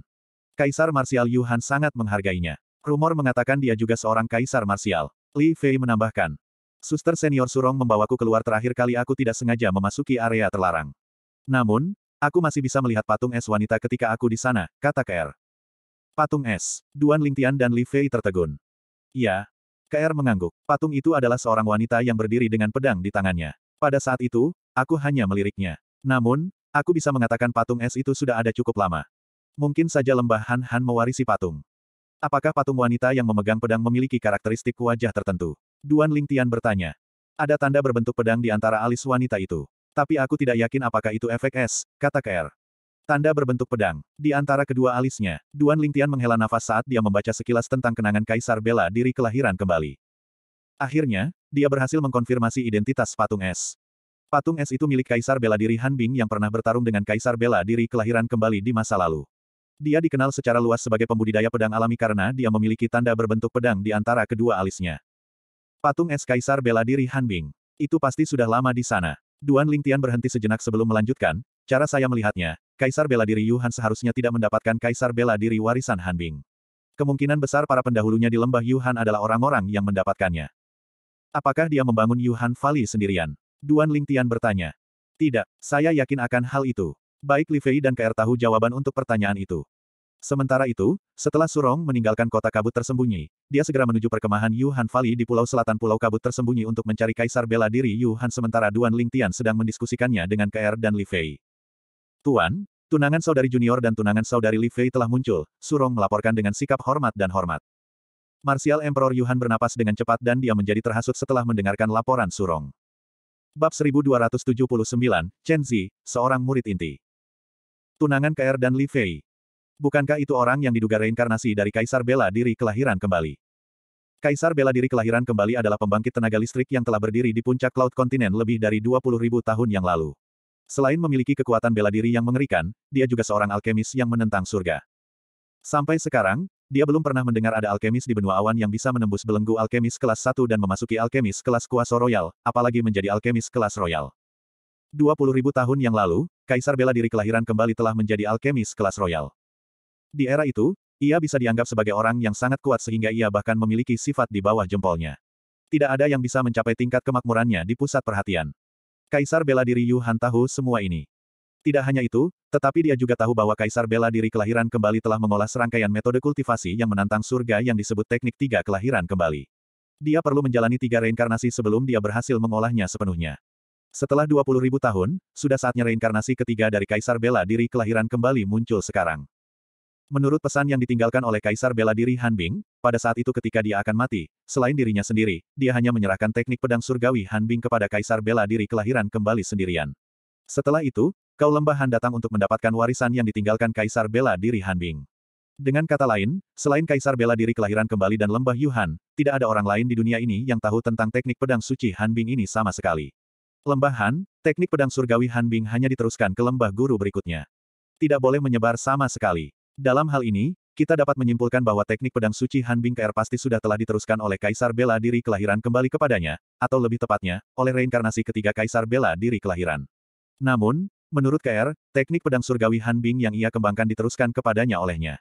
Kaisar Marsial Yuhan sangat menghargainya. Rumor mengatakan dia juga seorang Kaisar Marsial. Li Fei menambahkan. Suster senior Surong membawaku keluar terakhir kali aku tidak sengaja memasuki area terlarang. Namun, aku masih bisa melihat patung es wanita ketika aku di sana, kata KR. Patung es, Duan Lingtian dan Li Fei tertegun. Ya. KR mengangguk, patung itu adalah seorang wanita yang berdiri dengan pedang di tangannya. Pada saat itu, aku hanya meliriknya. Namun, aku bisa mengatakan patung es itu sudah ada cukup lama. Mungkin saja lembah Han Han mewarisi patung. Apakah patung wanita yang memegang pedang memiliki karakteristik wajah tertentu? Duan Lingtian bertanya. Ada tanda berbentuk pedang di antara alis wanita itu. Tapi aku tidak yakin apakah itu efek es, kata KR. Tanda berbentuk pedang. Di antara kedua alisnya, Duan Lingtian menghela nafas saat dia membaca sekilas tentang kenangan Kaisar Bela diri kelahiran kembali. Akhirnya, dia berhasil mengkonfirmasi identitas patung es. Patung es itu milik Kaisar Bela Diri Han Bing yang pernah bertarung dengan Kaisar Bela Diri kelahiran kembali di masa lalu. Dia dikenal secara luas sebagai pembudidaya pedang alami karena dia memiliki tanda berbentuk pedang di antara kedua alisnya. Patung es Kaisar Bela Diri Han Bing. Itu pasti sudah lama di sana. Duan Lingtian berhenti sejenak sebelum melanjutkan, cara saya melihatnya, Kaisar Bela Diri Yuhan seharusnya tidak mendapatkan Kaisar Bela Diri warisan Hanbing. Kemungkinan besar para pendahulunya di lembah Yuhan adalah orang-orang yang mendapatkannya. Apakah dia membangun Yuhan Valley sendirian? Duan Lingtian bertanya. Tidak, saya yakin akan hal itu. Baik Li Fei dan KR tahu jawaban untuk pertanyaan itu. Sementara itu, setelah Surong meninggalkan kota kabut tersembunyi, dia segera menuju perkemahan Yuhan Valley di pulau selatan pulau kabut tersembunyi untuk mencari kaisar bela diri Yuhan sementara Duan Lingtian sedang mendiskusikannya dengan KR dan Li Fei. Tuan, tunangan saudari junior dan tunangan saudari Li Fei telah muncul, Surong melaporkan dengan sikap hormat dan hormat. Martial Emperor Yuhan bernapas dengan cepat dan dia menjadi terhasut setelah mendengarkan laporan Surong. Bab 1279, Chen Zi, seorang murid inti. Tunangan KR dan Li Fei, Bukankah itu orang yang diduga reinkarnasi dari Kaisar Bela Diri kelahiran kembali? Kaisar Bela Diri kelahiran kembali adalah pembangkit tenaga listrik yang telah berdiri di puncak Cloud kontinen lebih dari 20.000 tahun yang lalu. Selain memiliki kekuatan bela diri yang mengerikan, dia juga seorang alkemis yang menentang surga. Sampai sekarang, dia belum pernah mendengar ada alkemis di benua awan yang bisa menembus belenggu alkemis kelas 1 dan memasuki alkemis kelas kuasa royal, apalagi menjadi alkemis kelas royal. 20.000 tahun yang lalu, Kaisar Bela Diri kelahiran kembali telah menjadi alkemis kelas royal. Di era itu, ia bisa dianggap sebagai orang yang sangat kuat sehingga ia bahkan memiliki sifat di bawah jempolnya. Tidak ada yang bisa mencapai tingkat kemakmurannya di pusat perhatian. Kaisar bela diri Yuhan tahu semua ini. Tidak hanya itu, tetapi dia juga tahu bahwa Kaisar bela diri kelahiran kembali telah mengolah serangkaian metode kultivasi yang menantang surga yang disebut teknik tiga kelahiran kembali. Dia perlu menjalani tiga reinkarnasi sebelum dia berhasil mengolahnya sepenuhnya. Setelah 20.000 tahun, sudah saatnya reinkarnasi ketiga dari Kaisar bela diri kelahiran kembali muncul sekarang. Menurut pesan yang ditinggalkan oleh Kaisar bela diri Han Bing, pada saat itu ketika dia akan mati, selain dirinya sendiri, dia hanya menyerahkan teknik pedang surgawi Han Bing kepada Kaisar bela diri kelahiran kembali sendirian. Setelah itu, Kau Lembah Han datang untuk mendapatkan warisan yang ditinggalkan Kaisar bela diri Han Bing. Dengan kata lain, selain Kaisar bela diri kelahiran kembali dan lembah Yuhan, tidak ada orang lain di dunia ini yang tahu tentang teknik pedang suci Han Bing ini sama sekali. Lembah Han, teknik pedang surgawi Han Bing hanya diteruskan ke lembah guru berikutnya. Tidak boleh menyebar sama sekali. Dalam hal ini, kita dapat menyimpulkan bahwa teknik pedang suci Han Bing KR pasti sudah telah diteruskan oleh Kaisar Bela Diri kelahiran kembali kepadanya, atau lebih tepatnya, oleh reinkarnasi ketiga Kaisar Bela Diri kelahiran. Namun, menurut KR, teknik pedang surgawi Han Bing yang ia kembangkan diteruskan kepadanya olehnya.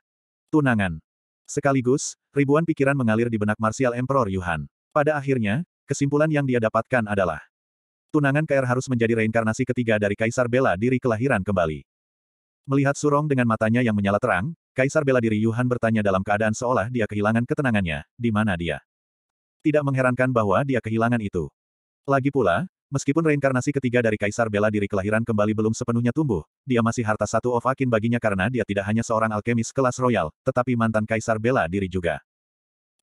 Tunangan. Sekaligus, ribuan pikiran mengalir di benak Martial Emperor Yuhan. Pada akhirnya, kesimpulan yang dia dapatkan adalah tunangan KR harus menjadi reinkarnasi ketiga dari Kaisar Bela Diri kelahiran kembali. Melihat Surong dengan matanya yang menyala terang, Kaisar bela diri Yuhan bertanya dalam keadaan seolah dia kehilangan ketenangannya, di mana dia. Tidak mengherankan bahwa dia kehilangan itu. Lagi pula, meskipun reinkarnasi ketiga dari Kaisar bela diri kelahiran kembali belum sepenuhnya tumbuh, dia masih harta satu of akin baginya karena dia tidak hanya seorang alkemis kelas royal, tetapi mantan Kaisar bela diri juga.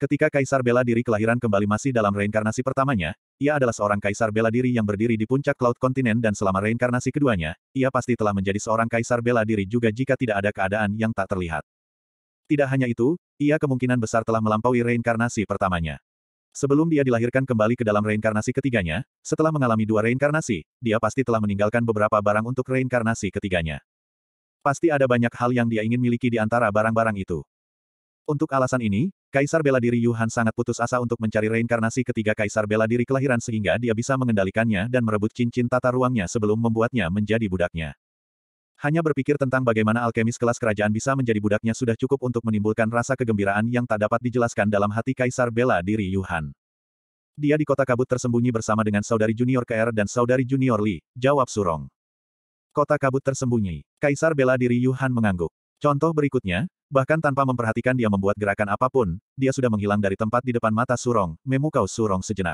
Ketika Kaisar Bela Diri kelahiran kembali masih dalam reinkarnasi pertamanya, ia adalah seorang Kaisar Bela Diri yang berdiri di puncak Cloud Kontinen dan selama reinkarnasi keduanya, ia pasti telah menjadi seorang Kaisar Bela Diri juga jika tidak ada keadaan yang tak terlihat. Tidak hanya itu, ia kemungkinan besar telah melampaui reinkarnasi pertamanya. Sebelum dia dilahirkan kembali ke dalam reinkarnasi ketiganya, setelah mengalami dua reinkarnasi, dia pasti telah meninggalkan beberapa barang untuk reinkarnasi ketiganya. Pasti ada banyak hal yang dia ingin miliki di antara barang-barang itu. Untuk alasan ini, Kaisar Bela Diri Yuhan sangat putus asa untuk mencari reinkarnasi ketiga Kaisar Bela Diri kelahiran sehingga dia bisa mengendalikannya dan merebut cincin tata ruangnya sebelum membuatnya menjadi budaknya. Hanya berpikir tentang bagaimana alkemis kelas kerajaan bisa menjadi budaknya sudah cukup untuk menimbulkan rasa kegembiraan yang tak dapat dijelaskan dalam hati Kaisar Bela Diri Yuhan. Dia di kota kabut tersembunyi bersama dengan saudari junior KR dan saudari junior Li, jawab Surong. Kota kabut tersembunyi. Kaisar Bela Diri Yuhan mengangguk. Contoh berikutnya, bahkan tanpa memperhatikan dia membuat gerakan apapun, dia sudah menghilang dari tempat di depan mata Surong, memukau Surong sejenak.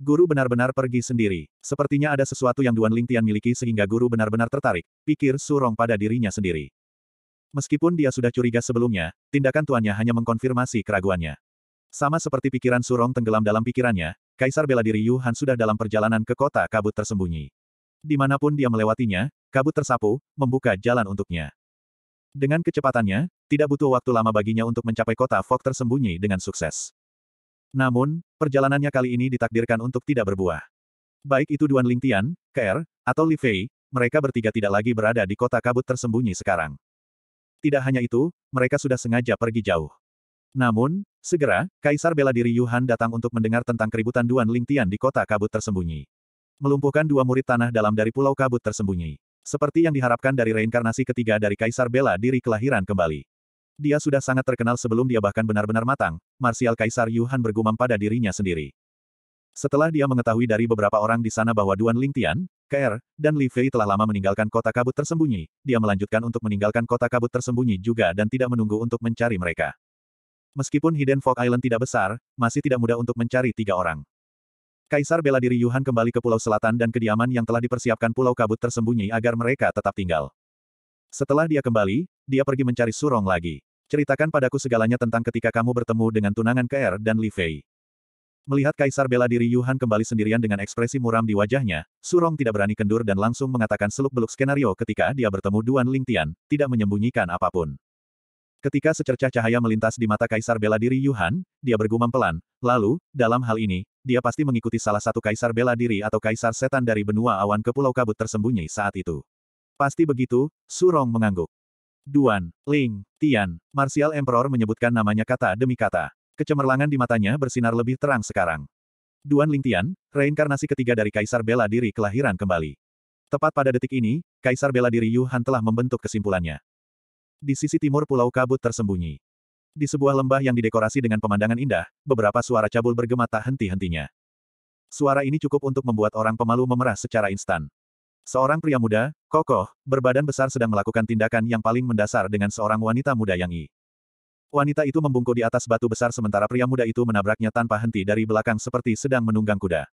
Guru benar-benar pergi sendiri. Sepertinya ada sesuatu yang Duan Lingtian miliki sehingga guru benar-benar tertarik, pikir Surong pada dirinya sendiri. Meskipun dia sudah curiga sebelumnya, tindakan tuannya hanya mengkonfirmasi keraguannya. Sama seperti pikiran Surong tenggelam dalam pikirannya, Kaisar bela diri Yuhan sudah dalam perjalanan ke kota kabut tersembunyi. Dimanapun dia melewatinya, kabut tersapu, membuka jalan untuknya. Dengan kecepatannya, tidak butuh waktu lama baginya untuk mencapai kota Fog tersembunyi dengan sukses. Namun, perjalanannya kali ini ditakdirkan untuk tidak berbuah. Baik itu Duan Lingtian, Ker, atau Li Fei, mereka bertiga tidak lagi berada di kota kabut tersembunyi sekarang. Tidak hanya itu, mereka sudah sengaja pergi jauh. Namun, segera, Kaisar bela diri Yuhan datang untuk mendengar tentang keributan Duan Lingtian di kota kabut tersembunyi. Melumpuhkan dua murid tanah dalam dari pulau kabut tersembunyi. Seperti yang diharapkan dari reinkarnasi ketiga dari Kaisar Bela diri kelahiran kembali. Dia sudah sangat terkenal sebelum dia bahkan benar-benar matang, Marsial Kaisar Yuhan bergumam pada dirinya sendiri. Setelah dia mengetahui dari beberapa orang di sana bahwa Duan Ling Tian, KR, dan Li Fei telah lama meninggalkan kota kabut tersembunyi, dia melanjutkan untuk meninggalkan kota kabut tersembunyi juga dan tidak menunggu untuk mencari mereka. Meskipun Hidden Fog Island tidak besar, masih tidak mudah untuk mencari tiga orang. Kaisar bela diri Yuhan kembali ke Pulau Selatan dan kediaman yang telah dipersiapkan Pulau Kabut tersembunyi agar mereka tetap tinggal. Setelah dia kembali, dia pergi mencari Surong lagi. Ceritakan padaku segalanya tentang ketika kamu bertemu dengan tunangan KR dan Li Fei. Melihat Kaisar bela diri Yuhan kembali sendirian dengan ekspresi muram di wajahnya, Surong tidak berani kendur dan langsung mengatakan seluk-beluk skenario ketika dia bertemu Duan Lingtian, tidak menyembunyikan apapun. Ketika secercah cahaya melintas di mata Kaisar Bela Diri Yuhan, dia bergumam pelan. Lalu, dalam hal ini, dia pasti mengikuti salah satu Kaisar Bela Diri atau Kaisar Setan dari benua awan ke Pulau Kabut tersembunyi saat itu. Pasti begitu, Surong mengangguk. Duan, Ling, Tian, Martial Emperor menyebutkan namanya kata demi kata. Kecemerlangan di matanya bersinar lebih terang sekarang. Duan Ling Tian, reinkarnasi ketiga dari Kaisar Bela Diri kelahiran kembali. Tepat pada detik ini, Kaisar Bela Diri Yuhan telah membentuk kesimpulannya. Di sisi timur pulau kabut tersembunyi. Di sebuah lembah yang didekorasi dengan pemandangan indah, beberapa suara cabul bergema tak henti-hentinya. Suara ini cukup untuk membuat orang pemalu memerah secara instan. Seorang pria muda, kokoh, berbadan besar sedang melakukan tindakan yang paling mendasar dengan seorang wanita muda yang i. Wanita itu membungkuk di atas batu besar sementara pria muda itu menabraknya tanpa henti dari belakang seperti sedang menunggang kuda.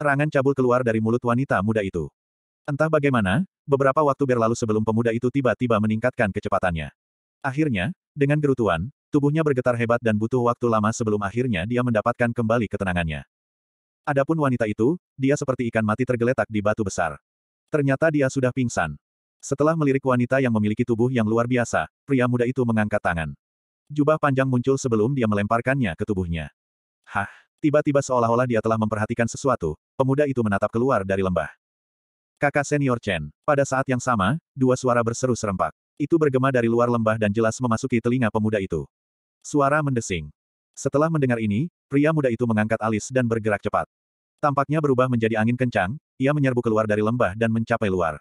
Terangan cabul keluar dari mulut wanita muda itu. Entah bagaimana, Beberapa waktu berlalu sebelum pemuda itu tiba-tiba meningkatkan kecepatannya. Akhirnya, dengan gerutuan, tubuhnya bergetar hebat dan butuh waktu lama sebelum akhirnya dia mendapatkan kembali ketenangannya. Adapun wanita itu, dia seperti ikan mati tergeletak di batu besar. Ternyata dia sudah pingsan. Setelah melirik wanita yang memiliki tubuh yang luar biasa, pria muda itu mengangkat tangan. Jubah panjang muncul sebelum dia melemparkannya ke tubuhnya. Hah, tiba-tiba seolah-olah dia telah memperhatikan sesuatu, pemuda itu menatap keluar dari lembah. Kakak senior Chen. Pada saat yang sama, dua suara berseru serempak. Itu bergema dari luar lembah dan jelas memasuki telinga pemuda itu. Suara mendesing. Setelah mendengar ini, pria muda itu mengangkat alis dan bergerak cepat. Tampaknya berubah menjadi angin kencang, ia menyerbu keluar dari lembah dan mencapai luar.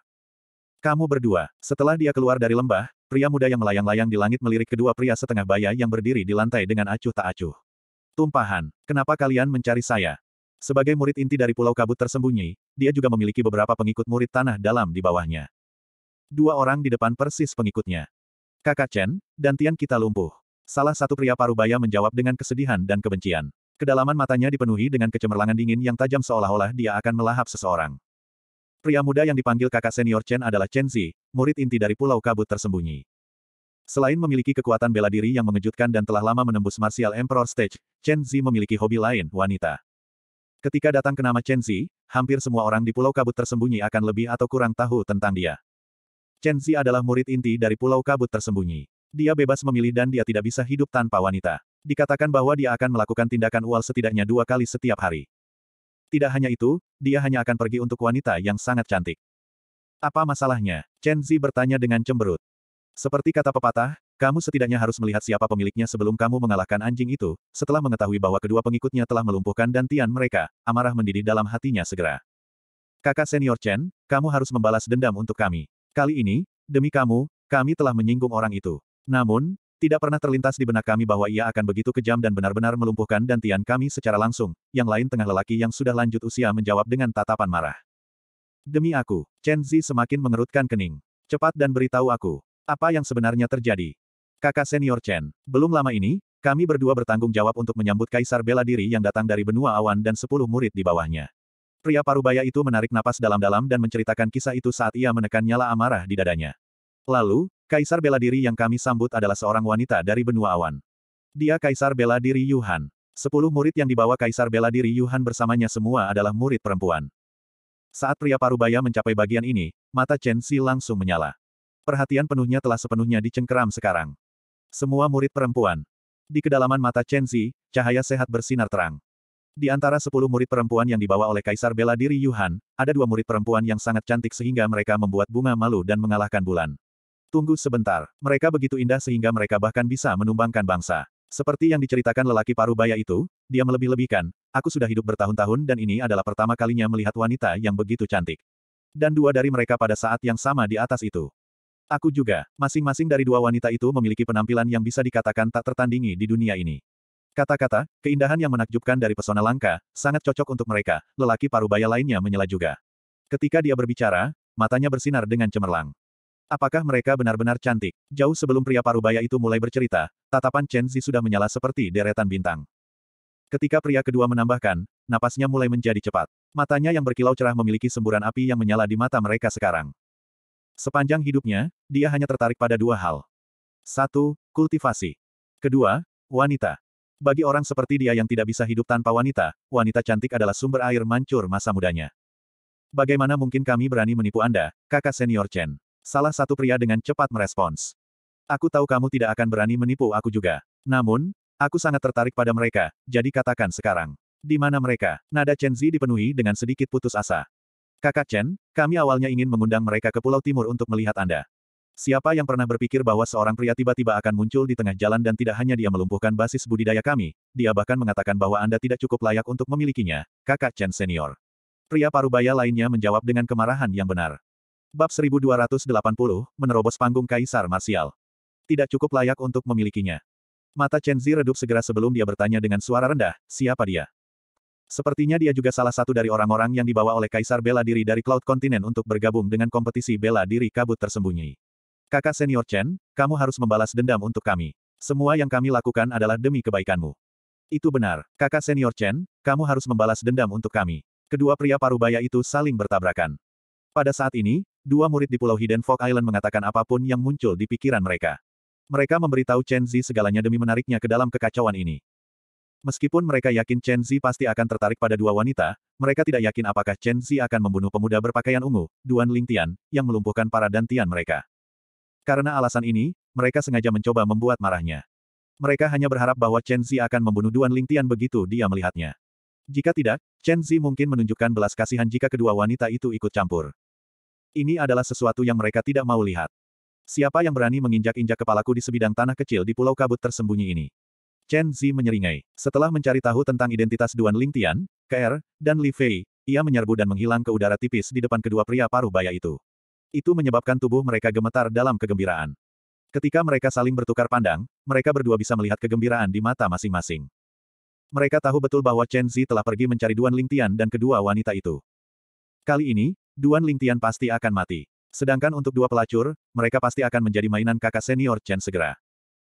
Kamu berdua. Setelah dia keluar dari lembah, pria muda yang melayang-layang di langit melirik kedua pria setengah baya yang berdiri di lantai dengan acuh tak acuh. Tumpahan. Kenapa kalian mencari saya? Sebagai murid inti dari Pulau Kabut tersembunyi, dia juga memiliki beberapa pengikut murid tanah dalam di bawahnya. Dua orang di depan persis pengikutnya. Kakak Chen, dan Tian kita lumpuh. Salah satu pria parubaya menjawab dengan kesedihan dan kebencian. Kedalaman matanya dipenuhi dengan kecemerlangan dingin yang tajam seolah-olah dia akan melahap seseorang. Pria muda yang dipanggil kakak senior Chen adalah Chen Zi, murid inti dari Pulau Kabut tersembunyi. Selain memiliki kekuatan bela diri yang mengejutkan dan telah lama menembus Martial Emperor Stage, Chen Zi memiliki hobi lain, wanita. Ketika datang ke nama Chen Zi, hampir semua orang di Pulau Kabut tersembunyi akan lebih atau kurang tahu tentang dia. Chen Zi adalah murid inti dari Pulau Kabut tersembunyi. Dia bebas memilih dan dia tidak bisa hidup tanpa wanita. Dikatakan bahwa dia akan melakukan tindakan ual setidaknya dua kali setiap hari. Tidak hanya itu, dia hanya akan pergi untuk wanita yang sangat cantik. Apa masalahnya? Chen Zi bertanya dengan cemberut. Seperti kata pepatah, kamu setidaknya harus melihat siapa pemiliknya sebelum kamu mengalahkan anjing itu, setelah mengetahui bahwa kedua pengikutnya telah melumpuhkan dan tian mereka, amarah mendidih dalam hatinya segera. Kakak senior Chen, kamu harus membalas dendam untuk kami. Kali ini, demi kamu, kami telah menyinggung orang itu. Namun, tidak pernah terlintas di benak kami bahwa ia akan begitu kejam dan benar-benar melumpuhkan dan tian kami secara langsung, yang lain tengah lelaki yang sudah lanjut usia menjawab dengan tatapan marah. Demi aku, Chen Zi semakin mengerutkan kening. Cepat dan beritahu aku. Apa yang sebenarnya terjadi? Kakak senior Chen. Belum lama ini, kami berdua bertanggung jawab untuk menyambut Kaisar Bela Diri yang datang dari benua awan dan sepuluh murid di bawahnya. Pria parubaya itu menarik napas dalam-dalam dan menceritakan kisah itu saat ia menekan nyala amarah di dadanya. Lalu, Kaisar bela diri yang kami sambut adalah seorang wanita dari benua awan. Dia Kaisar bela diri Yuhan. Sepuluh murid yang dibawa Kaisar bela diri Yuhan bersamanya semua adalah murid perempuan. Saat pria parubaya mencapai bagian ini, mata Chen Si langsung menyala. Perhatian penuhnya telah sepenuhnya dicengkeram sekarang. Semua murid perempuan. Di kedalaman mata Chen Zi, cahaya sehat bersinar terang. Di antara sepuluh murid perempuan yang dibawa oleh Kaisar Bela Diri Yuhan, ada dua murid perempuan yang sangat cantik sehingga mereka membuat bunga malu dan mengalahkan bulan. Tunggu sebentar, mereka begitu indah sehingga mereka bahkan bisa menumbangkan bangsa. Seperti yang diceritakan lelaki paruh baya itu, dia melebih-lebihkan, aku sudah hidup bertahun-tahun dan ini adalah pertama kalinya melihat wanita yang begitu cantik. Dan dua dari mereka pada saat yang sama di atas itu. Aku juga, masing-masing dari dua wanita itu memiliki penampilan yang bisa dikatakan tak tertandingi di dunia ini. Kata-kata, keindahan yang menakjubkan dari pesona langka, sangat cocok untuk mereka, lelaki parubaya lainnya menyela juga. Ketika dia berbicara, matanya bersinar dengan cemerlang. Apakah mereka benar-benar cantik? Jauh sebelum pria parubaya itu mulai bercerita, tatapan Chen Zi sudah menyala seperti deretan bintang. Ketika pria kedua menambahkan, napasnya mulai menjadi cepat. Matanya yang berkilau cerah memiliki semburan api yang menyala di mata mereka sekarang. Sepanjang hidupnya, dia hanya tertarik pada dua hal. Satu, kultivasi. Kedua, wanita. Bagi orang seperti dia yang tidak bisa hidup tanpa wanita, wanita cantik adalah sumber air mancur masa mudanya. Bagaimana mungkin kami berani menipu Anda, kakak senior Chen? Salah satu pria dengan cepat merespons. Aku tahu kamu tidak akan berani menipu aku juga. Namun, aku sangat tertarik pada mereka, jadi katakan sekarang. Di mana mereka? Nada Chen Zi dipenuhi dengan sedikit putus asa. Kakak Chen, kami awalnya ingin mengundang mereka ke Pulau Timur untuk melihat Anda. Siapa yang pernah berpikir bahwa seorang pria tiba-tiba akan muncul di tengah jalan dan tidak hanya dia melumpuhkan basis budidaya kami, dia bahkan mengatakan bahwa Anda tidak cukup layak untuk memilikinya, kakak Chen senior. Pria parubaya lainnya menjawab dengan kemarahan yang benar. Bab 1280, menerobos panggung kaisar marsial. Tidak cukup layak untuk memilikinya. Mata Chen Zi redup segera sebelum dia bertanya dengan suara rendah, siapa dia? Sepertinya dia juga salah satu dari orang-orang yang dibawa oleh Kaisar Bela Diri dari Cloud Continent untuk bergabung dengan kompetisi bela diri kabut tersembunyi. Kakak senior Chen, kamu harus membalas dendam untuk kami. Semua yang kami lakukan adalah demi kebaikanmu. Itu benar, kakak senior Chen, kamu harus membalas dendam untuk kami. Kedua pria parubaya itu saling bertabrakan. Pada saat ini, dua murid di Pulau Hidden Fog Island mengatakan apapun yang muncul di pikiran mereka. Mereka memberitahu Chen Zi segalanya demi menariknya ke dalam kekacauan ini. Meskipun mereka yakin Chen Zi pasti akan tertarik pada dua wanita, mereka tidak yakin apakah Chen Zi akan membunuh pemuda berpakaian ungu, Duan Ling Tian, yang melumpuhkan para dantian mereka. Karena alasan ini, mereka sengaja mencoba membuat marahnya. Mereka hanya berharap bahwa Chen Zi akan membunuh Duan Ling Tian begitu dia melihatnya. Jika tidak, Chen Zi mungkin menunjukkan belas kasihan jika kedua wanita itu ikut campur. Ini adalah sesuatu yang mereka tidak mau lihat. Siapa yang berani menginjak-injak kepalaku di sebidang tanah kecil di pulau kabut tersembunyi ini? Chen Zi menyeringai. Setelah mencari tahu tentang identitas Duan Ling Tian, Ke'er, dan Li Fei, ia menyerbu dan menghilang ke udara tipis di depan kedua pria paruh baya itu. Itu menyebabkan tubuh mereka gemetar dalam kegembiraan. Ketika mereka saling bertukar pandang, mereka berdua bisa melihat kegembiraan di mata masing-masing. Mereka tahu betul bahwa Chen Zi telah pergi mencari Duan Ling Tian dan kedua wanita itu. Kali ini, Duan Ling Tian pasti akan mati. Sedangkan untuk dua pelacur, mereka pasti akan menjadi mainan kakak senior Chen segera.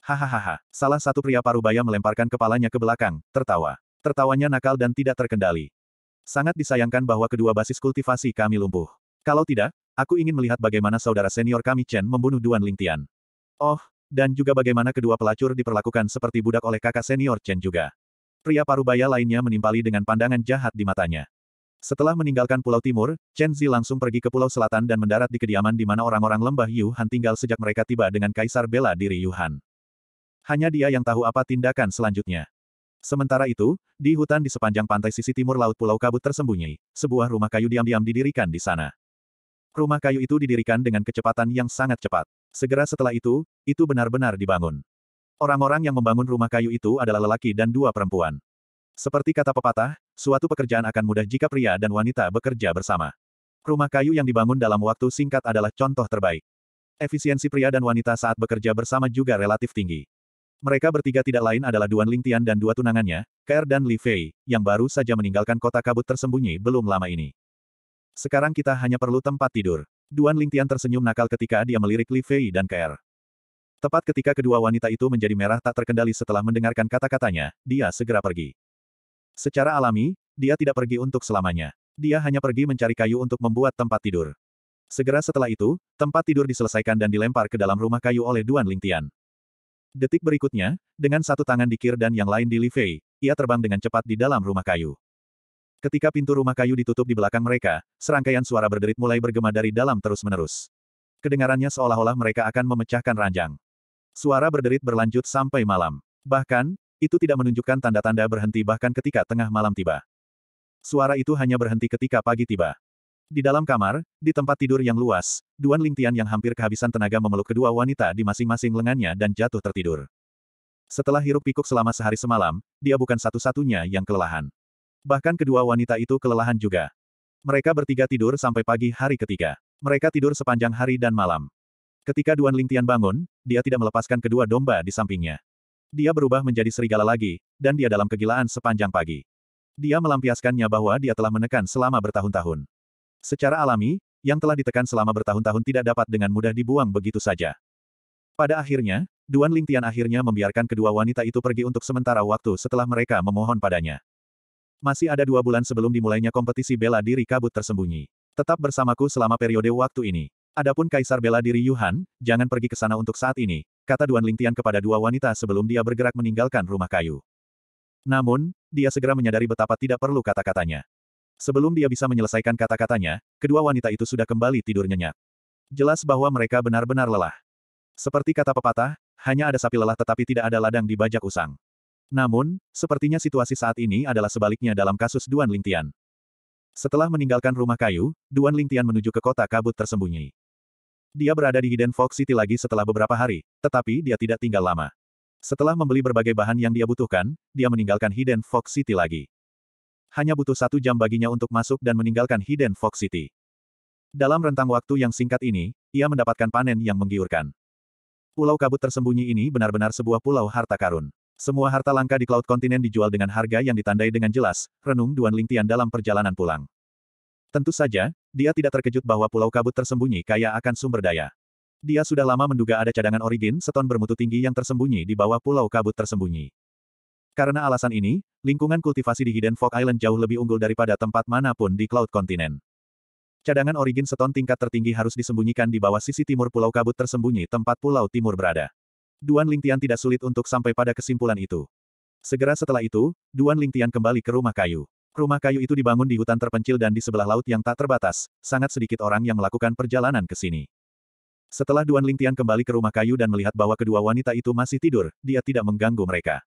Hahaha, salah satu pria parubaya melemparkan kepalanya ke belakang, tertawa. Tertawanya nakal dan tidak terkendali. Sangat disayangkan bahwa kedua basis kultivasi kami lumpuh. Kalau tidak, aku ingin melihat bagaimana saudara senior kami Chen membunuh Duan Lingtian. Oh, dan juga bagaimana kedua pelacur diperlakukan seperti budak oleh kakak senior Chen juga. Pria parubaya lainnya menimpali dengan pandangan jahat di matanya. Setelah meninggalkan Pulau Timur, Chen Zi langsung pergi ke Pulau Selatan dan mendarat di kediaman di mana orang-orang lembah Han tinggal sejak mereka tiba dengan Kaisar Bela diri Yuhan hanya dia yang tahu apa tindakan selanjutnya. Sementara itu, di hutan di sepanjang pantai sisi timur Laut Pulau Kabut tersembunyi, sebuah rumah kayu diam-diam didirikan di sana. Rumah kayu itu didirikan dengan kecepatan yang sangat cepat. Segera setelah itu, itu benar-benar dibangun. Orang-orang yang membangun rumah kayu itu adalah lelaki dan dua perempuan. Seperti kata pepatah, suatu pekerjaan akan mudah jika pria dan wanita bekerja bersama. Rumah kayu yang dibangun dalam waktu singkat adalah contoh terbaik. Efisiensi pria dan wanita saat bekerja bersama juga relatif tinggi. Mereka bertiga tidak lain adalah Duan Lingtian dan dua tunangannya, Kair dan Li Fei, yang baru saja meninggalkan kota kabut tersembunyi belum lama ini. Sekarang kita hanya perlu tempat tidur. Duan Lingtian tersenyum nakal ketika dia melirik Li Fei dan Kair. Tepat ketika kedua wanita itu menjadi merah tak terkendali setelah mendengarkan kata-katanya, dia segera pergi. Secara alami, dia tidak pergi untuk selamanya. Dia hanya pergi mencari kayu untuk membuat tempat tidur. Segera setelah itu, tempat tidur diselesaikan dan dilempar ke dalam rumah kayu oleh Duan Lingtian. Detik berikutnya, dengan satu tangan di Kir dan yang lain di Li ia terbang dengan cepat di dalam rumah kayu. Ketika pintu rumah kayu ditutup di belakang mereka, serangkaian suara berderit mulai bergema dari dalam terus-menerus. Kedengarannya seolah-olah mereka akan memecahkan ranjang. Suara berderit berlanjut sampai malam. Bahkan, itu tidak menunjukkan tanda-tanda berhenti bahkan ketika tengah malam tiba. Suara itu hanya berhenti ketika pagi tiba. Di dalam kamar, di tempat tidur yang luas, Duan Lingtian yang hampir kehabisan tenaga memeluk kedua wanita di masing-masing lengannya dan jatuh tertidur. Setelah hiruk pikuk selama sehari semalam, dia bukan satu-satunya yang kelelahan. Bahkan kedua wanita itu kelelahan juga. Mereka bertiga tidur sampai pagi hari ketiga. Mereka tidur sepanjang hari dan malam. Ketika Duan Lingtian bangun, dia tidak melepaskan kedua domba di sampingnya. Dia berubah menjadi serigala lagi, dan dia dalam kegilaan sepanjang pagi. Dia melampiaskannya bahwa dia telah menekan selama bertahun-tahun. Secara alami, yang telah ditekan selama bertahun-tahun tidak dapat dengan mudah dibuang begitu saja. Pada akhirnya, Duan Lingtian akhirnya membiarkan kedua wanita itu pergi untuk sementara waktu setelah mereka memohon padanya. Masih ada dua bulan sebelum dimulainya kompetisi bela diri kabut tersembunyi. Tetap bersamaku selama periode waktu ini. Adapun Kaisar bela diri Yuhan, jangan pergi ke sana untuk saat ini, kata Duan Lingtian kepada dua wanita sebelum dia bergerak meninggalkan rumah kayu. Namun, dia segera menyadari betapa tidak perlu kata-katanya. Sebelum dia bisa menyelesaikan kata-katanya, kedua wanita itu sudah kembali tidur nyenyak. Jelas bahwa mereka benar-benar lelah. Seperti kata pepatah, hanya ada sapi lelah tetapi tidak ada ladang di bajak usang. Namun, sepertinya situasi saat ini adalah sebaliknya dalam kasus Duan Lingtian. Setelah meninggalkan rumah kayu, Duan Lingtian menuju ke kota kabut tersembunyi. Dia berada di Hidden Fox City lagi setelah beberapa hari, tetapi dia tidak tinggal lama. Setelah membeli berbagai bahan yang dia butuhkan, dia meninggalkan Hidden Fox City lagi hanya butuh satu jam baginya untuk masuk dan meninggalkan Hidden Fox City. Dalam rentang waktu yang singkat ini, ia mendapatkan panen yang menggiurkan. Pulau kabut tersembunyi ini benar-benar sebuah pulau harta karun. Semua harta langka di Cloud Continent dijual dengan harga yang ditandai dengan jelas, renung Duan Lingtian dalam perjalanan pulang. Tentu saja, dia tidak terkejut bahwa pulau kabut tersembunyi kaya akan sumber daya. Dia sudah lama menduga ada cadangan origin seton bermutu tinggi yang tersembunyi di bawah pulau kabut tersembunyi. Karena alasan ini, lingkungan kultivasi di Hidden Fog Island jauh lebih unggul daripada tempat manapun di Cloud Continent. Cadangan origin seton tingkat tertinggi harus disembunyikan di bawah sisi timur Pulau Kabut tersembunyi tempat Pulau Timur berada. Duan Lingtian tidak sulit untuk sampai pada kesimpulan itu. Segera setelah itu, Duan Lingtian kembali ke rumah kayu. Rumah kayu itu dibangun di hutan terpencil dan di sebelah laut yang tak terbatas, sangat sedikit orang yang melakukan perjalanan ke sini. Setelah Duan Lingtian kembali ke rumah kayu dan melihat bahwa kedua wanita itu masih tidur, dia tidak mengganggu mereka.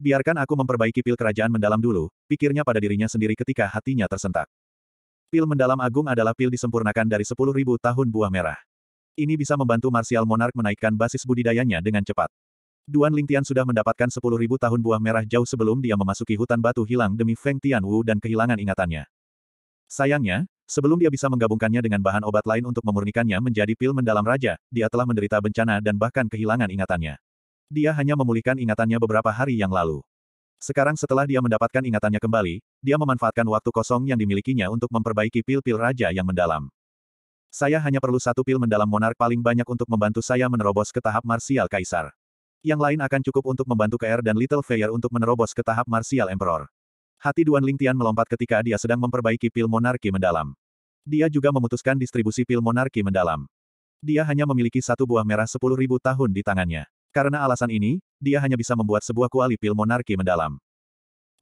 Biarkan aku memperbaiki pil kerajaan mendalam dulu, pikirnya pada dirinya sendiri ketika hatinya tersentak. Pil mendalam agung adalah pil disempurnakan dari 10.000 tahun buah merah. Ini bisa membantu Martial Monarch menaikkan basis budidayanya dengan cepat. Duan Lingtian sudah mendapatkan 10.000 tahun buah merah jauh sebelum dia memasuki hutan batu hilang demi Feng Tianwu dan kehilangan ingatannya. Sayangnya, sebelum dia bisa menggabungkannya dengan bahan obat lain untuk memurnikannya menjadi pil mendalam raja, dia telah menderita bencana dan bahkan kehilangan ingatannya. Dia hanya memulihkan ingatannya beberapa hari yang lalu. Sekarang setelah dia mendapatkan ingatannya kembali, dia memanfaatkan waktu kosong yang dimilikinya untuk memperbaiki pil-pil raja yang mendalam. Saya hanya perlu satu pil mendalam monark paling banyak untuk membantu saya menerobos ke tahap martial kaisar. Yang lain akan cukup untuk membantu KR dan Little Fair untuk menerobos ke tahap martial emperor. Hati Duan Lingtian melompat ketika dia sedang memperbaiki pil monarki mendalam. Dia juga memutuskan distribusi pil monarki mendalam. Dia hanya memiliki satu buah merah sepuluh ribu tahun di tangannya. Karena alasan ini, dia hanya bisa membuat sebuah kuali pil monarki mendalam.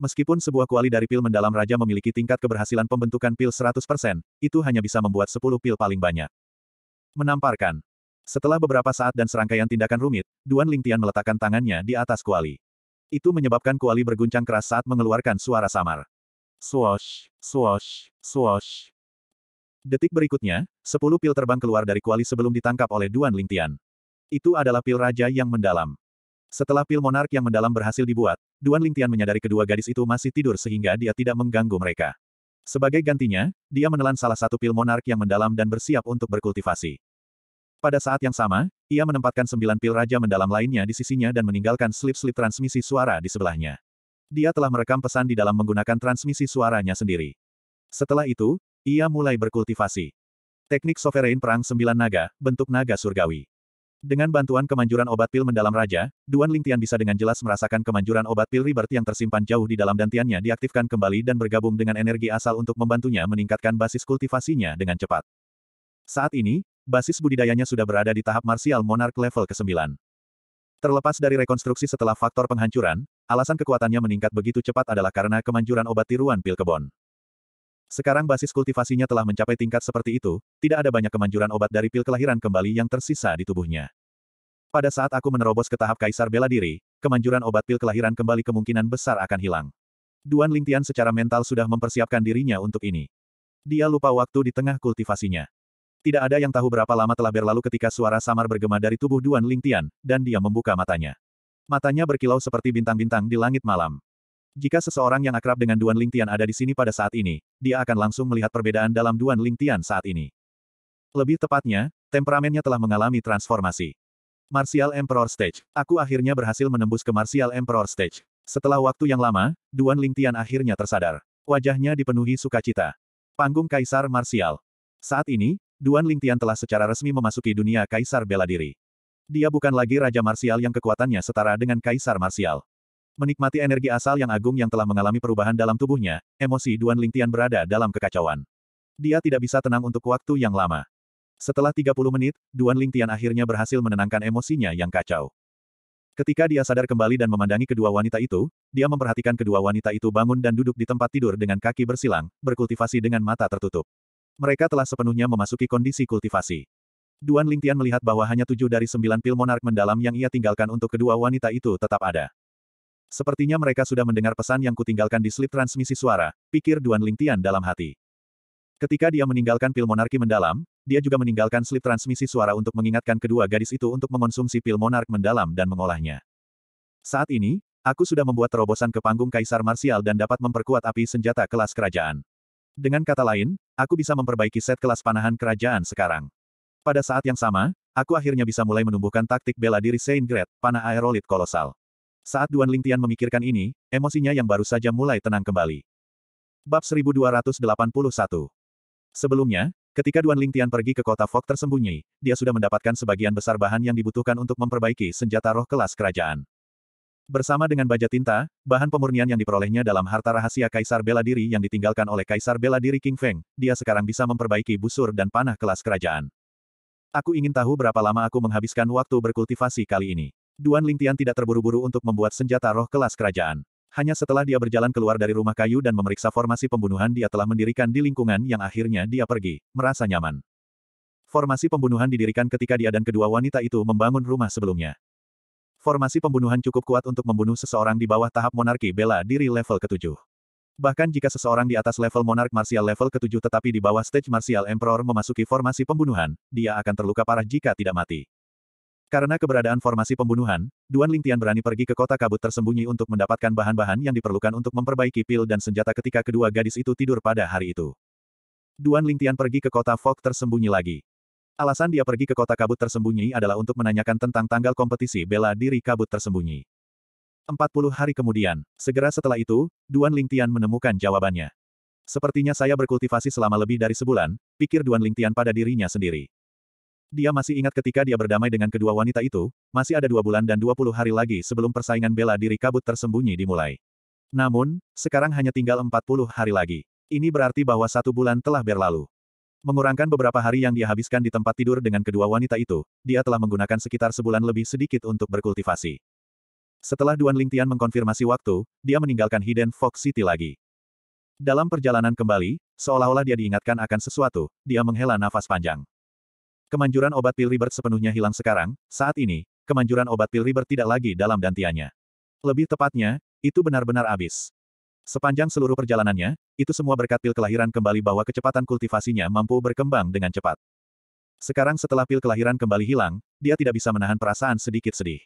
Meskipun sebuah kuali dari pil mendalam raja memiliki tingkat keberhasilan pembentukan pil 100%, itu hanya bisa membuat 10 pil paling banyak. Menamparkan. Setelah beberapa saat dan serangkaian tindakan rumit, Duan Lingtian meletakkan tangannya di atas kuali. Itu menyebabkan kuali berguncang keras saat mengeluarkan suara samar. Swosh, swosh, swosh. Detik berikutnya, 10 pil terbang keluar dari kuali sebelum ditangkap oleh Duan Lingtian. Itu adalah pil raja yang mendalam. Setelah pil monark yang mendalam berhasil dibuat, Duan Lingtian menyadari kedua gadis itu masih tidur sehingga dia tidak mengganggu mereka. Sebagai gantinya, dia menelan salah satu pil monark yang mendalam dan bersiap untuk berkultivasi. Pada saat yang sama, ia menempatkan sembilan pil raja mendalam lainnya di sisinya dan meninggalkan slip-slip transmisi suara di sebelahnya. Dia telah merekam pesan di dalam menggunakan transmisi suaranya sendiri. Setelah itu, ia mulai berkultivasi. Teknik sovereign perang sembilan naga, bentuk naga surgawi. Dengan bantuan kemanjuran obat pil mendalam raja, Duan Lingtian bisa dengan jelas merasakan kemanjuran obat pil Ribert yang tersimpan jauh di dalam dantiannya diaktifkan kembali dan bergabung dengan energi asal untuk membantunya meningkatkan basis kultivasinya dengan cepat. Saat ini, basis budidayanya sudah berada di tahap martial monarch level ke-9. Terlepas dari rekonstruksi setelah faktor penghancuran, alasan kekuatannya meningkat begitu cepat adalah karena kemanjuran obat tiruan pil kebon. Sekarang basis kultivasinya telah mencapai tingkat seperti itu, tidak ada banyak kemanjuran obat dari pil kelahiran kembali yang tersisa di tubuhnya. Pada saat aku menerobos ke tahap kaisar bela diri, kemanjuran obat pil kelahiran kembali kemungkinan besar akan hilang. Duan Lingtian secara mental sudah mempersiapkan dirinya untuk ini. Dia lupa waktu di tengah kultivasinya. Tidak ada yang tahu berapa lama telah berlalu ketika suara samar bergema dari tubuh Duan Lingtian, dan dia membuka matanya. Matanya berkilau seperti bintang-bintang di langit malam. Jika seseorang yang akrab dengan Duan Lingtian ada di sini pada saat ini, dia akan langsung melihat perbedaan dalam Duan Lingtian saat ini. Lebih tepatnya, temperamennya telah mengalami transformasi. Martial Emperor Stage. Aku akhirnya berhasil menembus ke Martial Emperor Stage. Setelah waktu yang lama, Duan Lingtian akhirnya tersadar. Wajahnya dipenuhi sukacita. Panggung Kaisar Martial. Saat ini, Duan Lingtian telah secara resmi memasuki dunia Kaisar Bela Diri. Dia bukan lagi Raja Martial yang kekuatannya setara dengan Kaisar Martial. Menikmati energi asal yang agung yang telah mengalami perubahan dalam tubuhnya, emosi Duan Lingtian berada dalam kekacauan. Dia tidak bisa tenang untuk waktu yang lama. Setelah 30 menit, Duan Lingtian akhirnya berhasil menenangkan emosinya yang kacau. Ketika dia sadar kembali dan memandangi kedua wanita itu, dia memperhatikan kedua wanita itu bangun dan duduk di tempat tidur dengan kaki bersilang, berkultivasi dengan mata tertutup. Mereka telah sepenuhnya memasuki kondisi kultivasi. Duan Lingtian melihat bahwa hanya tujuh dari sembilan pil monark mendalam yang ia tinggalkan untuk kedua wanita itu tetap ada. Sepertinya mereka sudah mendengar pesan yang kutinggalkan di slip transmisi suara, pikir Duan Lingtian dalam hati. Ketika dia meninggalkan pil monarki mendalam, dia juga meninggalkan slip transmisi suara untuk mengingatkan kedua gadis itu untuk mengonsumsi pil monark mendalam dan mengolahnya. Saat ini, aku sudah membuat terobosan ke panggung kaisar marsial dan dapat memperkuat api senjata kelas kerajaan. Dengan kata lain, aku bisa memperbaiki set kelas panahan kerajaan sekarang. Pada saat yang sama, aku akhirnya bisa mulai menumbuhkan taktik bela diri Saint Gret, panah aerolit kolosal. Saat Duan Lingtian memikirkan ini, emosinya yang baru saja mulai tenang kembali. Bab 1281 Sebelumnya, ketika Duan Lingtian pergi ke kota Fok tersembunyi, dia sudah mendapatkan sebagian besar bahan yang dibutuhkan untuk memperbaiki senjata roh kelas kerajaan. Bersama dengan baja tinta, bahan pemurnian yang diperolehnya dalam harta rahasia Kaisar Bela Diri yang ditinggalkan oleh Kaisar Bela Diri King Feng, dia sekarang bisa memperbaiki busur dan panah kelas kerajaan. Aku ingin tahu berapa lama aku menghabiskan waktu berkultivasi kali ini. Duan Lingtian tidak terburu-buru untuk membuat senjata roh kelas kerajaan. Hanya setelah dia berjalan keluar dari rumah kayu dan memeriksa formasi pembunuhan dia telah mendirikan di lingkungan yang akhirnya dia pergi, merasa nyaman. Formasi pembunuhan didirikan ketika dia dan kedua wanita itu membangun rumah sebelumnya. Formasi pembunuhan cukup kuat untuk membunuh seseorang di bawah tahap monarki bela diri level ketujuh. Bahkan jika seseorang di atas level monark martial level ketujuh tetapi di bawah stage martial emperor memasuki formasi pembunuhan, dia akan terluka parah jika tidak mati. Karena keberadaan formasi pembunuhan, Duan Lingtian berani pergi ke kota kabut tersembunyi untuk mendapatkan bahan-bahan yang diperlukan untuk memperbaiki pil dan senjata ketika kedua gadis itu tidur pada hari itu. Duan Lingtian pergi ke kota Fog tersembunyi lagi. Alasan dia pergi ke kota kabut tersembunyi adalah untuk menanyakan tentang tanggal kompetisi bela diri kabut tersembunyi. 40 hari kemudian, segera setelah itu, Duan Lingtian menemukan jawabannya. Sepertinya saya berkultivasi selama lebih dari sebulan, pikir Duan Lingtian pada dirinya sendiri. Dia masih ingat ketika dia berdamai dengan kedua wanita itu, masih ada dua bulan dan dua puluh hari lagi sebelum persaingan bela diri kabut tersembunyi dimulai. Namun, sekarang hanya tinggal empat puluh hari lagi. Ini berarti bahwa satu bulan telah berlalu. Mengurangkan beberapa hari yang dia habiskan di tempat tidur dengan kedua wanita itu, dia telah menggunakan sekitar sebulan lebih sedikit untuk berkultivasi. Setelah Duan Lingtian mengkonfirmasi waktu, dia meninggalkan Hidden Fox City lagi. Dalam perjalanan kembali, seolah-olah dia diingatkan akan sesuatu, dia menghela nafas panjang. Kemanjuran obat pil Ribert sepenuhnya hilang sekarang, saat ini, kemanjuran obat pil Ribert tidak lagi dalam dantiannya. Lebih tepatnya, itu benar-benar habis. Sepanjang seluruh perjalanannya, itu semua berkat pil kelahiran kembali bahwa kecepatan kultivasinya mampu berkembang dengan cepat. Sekarang setelah pil kelahiran kembali hilang, dia tidak bisa menahan perasaan sedikit sedih.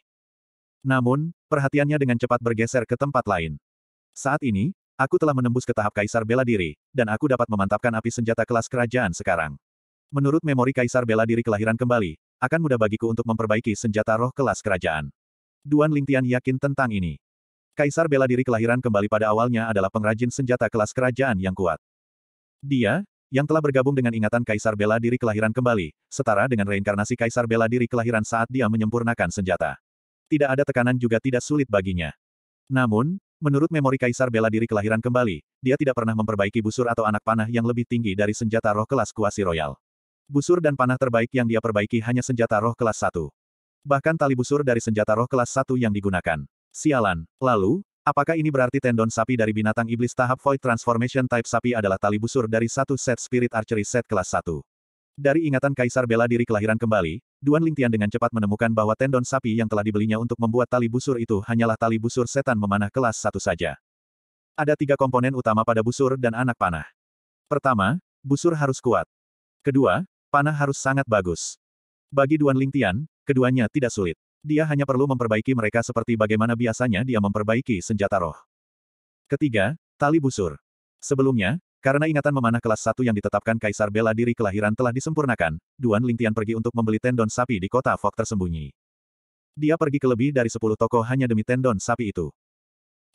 Namun, perhatiannya dengan cepat bergeser ke tempat lain. Saat ini, aku telah menembus ke tahap kaisar bela diri, dan aku dapat memantapkan api senjata kelas kerajaan sekarang. Menurut memori Kaisar bela diri kelahiran kembali, akan mudah bagiku untuk memperbaiki senjata roh kelas kerajaan. Duan Lingtian yakin tentang ini. Kaisar bela diri kelahiran kembali pada awalnya adalah pengrajin senjata kelas kerajaan yang kuat. Dia, yang telah bergabung dengan ingatan Kaisar bela diri kelahiran kembali, setara dengan reinkarnasi Kaisar bela diri kelahiran saat dia menyempurnakan senjata. Tidak ada tekanan juga tidak sulit baginya. Namun, Menurut memori Kaisar bela diri kelahiran kembali, dia tidak pernah memperbaiki busur atau anak panah yang lebih tinggi dari senjata roh kelas kuasi royal. Busur dan panah terbaik yang dia perbaiki hanya senjata roh kelas 1. Bahkan tali busur dari senjata roh kelas 1 yang digunakan. Sialan. Lalu, apakah ini berarti tendon sapi dari binatang iblis tahap Void Transformation type sapi adalah tali busur dari satu set Spirit Archery set kelas 1? Dari ingatan Kaisar bela diri kelahiran kembali, Duan Lingtian dengan cepat menemukan bahwa tendon sapi yang telah dibelinya untuk membuat tali busur itu hanyalah tali busur setan memanah kelas satu saja. Ada tiga komponen utama pada busur dan anak panah. Pertama, busur harus kuat. Kedua, panah harus sangat bagus. Bagi Duan Lingtian, keduanya tidak sulit. Dia hanya perlu memperbaiki mereka seperti bagaimana biasanya dia memperbaiki senjata roh. Ketiga, tali busur. Sebelumnya, karena ingatan memanah kelas satu yang ditetapkan Kaisar Bela Diri kelahiran telah disempurnakan, Duan Lingtian pergi untuk membeli tendon sapi di kota Fok tersembunyi. Dia pergi ke lebih dari sepuluh toko hanya demi tendon sapi itu.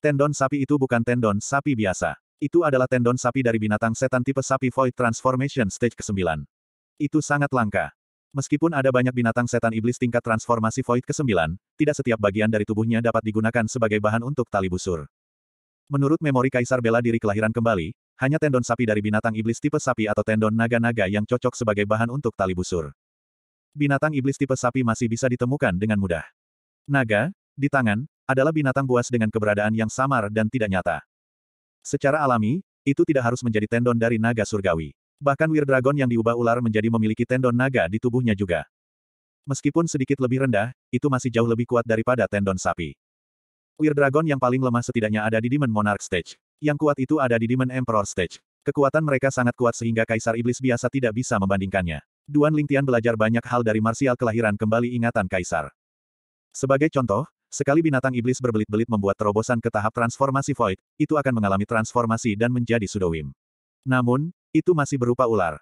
Tendon sapi itu bukan tendon sapi biasa. Itu adalah tendon sapi dari binatang setan tipe sapi Void Transformation Stage ke-9. Itu sangat langka. Meskipun ada banyak binatang setan iblis tingkat transformasi Void ke-9, tidak setiap bagian dari tubuhnya dapat digunakan sebagai bahan untuk tali busur. Menurut memori Kaisar bela diri kelahiran kembali, hanya tendon sapi dari binatang iblis tipe sapi atau tendon naga-naga yang cocok sebagai bahan untuk tali busur. Binatang iblis tipe sapi masih bisa ditemukan dengan mudah. Naga, di tangan, adalah binatang buas dengan keberadaan yang samar dan tidak nyata. Secara alami, itu tidak harus menjadi tendon dari naga surgawi. Bahkan Weird Dragon yang diubah ular menjadi memiliki tendon naga di tubuhnya juga. Meskipun sedikit lebih rendah, itu masih jauh lebih kuat daripada tendon sapi. Weird Dragon yang paling lemah setidaknya ada di Demon Monarch Stage. Yang kuat itu ada di Demon Emperor Stage. Kekuatan mereka sangat kuat sehingga Kaisar Iblis biasa tidak bisa membandingkannya. Duan Lingtian belajar banyak hal dari marsial kelahiran kembali ingatan Kaisar. Sebagai contoh, sekali binatang iblis berbelit-belit membuat terobosan ke tahap transformasi Void, itu akan mengalami transformasi dan menjadi Sudowim. Namun, itu masih berupa ular.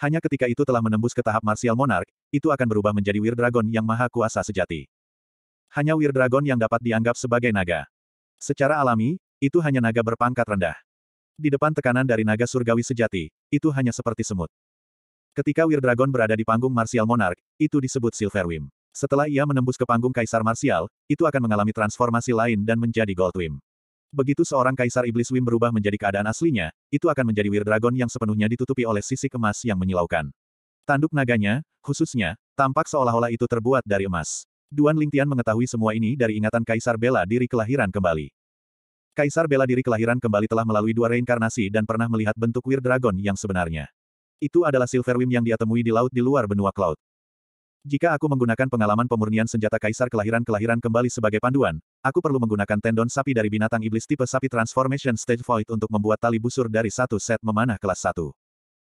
Hanya ketika itu telah menembus ke tahap Martial Monarch, itu akan berubah menjadi Weird Dragon yang maha kuasa sejati. Hanya Weird Dragon yang dapat dianggap sebagai naga. Secara alami, itu hanya naga berpangkat rendah. Di depan tekanan dari naga surgawi sejati, itu hanya seperti semut. Ketika Weird Dragon berada di panggung Martial Monarch, itu disebut Silver Wim. Setelah ia menembus ke panggung Kaisar Martial, itu akan mengalami transformasi lain dan menjadi Gold Wim. Begitu seorang kaisar iblis Wim berubah menjadi keadaan aslinya, itu akan menjadi Weird Dragon yang sepenuhnya ditutupi oleh sisi emas yang menyilaukan. Tanduk naganya, khususnya, tampak seolah-olah itu terbuat dari emas. Duan Lingtian mengetahui semua ini dari ingatan Kaisar Bela Diri kelahiran kembali. Kaisar Bela Diri kelahiran kembali telah melalui dua reinkarnasi dan pernah melihat bentuk Weird Dragon yang sebenarnya. Itu adalah Silver Wim yang dia temui di laut di luar benua Cloud. Jika aku menggunakan pengalaman pemurnian senjata kaisar kelahiran-kelahiran kembali sebagai panduan, aku perlu menggunakan tendon sapi dari binatang iblis tipe sapi Transformation Stage Void untuk membuat tali busur dari satu set memanah kelas 1.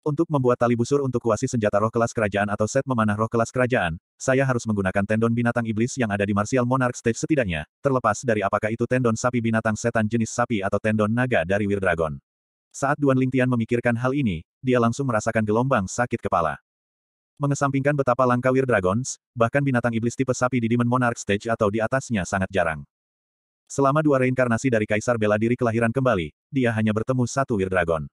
Untuk membuat tali busur untuk kuasi senjata roh kelas kerajaan atau set memanah roh kelas kerajaan, saya harus menggunakan tendon binatang iblis yang ada di Martial Monarch Stage setidaknya, terlepas dari apakah itu tendon sapi binatang setan jenis sapi atau tendon naga dari Weird Dragon. Saat Duan Lingtian memikirkan hal ini, dia langsung merasakan gelombang sakit kepala mengesampingkan betapa langka Weird Dragons, bahkan binatang iblis tipe sapi di Demon Monarch Stage atau di atasnya sangat jarang. Selama dua reinkarnasi dari Kaisar Bela Diri kelahiran kembali, dia hanya bertemu satu Weird Dragon.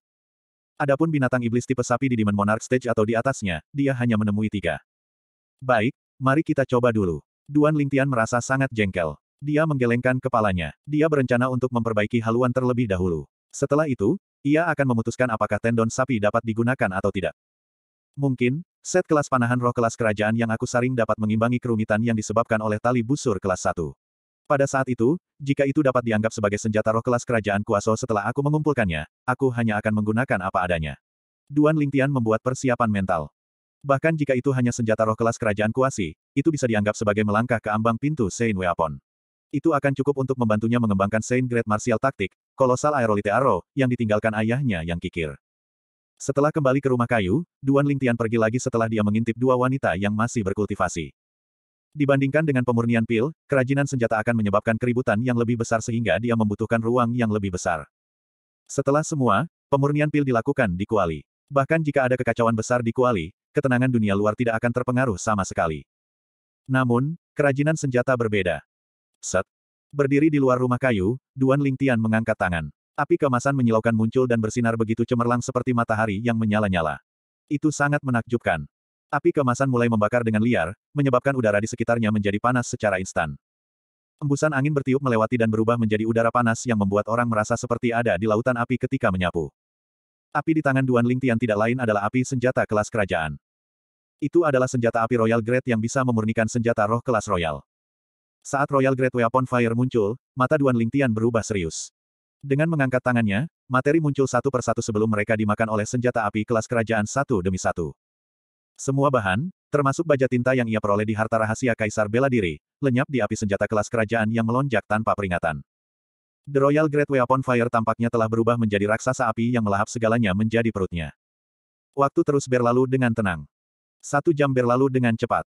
Adapun binatang iblis tipe sapi di Demon Monarch Stage atau di atasnya, dia hanya menemui tiga. Baik, mari kita coba dulu. Duan Lingtian merasa sangat jengkel. Dia menggelengkan kepalanya. Dia berencana untuk memperbaiki haluan terlebih dahulu. Setelah itu, ia akan memutuskan apakah tendon sapi dapat digunakan atau tidak. Mungkin, Set kelas panahan roh kelas kerajaan yang aku saring dapat mengimbangi kerumitan yang disebabkan oleh tali busur kelas 1. Pada saat itu, jika itu dapat dianggap sebagai senjata roh kelas kerajaan kuaso setelah aku mengumpulkannya, aku hanya akan menggunakan apa adanya. Duan Lingtian membuat persiapan mental. Bahkan jika itu hanya senjata roh kelas kerajaan kuasi, itu bisa dianggap sebagai melangkah ke ambang pintu Sein Weapon. Itu akan cukup untuk membantunya mengembangkan Sein Great Martial Taktik, kolosal aerolite Arrow, yang ditinggalkan ayahnya yang kikir. Setelah kembali ke rumah kayu, Duan Lingtian pergi lagi setelah dia mengintip dua wanita yang masih berkultivasi. Dibandingkan dengan pemurnian pil, kerajinan senjata akan menyebabkan keributan yang lebih besar sehingga dia membutuhkan ruang yang lebih besar. Setelah semua, pemurnian pil dilakukan di Kuali. Bahkan jika ada kekacauan besar di Kuali, ketenangan dunia luar tidak akan terpengaruh sama sekali. Namun, kerajinan senjata berbeda. Set. Berdiri di luar rumah kayu, Duan Lingtian mengangkat tangan. Api kemasan menyilaukan muncul dan bersinar begitu cemerlang seperti matahari yang menyala-nyala. Itu sangat menakjubkan. Api kemasan mulai membakar dengan liar, menyebabkan udara di sekitarnya menjadi panas secara instan. Embusan angin bertiup melewati dan berubah menjadi udara panas yang membuat orang merasa seperti ada di lautan api ketika menyapu. Api di tangan Duan Ling Tian tidak lain adalah api senjata kelas kerajaan. Itu adalah senjata api Royal great yang bisa memurnikan senjata roh kelas Royal. Saat Royal great Weapon Fire muncul, mata Duan Ling Tian berubah serius. Dengan mengangkat tangannya, materi muncul satu persatu sebelum mereka dimakan oleh senjata api kelas kerajaan satu demi satu. Semua bahan, termasuk baja tinta yang ia peroleh di harta rahasia Kaisar Bela Diri, lenyap di api senjata kelas kerajaan yang melonjak tanpa peringatan. The Royal Great Weapon Fire tampaknya telah berubah menjadi raksasa api yang melahap segalanya menjadi perutnya. Waktu terus berlalu dengan tenang. Satu jam berlalu dengan cepat.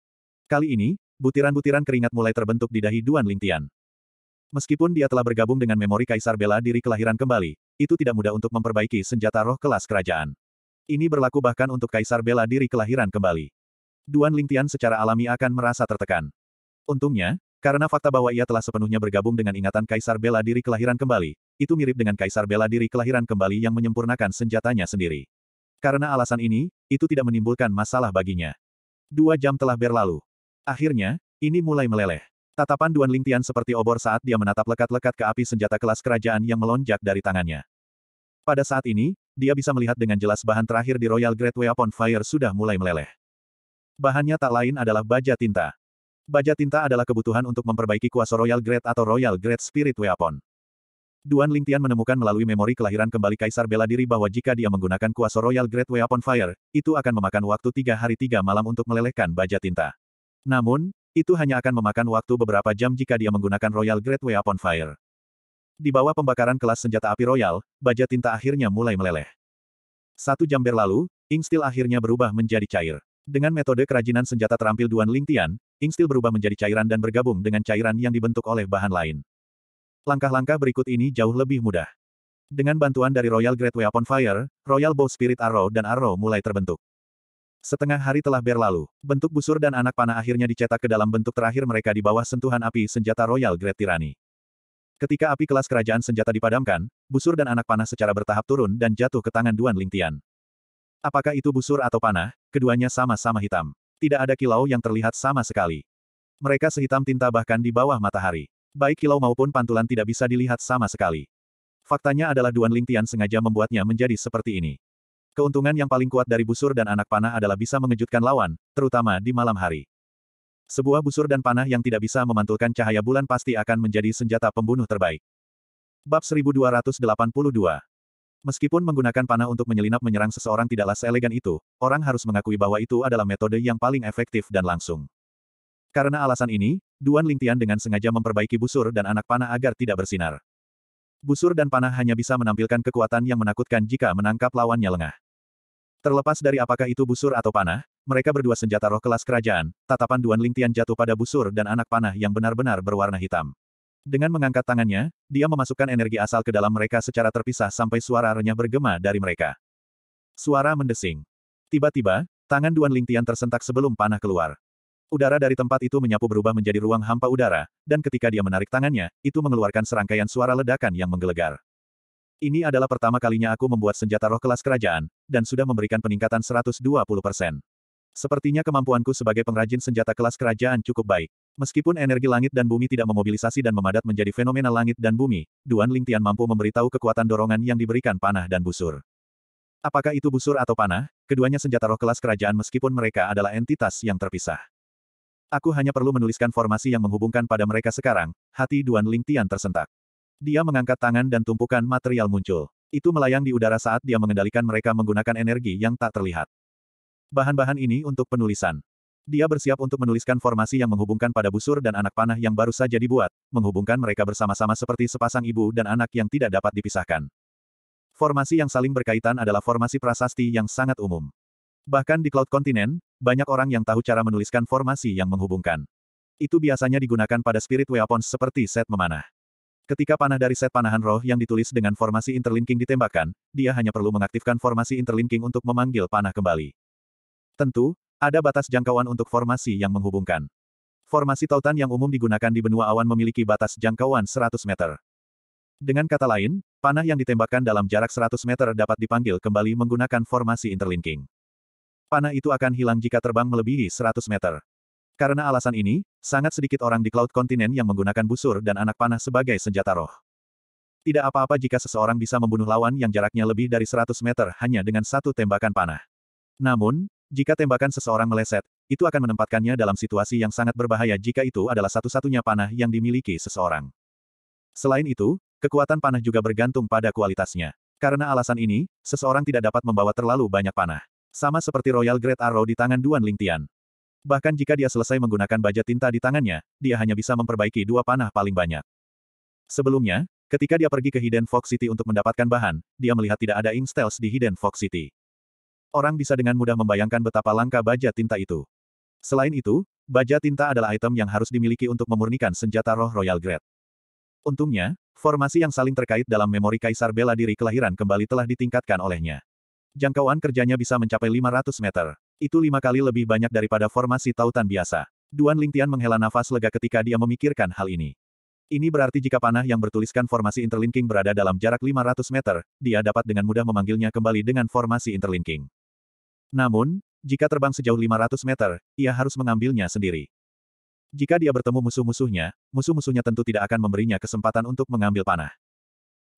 Kali ini, butiran-butiran keringat mulai terbentuk di dahi Duan Lingtian. Meskipun dia telah bergabung dengan memori Kaisar Bela diri kelahiran kembali, itu tidak mudah untuk memperbaiki senjata roh kelas kerajaan. Ini berlaku bahkan untuk Kaisar Bela diri kelahiran kembali. Duan Lingtian secara alami akan merasa tertekan. Untungnya, karena fakta bahwa ia telah sepenuhnya bergabung dengan ingatan Kaisar Bela diri kelahiran kembali, itu mirip dengan Kaisar Bela diri kelahiran kembali yang menyempurnakan senjatanya sendiri. Karena alasan ini, itu tidak menimbulkan masalah baginya. Dua jam telah berlalu. Akhirnya, ini mulai meleleh. Tatapan Duan Lingtian seperti obor saat dia menatap lekat-lekat ke api senjata kelas kerajaan yang melonjak dari tangannya. Pada saat ini, dia bisa melihat dengan jelas bahan terakhir di Royal Great Weapon Fire sudah mulai meleleh. Bahannya tak lain adalah baja tinta. Baja tinta adalah kebutuhan untuk memperbaiki kuasa Royal Great atau Royal Great Spirit Weapon. Duan Lingtian menemukan melalui memori kelahiran kembali Kaisar bela diri bahwa jika dia menggunakan kuasa Royal Great Weapon Fire, itu akan memakan waktu tiga hari tiga malam untuk melelehkan baja tinta. Namun, itu hanya akan memakan waktu beberapa jam jika dia menggunakan Royal Great Weapon Fire. Di bawah pembakaran kelas senjata api royal, baja tinta akhirnya mulai meleleh. Satu jam berlalu, Ingstil akhirnya berubah menjadi cair. Dengan metode kerajinan senjata terampil Duan Lingtian, Ingstil berubah menjadi cairan dan bergabung dengan cairan yang dibentuk oleh bahan lain. Langkah-langkah berikut ini jauh lebih mudah. Dengan bantuan dari Royal Great Weapon Fire, Royal Bow Spirit Arrow dan Arrow mulai terbentuk. Setengah hari telah berlalu, bentuk busur dan anak panah akhirnya dicetak ke dalam bentuk terakhir mereka di bawah sentuhan api senjata Royal Great Tirani. Ketika api kelas kerajaan senjata dipadamkan, busur dan anak panah secara bertahap turun dan jatuh ke tangan Duan Lingtian. Apakah itu busur atau panah, keduanya sama-sama hitam. Tidak ada kilau yang terlihat sama sekali. Mereka sehitam tinta bahkan di bawah matahari. Baik kilau maupun pantulan tidak bisa dilihat sama sekali. Faktanya adalah Duan Lingtian sengaja membuatnya menjadi seperti ini. Keuntungan yang paling kuat dari busur dan anak panah adalah bisa mengejutkan lawan, terutama di malam hari. Sebuah busur dan panah yang tidak bisa memantulkan cahaya bulan pasti akan menjadi senjata pembunuh terbaik. Bab 1282 Meskipun menggunakan panah untuk menyelinap menyerang seseorang tidaklah seelegan itu, orang harus mengakui bahwa itu adalah metode yang paling efektif dan langsung. Karena alasan ini, Duan Lingtian dengan sengaja memperbaiki busur dan anak panah agar tidak bersinar. Busur dan panah hanya bisa menampilkan kekuatan yang menakutkan jika menangkap lawannya lengah. Terlepas dari apakah itu busur atau panah, mereka berdua senjata roh kelas kerajaan, tatapan Duan Lingtian jatuh pada busur dan anak panah yang benar-benar berwarna hitam. Dengan mengangkat tangannya, dia memasukkan energi asal ke dalam mereka secara terpisah sampai suara renyah bergema dari mereka. Suara mendesing. Tiba-tiba, tangan Duan Lingtian tersentak sebelum panah keluar. Udara dari tempat itu menyapu berubah menjadi ruang hampa udara, dan ketika dia menarik tangannya, itu mengeluarkan serangkaian suara ledakan yang menggelegar. Ini adalah pertama kalinya aku membuat senjata roh kelas kerajaan, dan sudah memberikan peningkatan 120 persen. Sepertinya kemampuanku sebagai pengrajin senjata kelas kerajaan cukup baik. Meskipun energi langit dan bumi tidak memobilisasi dan memadat menjadi fenomena langit dan bumi, Duan Lingtian mampu memberitahu kekuatan dorongan yang diberikan panah dan busur. Apakah itu busur atau panah, keduanya senjata roh kelas kerajaan meskipun mereka adalah entitas yang terpisah. Aku hanya perlu menuliskan formasi yang menghubungkan pada mereka sekarang, hati Duan Lingtian tersentak. Dia mengangkat tangan dan tumpukan material muncul itu melayang di udara saat dia mengendalikan mereka menggunakan energi yang tak terlihat. Bahan-bahan ini untuk penulisan. Dia bersiap untuk menuliskan formasi yang menghubungkan pada busur dan anak panah yang baru saja dibuat, menghubungkan mereka bersama-sama seperti sepasang ibu dan anak yang tidak dapat dipisahkan. Formasi yang saling berkaitan adalah formasi prasasti yang sangat umum. Bahkan di Cloud Continent, banyak orang yang tahu cara menuliskan formasi yang menghubungkan. Itu biasanya digunakan pada spirit weapons seperti set memanah. Ketika panah dari set panahan roh yang ditulis dengan formasi interlinking ditembakkan, dia hanya perlu mengaktifkan formasi interlinking untuk memanggil panah kembali. Tentu, ada batas jangkauan untuk formasi yang menghubungkan. Formasi tautan yang umum digunakan di benua awan memiliki batas jangkauan 100 meter. Dengan kata lain, panah yang ditembakkan dalam jarak 100 meter dapat dipanggil kembali menggunakan formasi interlinking. Panah itu akan hilang jika terbang melebihi 100 meter. Karena alasan ini, sangat sedikit orang di Cloud Kontinen yang menggunakan busur dan anak panah sebagai senjata roh. Tidak apa-apa jika seseorang bisa membunuh lawan yang jaraknya lebih dari 100 meter hanya dengan satu tembakan panah. Namun, jika tembakan seseorang meleset, itu akan menempatkannya dalam situasi yang sangat berbahaya jika itu adalah satu-satunya panah yang dimiliki seseorang. Selain itu, kekuatan panah juga bergantung pada kualitasnya. Karena alasan ini, seseorang tidak dapat membawa terlalu banyak panah. Sama seperti Royal Great Arrow di tangan Duan Lingtian. Bahkan jika dia selesai menggunakan baja tinta di tangannya, dia hanya bisa memperbaiki dua panah paling banyak. Sebelumnya, ketika dia pergi ke Hidden Fox City untuk mendapatkan bahan, dia melihat tidak ada ink stealth di Hidden Fox City. Orang bisa dengan mudah membayangkan betapa langka baja tinta itu. Selain itu, baja tinta adalah item yang harus dimiliki untuk memurnikan senjata roh Royal Great. Untungnya, formasi yang saling terkait dalam memori Kaisar Bela Diri kelahiran kembali telah ditingkatkan olehnya. Jangkauan kerjanya bisa mencapai 500 meter. Itu lima kali lebih banyak daripada formasi tautan biasa. Duan Lingtian menghela nafas lega ketika dia memikirkan hal ini. Ini berarti jika panah yang bertuliskan formasi interlinking berada dalam jarak 500 meter, dia dapat dengan mudah memanggilnya kembali dengan formasi interlinking. Namun, jika terbang sejauh 500 meter, ia harus mengambilnya sendiri. Jika dia bertemu musuh-musuhnya, musuh-musuhnya tentu tidak akan memberinya kesempatan untuk mengambil panah.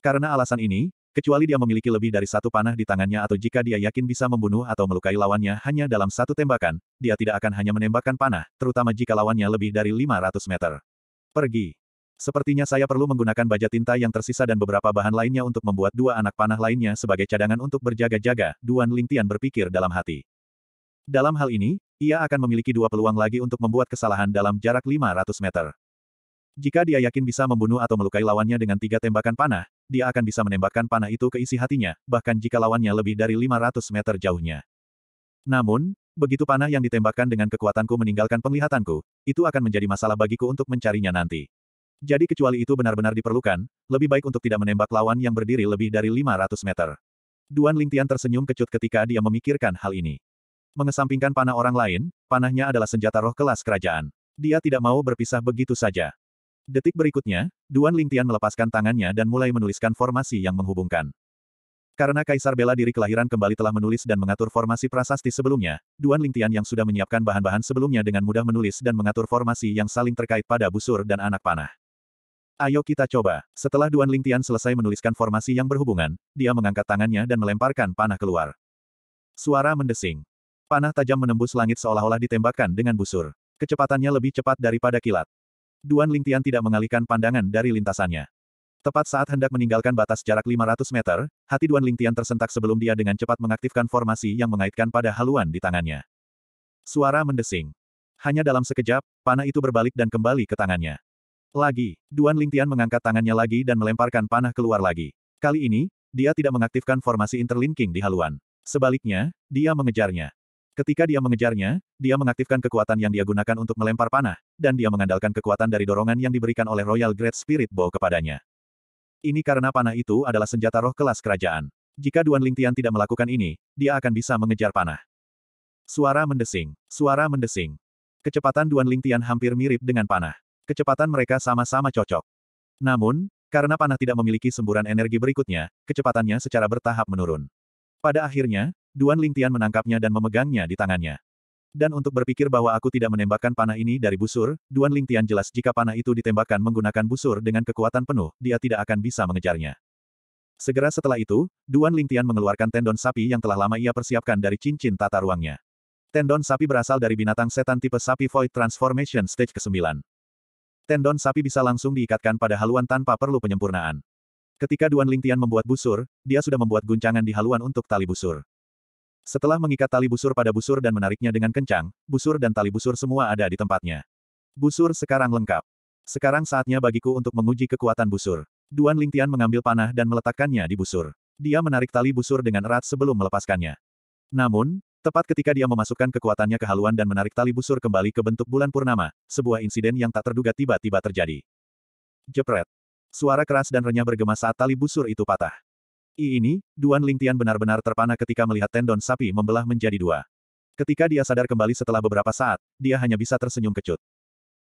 Karena alasan ini, Kecuali dia memiliki lebih dari satu panah di tangannya atau jika dia yakin bisa membunuh atau melukai lawannya hanya dalam satu tembakan, dia tidak akan hanya menembakkan panah, terutama jika lawannya lebih dari 500 meter. Pergi. Sepertinya saya perlu menggunakan baja tinta yang tersisa dan beberapa bahan lainnya untuk membuat dua anak panah lainnya sebagai cadangan untuk berjaga-jaga, Duan Lingtian berpikir dalam hati. Dalam hal ini, ia akan memiliki dua peluang lagi untuk membuat kesalahan dalam jarak 500 meter. Jika dia yakin bisa membunuh atau melukai lawannya dengan tiga tembakan panah, dia akan bisa menembakkan panah itu ke isi hatinya, bahkan jika lawannya lebih dari 500 meter jauhnya. Namun, begitu panah yang ditembakkan dengan kekuatanku meninggalkan penglihatanku, itu akan menjadi masalah bagiku untuk mencarinya nanti. Jadi kecuali itu benar-benar diperlukan, lebih baik untuk tidak menembak lawan yang berdiri lebih dari 500 meter. Duan Lingtian tersenyum kecut ketika dia memikirkan hal ini. Mengesampingkan panah orang lain, panahnya adalah senjata roh kelas kerajaan. Dia tidak mau berpisah begitu saja. Detik berikutnya, Duan Lingtian melepaskan tangannya dan mulai menuliskan formasi yang menghubungkan. Karena Kaisar bela diri kelahiran kembali telah menulis dan mengatur formasi prasasti sebelumnya, Duan Lingtian yang sudah menyiapkan bahan-bahan sebelumnya dengan mudah menulis dan mengatur formasi yang saling terkait pada busur dan anak panah. Ayo kita coba. Setelah Duan Lingtian selesai menuliskan formasi yang berhubungan, dia mengangkat tangannya dan melemparkan panah keluar. Suara mendesing. Panah tajam menembus langit seolah-olah ditembakkan dengan busur. Kecepatannya lebih cepat daripada kilat. Duan Lingtian tidak mengalihkan pandangan dari lintasannya. Tepat saat hendak meninggalkan batas jarak 500 meter, hati Duan Lingtian tersentak sebelum dia dengan cepat mengaktifkan formasi yang mengaitkan pada haluan di tangannya. Suara mendesing. Hanya dalam sekejap, panah itu berbalik dan kembali ke tangannya. Lagi, Duan Lingtian mengangkat tangannya lagi dan melemparkan panah keluar lagi. Kali ini, dia tidak mengaktifkan formasi interlinking di haluan. Sebaliknya, dia mengejarnya. Ketika dia mengejarnya, dia mengaktifkan kekuatan yang dia gunakan untuk melempar panah, dan dia mengandalkan kekuatan dari dorongan yang diberikan oleh Royal Great Spirit Bow kepadanya. Ini karena panah itu adalah senjata roh kelas kerajaan. Jika Duan Lingtian tidak melakukan ini, dia akan bisa mengejar panah. Suara mendesing. Suara mendesing. Kecepatan Duan Lingtian hampir mirip dengan panah. Kecepatan mereka sama-sama cocok. Namun, karena panah tidak memiliki semburan energi berikutnya, kecepatannya secara bertahap menurun. Pada akhirnya, Duan Lingtian menangkapnya dan memegangnya di tangannya. Dan untuk berpikir bahwa aku tidak menembakkan panah ini dari busur, Duan Lingtian jelas jika panah itu ditembakkan menggunakan busur dengan kekuatan penuh, dia tidak akan bisa mengejarnya. Segera setelah itu, Duan Lingtian mengeluarkan tendon sapi yang telah lama ia persiapkan dari cincin tata ruangnya. Tendon sapi berasal dari binatang setan tipe sapi Void Transformation Stage ke-9. Tendon sapi bisa langsung diikatkan pada haluan tanpa perlu penyempurnaan. Ketika Duan Lingtian membuat busur, dia sudah membuat guncangan di haluan untuk tali busur. Setelah mengikat tali busur pada busur dan menariknya dengan kencang, busur dan tali busur semua ada di tempatnya. Busur sekarang lengkap. Sekarang saatnya bagiku untuk menguji kekuatan busur. Duan Lingtian mengambil panah dan meletakkannya di busur. Dia menarik tali busur dengan erat sebelum melepaskannya. Namun, tepat ketika dia memasukkan kekuatannya ke haluan dan menarik tali busur kembali ke bentuk bulan purnama, sebuah insiden yang tak terduga tiba-tiba terjadi. Jepret. Suara keras dan renyah bergema saat tali busur itu patah. I ini, Duan Lingtian benar-benar terpana ketika melihat tendon sapi membelah menjadi dua. Ketika dia sadar kembali setelah beberapa saat, dia hanya bisa tersenyum kecut.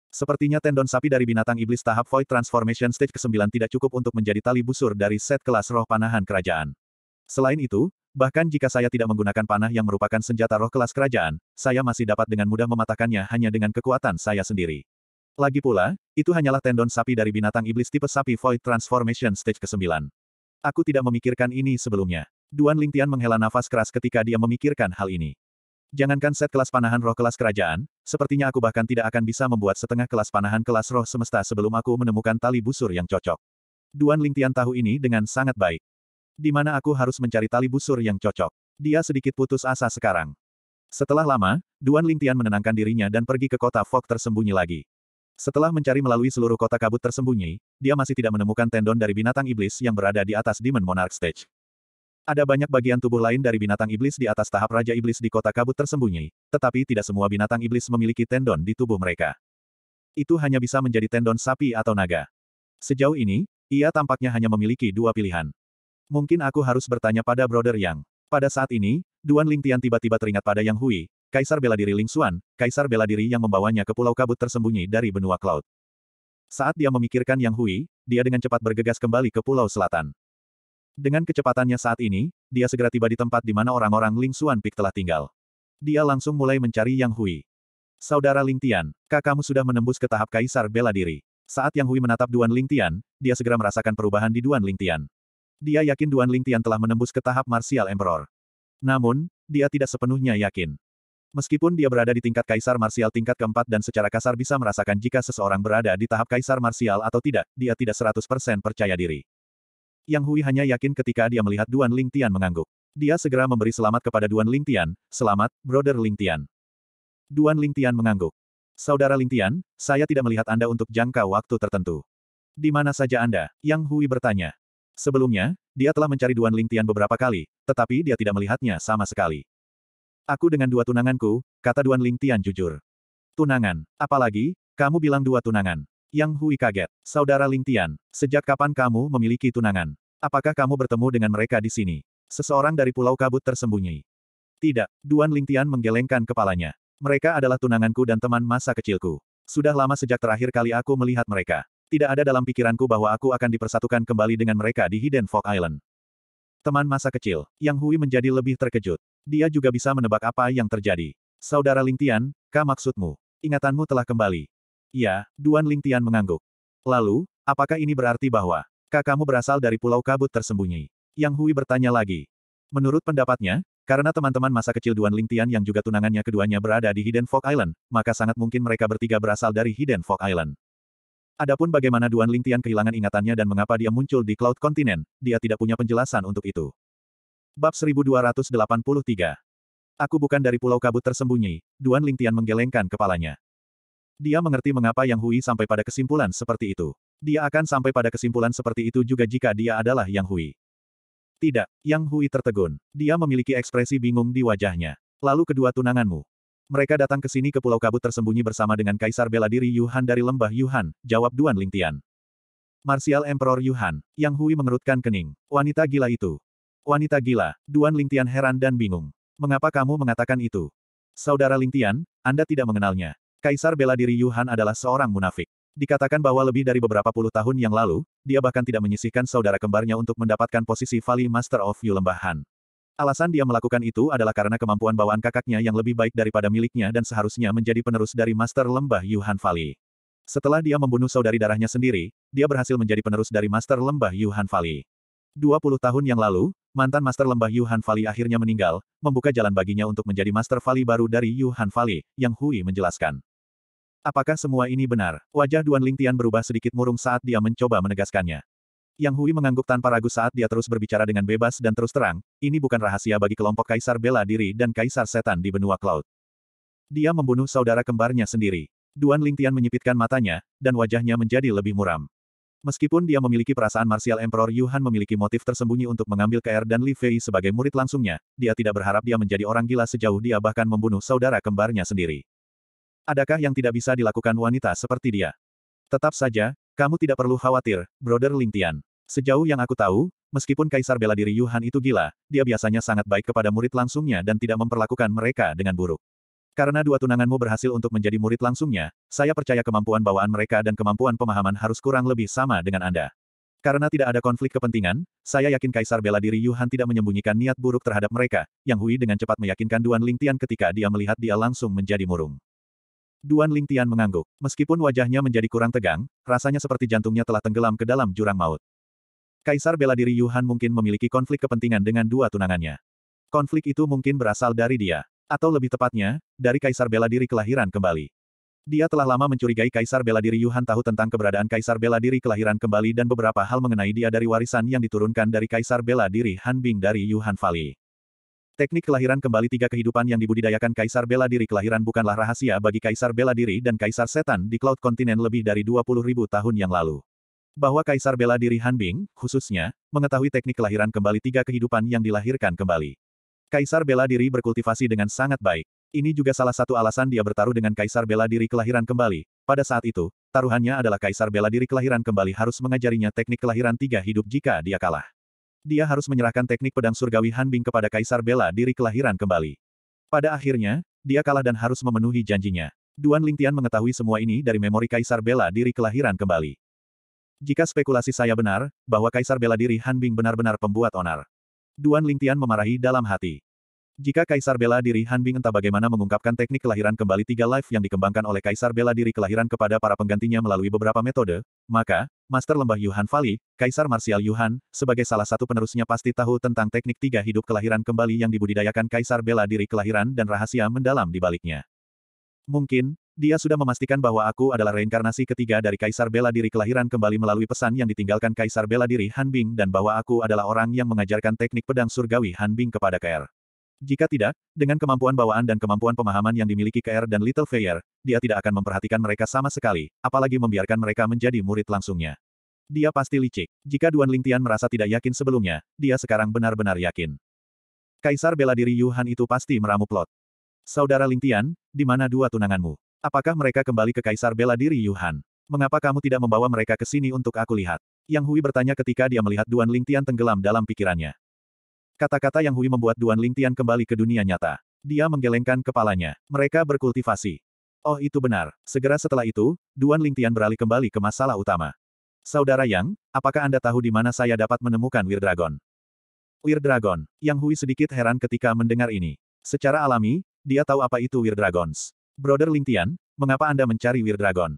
Sepertinya tendon sapi dari binatang iblis tahap Void Transformation Stage ke-9 tidak cukup untuk menjadi tali busur dari set kelas roh panahan kerajaan. Selain itu, bahkan jika saya tidak menggunakan panah yang merupakan senjata roh kelas kerajaan, saya masih dapat dengan mudah mematahkannya hanya dengan kekuatan saya sendiri. Lagi pula, itu hanyalah tendon sapi dari binatang iblis tipe sapi Void Transformation Stage ke-9. Aku tidak memikirkan ini sebelumnya. Duan Lingtian menghela nafas keras ketika dia memikirkan hal ini. Jangankan set kelas panahan roh kelas kerajaan, sepertinya aku bahkan tidak akan bisa membuat setengah kelas panahan kelas roh semesta sebelum aku menemukan tali busur yang cocok. Duan Lingtian tahu ini dengan sangat baik. Di mana aku harus mencari tali busur yang cocok. Dia sedikit putus asa sekarang. Setelah lama, Duan Lingtian menenangkan dirinya dan pergi ke kota Fok tersembunyi lagi. Setelah mencari melalui seluruh kota kabut tersembunyi, dia masih tidak menemukan tendon dari binatang iblis yang berada di atas Demon Monarch Stage. Ada banyak bagian tubuh lain dari binatang iblis di atas tahap Raja Iblis di kota kabut tersembunyi, tetapi tidak semua binatang iblis memiliki tendon di tubuh mereka. Itu hanya bisa menjadi tendon sapi atau naga. Sejauh ini, ia tampaknya hanya memiliki dua pilihan. Mungkin aku harus bertanya pada Brother Yang. Pada saat ini, Duan Lingtian tiba-tiba teringat pada Yang Hui, Kaisar bela diri Ling Xuan, kaisar bela diri yang membawanya ke pulau kabut tersembunyi dari benua Cloud. Saat dia memikirkan Yang Hui, dia dengan cepat bergegas kembali ke pulau selatan. Dengan kecepatannya saat ini, dia segera tiba di tempat di mana orang-orang Ling Xuan Pik telah tinggal. Dia langsung mulai mencari Yang Hui. Saudara Ling Tian, kakakmu sudah menembus ke tahap kaisar bela diri. Saat Yang Hui menatap Duan Ling Tian, dia segera merasakan perubahan di Duan Ling Tian. Dia yakin Duan Ling Tian telah menembus ke tahap Martial Emperor. Namun, dia tidak sepenuhnya yakin. Meskipun dia berada di tingkat kaisar marsial tingkat keempat dan secara kasar bisa merasakan jika seseorang berada di tahap kaisar marsial atau tidak, dia tidak 100% percaya diri. Yang Hui hanya yakin ketika dia melihat Duan Ling Tian mengangguk. Dia segera memberi selamat kepada Duan Ling Tian, selamat, brother Tian. Duan Ling Tian mengangguk. Saudara Ling Tian, saya tidak melihat Anda untuk jangka waktu tertentu. Di mana saja Anda? Yang Hui bertanya. Sebelumnya, dia telah mencari Duan Ling Tian beberapa kali, tetapi dia tidak melihatnya sama sekali. Aku dengan dua tunanganku, kata Duan Ling Tian jujur. Tunangan. Apalagi, kamu bilang dua tunangan. Yang Hui kaget. Saudara Ling Tian, sejak kapan kamu memiliki tunangan? Apakah kamu bertemu dengan mereka di sini? Seseorang dari Pulau Kabut tersembunyi. Tidak, Duan Ling Tian menggelengkan kepalanya. Mereka adalah tunanganku dan teman masa kecilku. Sudah lama sejak terakhir kali aku melihat mereka. Tidak ada dalam pikiranku bahwa aku akan dipersatukan kembali dengan mereka di Hidden Fog Island. Teman masa kecil, Yang Hui menjadi lebih terkejut. Dia juga bisa menebak apa yang terjadi. Saudara Lingtian, kah maksudmu? Ingatanmu telah kembali. Ya, Duan Lingtian mengangguk. Lalu, apakah ini berarti bahwa kakakmu berasal dari pulau kabut tersembunyi? Yang Hui bertanya lagi. Menurut pendapatnya, karena teman-teman masa kecil Duan Lingtian yang juga tunangannya keduanya berada di Hidden Fog Island, maka sangat mungkin mereka bertiga berasal dari Hidden Fog Island. Adapun bagaimana Duan Lingtian kehilangan ingatannya dan mengapa dia muncul di Cloud Continent, dia tidak punya penjelasan untuk itu. Bab 1283. Aku bukan dari pulau kabut tersembunyi, Duan Lingtian menggelengkan kepalanya. Dia mengerti mengapa Yang Hui sampai pada kesimpulan seperti itu. Dia akan sampai pada kesimpulan seperti itu juga jika dia adalah Yang Hui. Tidak, Yang Hui tertegun. Dia memiliki ekspresi bingung di wajahnya. Lalu kedua tunanganmu. Mereka datang ke sini ke pulau kabut tersembunyi bersama dengan Kaisar bela diri Yuhan dari lembah Yuhan, jawab Duan Lingtian. Martial Emperor Yuhan, Yang Hui mengerutkan kening. Wanita gila itu, Wanita gila, Duan Lingtian heran dan bingung. Mengapa kamu mengatakan itu? Saudara Lingtian, Anda tidak mengenalnya. Kaisar bela diri Yuhan adalah seorang munafik. Dikatakan bahwa lebih dari beberapa puluh tahun yang lalu, dia bahkan tidak menyisihkan saudara kembarnya untuk mendapatkan posisi Valley Master of Yu Lembahan. Alasan dia melakukan itu adalah karena kemampuan bawaan kakaknya yang lebih baik daripada miliknya dan seharusnya menjadi penerus dari Master Lembah Yuhan Valley. Setelah dia membunuh saudari darahnya sendiri, dia berhasil menjadi penerus dari Master Lembah Yuhan Valley. 20 tahun yang lalu, mantan Master Lembah Yuhan Valley akhirnya meninggal, membuka jalan baginya untuk menjadi Master Valley baru dari Yuhan Valley, Yang Hui menjelaskan. Apakah semua ini benar? Wajah Duan Ling Tian berubah sedikit murung saat dia mencoba menegaskannya. Yang Hui mengangguk tanpa ragu saat dia terus berbicara dengan bebas dan terus terang, ini bukan rahasia bagi kelompok Kaisar Bela Diri dan Kaisar Setan di benua Cloud. Dia membunuh saudara kembarnya sendiri. Duan Ling Tian menyipitkan matanya, dan wajahnya menjadi lebih muram. Meskipun dia memiliki perasaan Marsial Emperor Yuhan memiliki motif tersembunyi untuk mengambil KR dan Li Fei sebagai murid langsungnya, dia tidak berharap dia menjadi orang gila sejauh dia bahkan membunuh saudara kembarnya sendiri. Adakah yang tidak bisa dilakukan wanita seperti dia? Tetap saja, kamu tidak perlu khawatir, Brother Ling Tian. Sejauh yang aku tahu, meskipun kaisar bela diri Yuhan itu gila, dia biasanya sangat baik kepada murid langsungnya dan tidak memperlakukan mereka dengan buruk. Karena dua tunanganmu berhasil untuk menjadi murid langsungnya, saya percaya kemampuan bawaan mereka dan kemampuan pemahaman harus kurang lebih sama dengan Anda. Karena tidak ada konflik kepentingan, saya yakin Kaisar bela diri Yuhan tidak menyembunyikan niat buruk terhadap mereka, Yang Hui dengan cepat meyakinkan Duan Lingtian ketika dia melihat dia langsung menjadi murung. Duan Lingtian mengangguk. Meskipun wajahnya menjadi kurang tegang, rasanya seperti jantungnya telah tenggelam ke dalam jurang maut. Kaisar bela diri Yuhan mungkin memiliki konflik kepentingan dengan dua tunangannya. Konflik itu mungkin berasal dari dia. Atau lebih tepatnya, dari Kaisar Bela Diri kelahiran kembali. Dia telah lama mencurigai Kaisar Bela Diri Yuhan tahu tentang keberadaan Kaisar Bela Diri kelahiran kembali dan beberapa hal mengenai dia dari warisan yang diturunkan dari Kaisar Bela Diri Han Bing dari Yuhan Fali. Teknik kelahiran kembali tiga kehidupan yang dibudidayakan Kaisar Bela Diri kelahiran bukanlah rahasia bagi Kaisar Bela Diri dan Kaisar Setan di Cloud Continent lebih dari 20.000 tahun yang lalu. Bahwa Kaisar Bela Diri Hanbing, khususnya, mengetahui teknik kelahiran kembali tiga kehidupan yang dilahirkan kembali. Kaisar bela diri berkultivasi dengan sangat baik. Ini juga salah satu alasan dia bertaruh dengan Kaisar bela diri kelahiran kembali. Pada saat itu, taruhannya adalah Kaisar bela diri kelahiran kembali harus mengajarinya teknik kelahiran tiga hidup jika dia kalah. Dia harus menyerahkan teknik pedang surgawi Hanbing kepada Kaisar bela diri kelahiran kembali. Pada akhirnya, dia kalah dan harus memenuhi janjinya. Duan Lingtian mengetahui semua ini dari memori Kaisar bela diri kelahiran kembali. Jika spekulasi saya benar, bahwa Kaisar bela diri Hanbing benar-benar pembuat onar. Duan Lingtian memarahi dalam hati. Jika Kaisar Bela Diri Hanbing entah bagaimana mengungkapkan teknik kelahiran kembali tiga life yang dikembangkan oleh Kaisar Bela Diri kelahiran kepada para penggantinya melalui beberapa metode, maka, Master Lembah Yuhan Fali, Kaisar Marsial Yuhan, sebagai salah satu penerusnya pasti tahu tentang teknik tiga hidup kelahiran kembali yang dibudidayakan Kaisar Bela Diri kelahiran dan rahasia mendalam di baliknya. Mungkin, dia sudah memastikan bahwa aku adalah reinkarnasi ketiga dari Kaisar Bela Diri kelahiran kembali melalui pesan yang ditinggalkan Kaisar Bela Diri Han Bing dan bahwa aku adalah orang yang mengajarkan teknik pedang surgawi Han Bing kepada KR. Jika tidak, dengan kemampuan bawaan dan kemampuan pemahaman yang dimiliki KR dan Little Feier, dia tidak akan memperhatikan mereka sama sekali, apalagi membiarkan mereka menjadi murid langsungnya. Dia pasti licik. Jika Duan Lingtian merasa tidak yakin sebelumnya, dia sekarang benar-benar yakin. Kaisar bela diri Yuhan itu pasti meramu plot. Saudara Lingtian, di mana dua tunanganmu? Apakah mereka kembali ke Kaisar bela diri Yuhan? Mengapa kamu tidak membawa mereka ke sini untuk aku lihat? Yang Hui bertanya ketika dia melihat Duan Lingtian tenggelam dalam pikirannya. Kata-kata Yang Hui membuat Duan Lingtian kembali ke dunia nyata. Dia menggelengkan kepalanya. Mereka berkultivasi. Oh itu benar. Segera setelah itu, Duan Lingtian beralih kembali ke masalah utama. Saudara Yang, apakah Anda tahu di mana saya dapat menemukan Weird Dragon? Weird Dragon, Yang Hui sedikit heran ketika mendengar ini. Secara alami, dia tahu apa itu Weird Dragons. Brother Tian. mengapa Anda mencari Weird Dragon?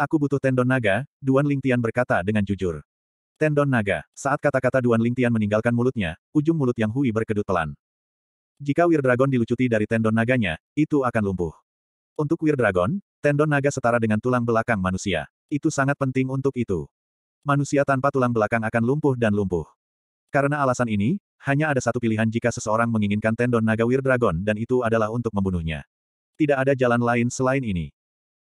Aku butuh tendon naga, Duan Ling Tian berkata dengan jujur. Tendon naga. Saat kata-kata Duan Ling Tian meninggalkan mulutnya, ujung mulut Yang Hui berkedut pelan. Jika Weird Dragon dilucuti dari tendon naganya, itu akan lumpuh. Untuk Weird Dragon, tendon naga setara dengan tulang belakang manusia. Itu sangat penting untuk itu. Manusia tanpa tulang belakang akan lumpuh dan lumpuh. Karena alasan ini, hanya ada satu pilihan jika seseorang menginginkan tendon naga Weird Dragon dan itu adalah untuk membunuhnya. Tidak ada jalan lain selain ini.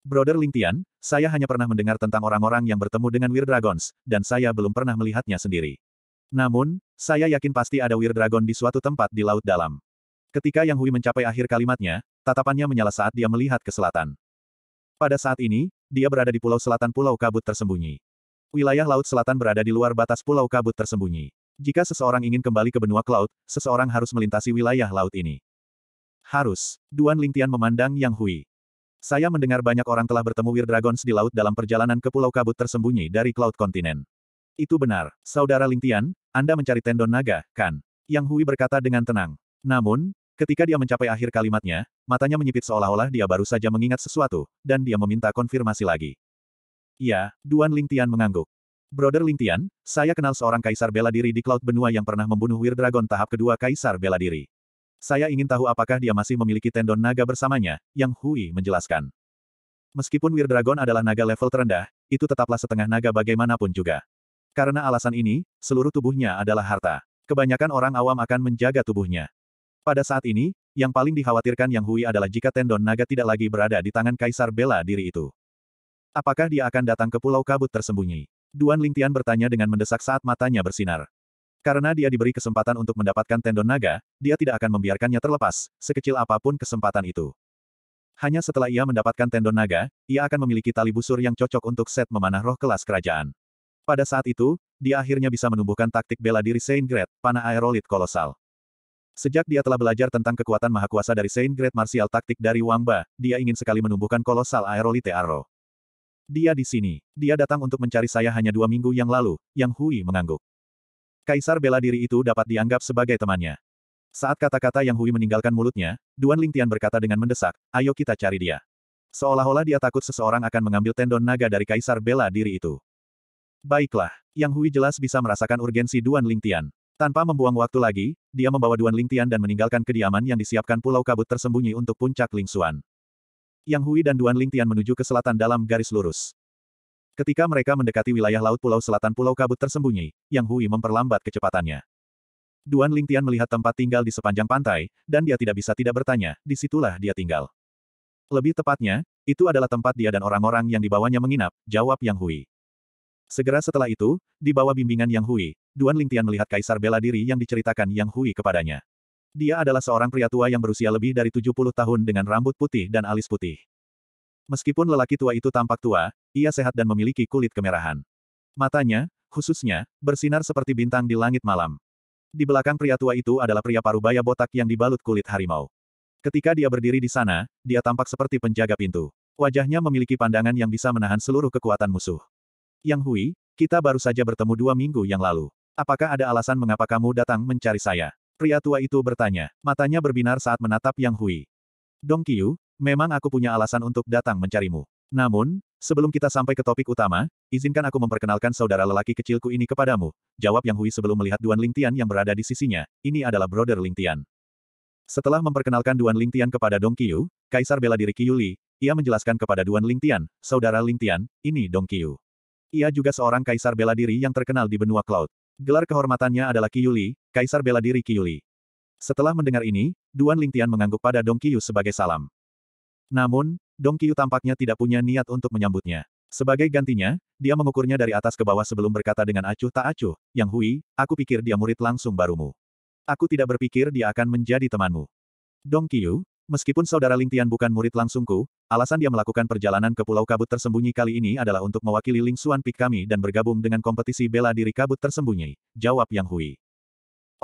Brother Ling Tian, saya hanya pernah mendengar tentang orang-orang yang bertemu dengan Weird Dragons, dan saya belum pernah melihatnya sendiri. Namun, saya yakin pasti ada Weird Dragon di suatu tempat di Laut Dalam. Ketika Yang Hui mencapai akhir kalimatnya, tatapannya menyala saat dia melihat ke selatan. Pada saat ini, dia berada di pulau selatan Pulau Kabut Tersembunyi. Wilayah Laut Selatan berada di luar batas Pulau Kabut Tersembunyi. Jika seseorang ingin kembali ke benua Cloud, seseorang harus melintasi wilayah laut ini. Harus. Duan Lingtian memandang Yang Hui. Saya mendengar banyak orang telah bertemu Weird Dragons di laut dalam perjalanan ke Pulau Kabut tersembunyi dari Cloud Kontinen. Itu benar, Saudara Lingtian, Anda mencari tendon naga, kan? Yang Hui berkata dengan tenang. Namun, ketika dia mencapai akhir kalimatnya, matanya menyipit seolah-olah dia baru saja mengingat sesuatu, dan dia meminta konfirmasi lagi. Ya, Duan Lingtian mengangguk. Brother Lintian, saya kenal seorang kaisar bela diri di Cloud Benua yang pernah membunuh Weird Dragon tahap kedua kaisar bela diri. Saya ingin tahu apakah dia masih memiliki tendon naga bersamanya, yang Hui menjelaskan. Meskipun Weird Dragon adalah naga level terendah, itu tetaplah setengah naga bagaimanapun juga. Karena alasan ini, seluruh tubuhnya adalah harta. Kebanyakan orang awam akan menjaga tubuhnya. Pada saat ini, yang paling dikhawatirkan Yang Hui adalah jika tendon naga tidak lagi berada di tangan kaisar bela diri itu. Apakah dia akan datang ke Pulau Kabut tersembunyi? Duan Lingtian bertanya dengan mendesak saat matanya bersinar. Karena dia diberi kesempatan untuk mendapatkan tendon naga, dia tidak akan membiarkannya terlepas, sekecil apapun kesempatan itu. Hanya setelah ia mendapatkan tendon naga, ia akan memiliki tali busur yang cocok untuk set memanah roh kelas kerajaan. Pada saat itu, dia akhirnya bisa menumbuhkan taktik bela diri Saint Great, panah aerolit kolosal. Sejak dia telah belajar tentang kekuatan mahakuasa dari Saint Great Martial Taktik dari Wangba, dia ingin sekali menumbuhkan kolosal aerolite arrow. Dia di sini. Dia datang untuk mencari saya hanya dua minggu yang lalu, Yang Hui mengangguk. Kaisar bela diri itu dapat dianggap sebagai temannya. Saat kata-kata Yang Hui meninggalkan mulutnya, Duan Lingtian berkata dengan mendesak, ayo kita cari dia. Seolah-olah dia takut seseorang akan mengambil tendon naga dari kaisar bela diri itu. Baiklah, Yang Hui jelas bisa merasakan urgensi Duan Lingtian. Tanpa membuang waktu lagi, dia membawa Duan Lingtian dan meninggalkan kediaman yang disiapkan pulau kabut tersembunyi untuk puncak Lingsuan. Yang Hui dan Duan Lingtian menuju ke selatan dalam garis lurus. Ketika mereka mendekati wilayah laut pulau selatan pulau kabut tersembunyi, Yang Hui memperlambat kecepatannya. Duan Lingtian melihat tempat tinggal di sepanjang pantai, dan dia tidak bisa tidak bertanya, disitulah dia tinggal. Lebih tepatnya, itu adalah tempat dia dan orang-orang yang dibawanya menginap, jawab Yang Hui. Segera setelah itu, di bawah bimbingan Yang Hui, Duan Lingtian melihat kaisar bela diri yang diceritakan Yang Hui kepadanya. Dia adalah seorang pria tua yang berusia lebih dari 70 tahun dengan rambut putih dan alis putih. Meskipun lelaki tua itu tampak tua, ia sehat dan memiliki kulit kemerahan. Matanya, khususnya, bersinar seperti bintang di langit malam. Di belakang pria tua itu adalah pria parubaya botak yang dibalut kulit harimau. Ketika dia berdiri di sana, dia tampak seperti penjaga pintu. Wajahnya memiliki pandangan yang bisa menahan seluruh kekuatan musuh. Yang Hui, kita baru saja bertemu dua minggu yang lalu. Apakah ada alasan mengapa kamu datang mencari saya? Pria tua itu bertanya, matanya berbinar saat menatap Yang Hui. Dong Qiu, memang aku punya alasan untuk datang mencarimu. Namun, sebelum kita sampai ke topik utama, izinkan aku memperkenalkan saudara lelaki kecilku ini kepadamu, jawab Yang Hui sebelum melihat Duan Lingtian yang berada di sisinya, ini adalah Brother Lingtian. Setelah memperkenalkan Duan Lingtian kepada Dong Qiu, Kaisar bela diri Qiu Li, ia menjelaskan kepada Duan Lingtian, saudara Lingtian, ini Dong Qiu. Ia juga seorang kaisar bela diri yang terkenal di benua Cloud. Gelar kehormatannya adalah Qiu Li, Kaisar bela diri Kiyuli. Setelah mendengar ini, Duan Lingtian mengangguk pada Dong Qiyu sebagai salam. Namun, Dong Qiyu tampaknya tidak punya niat untuk menyambutnya. Sebagai gantinya, dia mengukurnya dari atas ke bawah sebelum berkata dengan acuh tak acuh, Yang Hui, aku pikir dia murid langsung barumu. Aku tidak berpikir dia akan menjadi temanmu. Dong Qiyu, meskipun saudara Lingtian bukan murid langsungku, alasan dia melakukan perjalanan ke Pulau Kabut Tersembunyi kali ini adalah untuk mewakili Ling Xuan Pik kami dan bergabung dengan kompetisi bela diri Kabut Tersembunyi, jawab Yang Hui.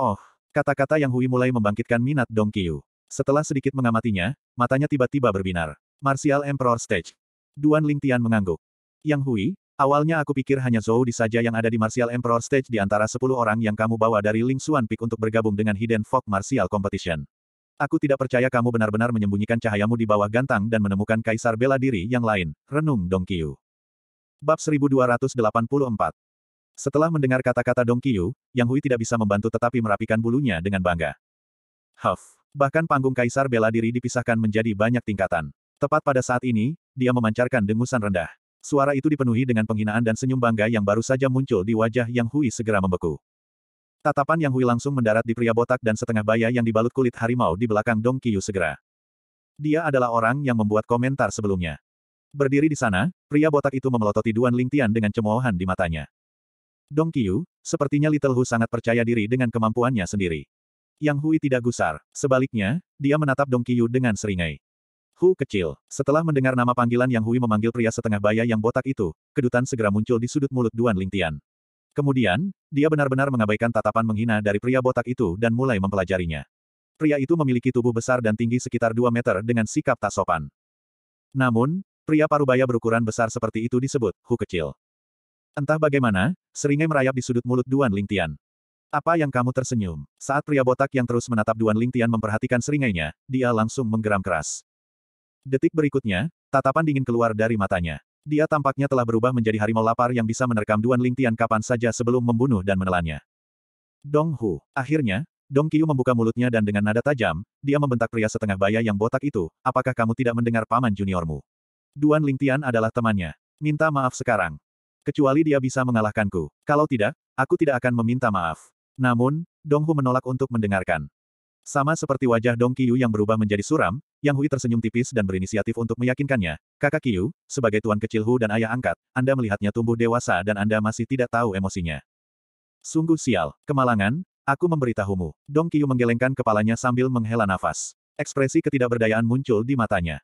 Oh, kata-kata yang Hui mulai membangkitkan minat Dong Qiu. Setelah sedikit mengamatinya, matanya tiba-tiba berbinar. Martial Emperor Stage. Duan Lingtian mengangguk. Yang Hui, awalnya aku pikir hanya Zhou Di saja yang ada di Martial Emperor Stage di antara 10 orang yang kamu bawa dari Ling Xuan Peak untuk bergabung dengan Hidden Fog Martial Competition. Aku tidak percaya kamu benar-benar menyembunyikan cahayamu di bawah gantang dan menemukan kaisar bela diri yang lain, renung Dong Qiu. Bab 1284 setelah mendengar kata-kata Dong Qiyu, Yang Hui tidak bisa membantu tetapi merapikan bulunya dengan bangga. Huff. Bahkan panggung kaisar bela diri dipisahkan menjadi banyak tingkatan. Tepat pada saat ini, dia memancarkan dengusan rendah. Suara itu dipenuhi dengan penghinaan dan senyum bangga yang baru saja muncul di wajah Yang Hui segera membeku. Tatapan Yang Hui langsung mendarat di pria botak dan setengah baya yang dibalut kulit harimau di belakang Dong Qiyu segera. Dia adalah orang yang membuat komentar sebelumnya. Berdiri di sana, pria botak itu memelototi Duan Lingtian dengan cemoohan di matanya. Dong Qiu, sepertinya Little Hu sangat percaya diri dengan kemampuannya sendiri. Yang Hui tidak gusar. Sebaliknya, dia menatap Dong Qiu dengan seringai. Hu kecil. Setelah mendengar nama panggilan Yang Hui memanggil pria setengah baya yang botak itu, kedutan segera muncul di sudut mulut Duan Lingtian. Kemudian, dia benar-benar mengabaikan tatapan menghina dari pria botak itu dan mulai mempelajarinya. Pria itu memiliki tubuh besar dan tinggi sekitar 2 meter dengan sikap tak sopan. Namun, pria parubaya berukuran besar seperti itu disebut Hu kecil. Entah bagaimana, seringai merayap di sudut mulut Duan Lingtian. Apa yang kamu tersenyum? Saat pria botak yang terus menatap Duan Lingtian memperhatikan seringainya, dia langsung menggeram keras. Detik berikutnya, tatapan dingin keluar dari matanya. Dia tampaknya telah berubah menjadi harimau lapar yang bisa menerkam Duan Lingtian kapan saja sebelum membunuh dan menelannya. Dong Hu. Akhirnya, Dong Qiu membuka mulutnya dan dengan nada tajam, dia membentak pria setengah baya yang botak itu, apakah kamu tidak mendengar paman juniormu? Duan Lingtian adalah temannya. Minta maaf sekarang. Kecuali dia bisa mengalahkanku. Kalau tidak, aku tidak akan meminta maaf. Namun, Dong Hu menolak untuk mendengarkan. Sama seperti wajah Dong Qiu yang berubah menjadi suram, Yang Hui tersenyum tipis dan berinisiatif untuk meyakinkannya, kakak Qiu, sebagai tuan kecil Hu dan ayah angkat, Anda melihatnya tumbuh dewasa dan Anda masih tidak tahu emosinya. Sungguh sial, kemalangan, aku memberitahumu. Dong Qiu menggelengkan kepalanya sambil menghela nafas. Ekspresi ketidakberdayaan muncul di matanya.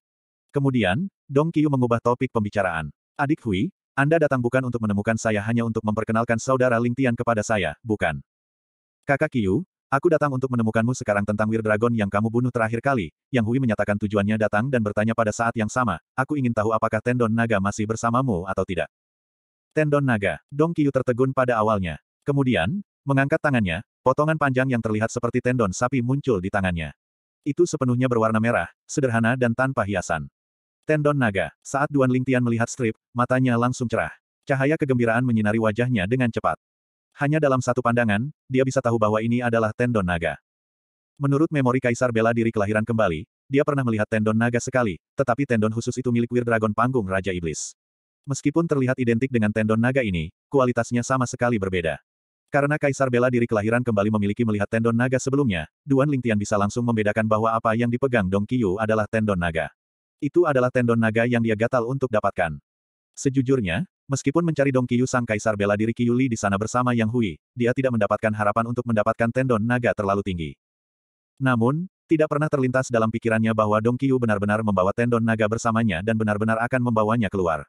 Kemudian, Dong Qiu mengubah topik pembicaraan. Adik Hui, anda datang bukan untuk menemukan saya hanya untuk memperkenalkan saudara Ling Tian kepada saya, bukan. Kakak Kiyu, aku datang untuk menemukanmu sekarang tentang Weird Dragon yang kamu bunuh terakhir kali. Yang Hui menyatakan tujuannya datang dan bertanya pada saat yang sama, aku ingin tahu apakah Tendon Naga masih bersamamu atau tidak. Tendon Naga, Dong Kiyu tertegun pada awalnya. Kemudian, mengangkat tangannya, potongan panjang yang terlihat seperti tendon sapi muncul di tangannya. Itu sepenuhnya berwarna merah, sederhana dan tanpa hiasan. Tendon naga. Saat Duan Lingtian melihat strip, matanya langsung cerah. Cahaya kegembiraan menyinari wajahnya dengan cepat. Hanya dalam satu pandangan, dia bisa tahu bahwa ini adalah tendon naga. Menurut memori Kaisar Bela Diri kelahiran kembali, dia pernah melihat tendon naga sekali, tetapi tendon khusus itu milik Weird Dragon Panggung Raja Iblis. Meskipun terlihat identik dengan tendon naga ini, kualitasnya sama sekali berbeda. Karena Kaisar Bela Diri kelahiran kembali memiliki melihat tendon naga sebelumnya, Duan Lingtian bisa langsung membedakan bahwa apa yang dipegang Dong Qiu adalah tendon naga. Itu adalah tendon naga yang dia gatal untuk dapatkan. Sejujurnya, meskipun mencari Dong Qiyu sang kaisar bela diri Qiyu Li di sana bersama Yang Hui, dia tidak mendapatkan harapan untuk mendapatkan tendon naga terlalu tinggi. Namun, tidak pernah terlintas dalam pikirannya bahwa Dong Qiyu benar-benar membawa tendon naga bersamanya dan benar-benar akan membawanya keluar.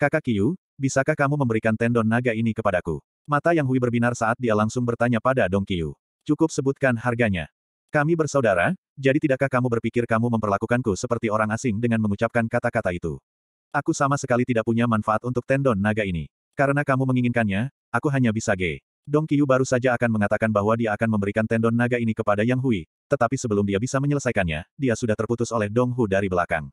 Kakak Qiyu, bisakah kamu memberikan tendon naga ini kepadaku? Mata Yang Hui berbinar saat dia langsung bertanya pada Dong Qiyu. Cukup sebutkan harganya. Kami bersaudara, jadi tidakkah kamu berpikir kamu memperlakukanku seperti orang asing dengan mengucapkan kata-kata itu? Aku sama sekali tidak punya manfaat untuk tendon naga ini. Karena kamu menginginkannya, aku hanya bisa ge. Dong Qiu baru saja akan mengatakan bahwa dia akan memberikan tendon naga ini kepada Yang Hui, tetapi sebelum dia bisa menyelesaikannya, dia sudah terputus oleh Dong Hu dari belakang.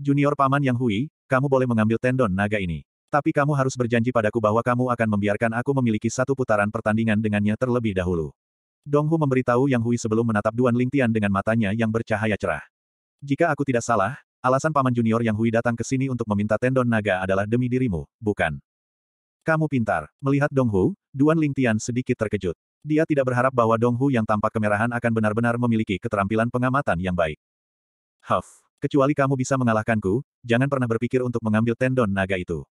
Junior paman Yang Hui, kamu boleh mengambil tendon naga ini. Tapi kamu harus berjanji padaku bahwa kamu akan membiarkan aku memiliki satu putaran pertandingan dengannya terlebih dahulu. Donghu memberitahu Yang Hui sebelum menatap Duan Lingtian dengan matanya yang bercahaya cerah. Jika aku tidak salah, alasan Paman Junior Yang Hui datang ke sini untuk meminta tendon naga adalah demi dirimu, bukan? Kamu pintar. Melihat Donghu, Duan Lingtian sedikit terkejut. Dia tidak berharap bahwa Donghu yang tampak kemerahan akan benar-benar memiliki keterampilan pengamatan yang baik. Huff, kecuali kamu bisa mengalahkanku, jangan pernah berpikir untuk mengambil tendon naga itu.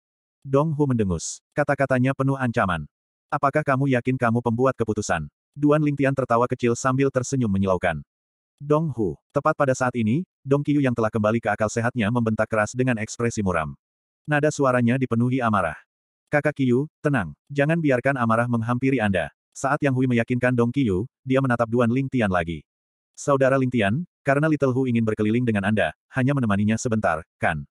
Donghu mendengus. Kata-katanya penuh ancaman. Apakah kamu yakin kamu pembuat keputusan? Duan Lingtian tertawa kecil sambil tersenyum menyilaukan. Dong Hu, tepat pada saat ini, Dong Qiu yang telah kembali ke akal sehatnya membentak keras dengan ekspresi muram. Nada suaranya dipenuhi amarah. Kakak Qiu, tenang, jangan biarkan amarah menghampiri Anda. Saat Yang Hui meyakinkan Dong Qiu, dia menatap Duan Lingtian lagi. Saudara Lingtian, karena Little Hu ingin berkeliling dengan Anda, hanya menemaninya sebentar, kan?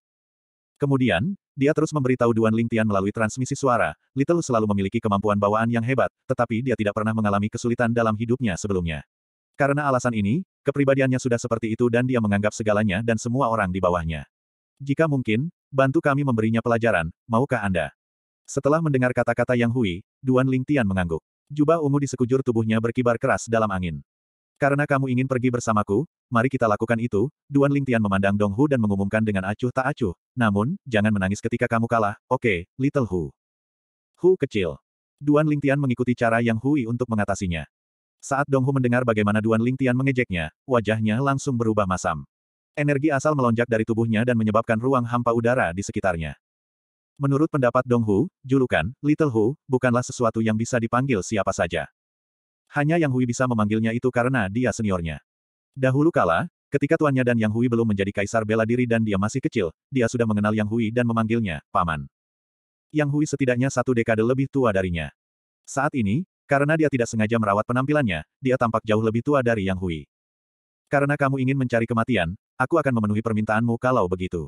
Kemudian, dia terus memberitahu Duan Lingtian melalui transmisi suara, Little selalu memiliki kemampuan bawaan yang hebat, tetapi dia tidak pernah mengalami kesulitan dalam hidupnya sebelumnya. Karena alasan ini, kepribadiannya sudah seperti itu dan dia menganggap segalanya dan semua orang di bawahnya. Jika mungkin, bantu kami memberinya pelajaran, maukah Anda? Setelah mendengar kata-kata Yang Hui, Duan Lingtian mengangguk. Jubah ungu di sekujur tubuhnya berkibar keras dalam angin. Karena kamu ingin pergi bersamaku, mari kita lakukan itu, Duan Lingtian memandang Dong Hu dan mengumumkan dengan acuh tak acuh. Namun, jangan menangis ketika kamu kalah, oke, okay, Little Hu. Hu kecil. Duan Lingtian mengikuti cara yang Hui untuk mengatasinya. Saat Dong Hu mendengar bagaimana Duan Lingtian mengejeknya, wajahnya langsung berubah masam. Energi asal melonjak dari tubuhnya dan menyebabkan ruang hampa udara di sekitarnya. Menurut pendapat Dong Hu, julukan, Little Hu, bukanlah sesuatu yang bisa dipanggil siapa saja. Hanya Yang Hui bisa memanggilnya itu karena dia seniornya. Dahulu kala, ketika tuannya dan Yang Hui belum menjadi kaisar bela diri dan dia masih kecil, dia sudah mengenal Yang Hui dan memanggilnya, paman. Yang Hui setidaknya satu dekade lebih tua darinya. Saat ini, karena dia tidak sengaja merawat penampilannya, dia tampak jauh lebih tua dari Yang Hui. Karena kamu ingin mencari kematian, aku akan memenuhi permintaanmu kalau begitu.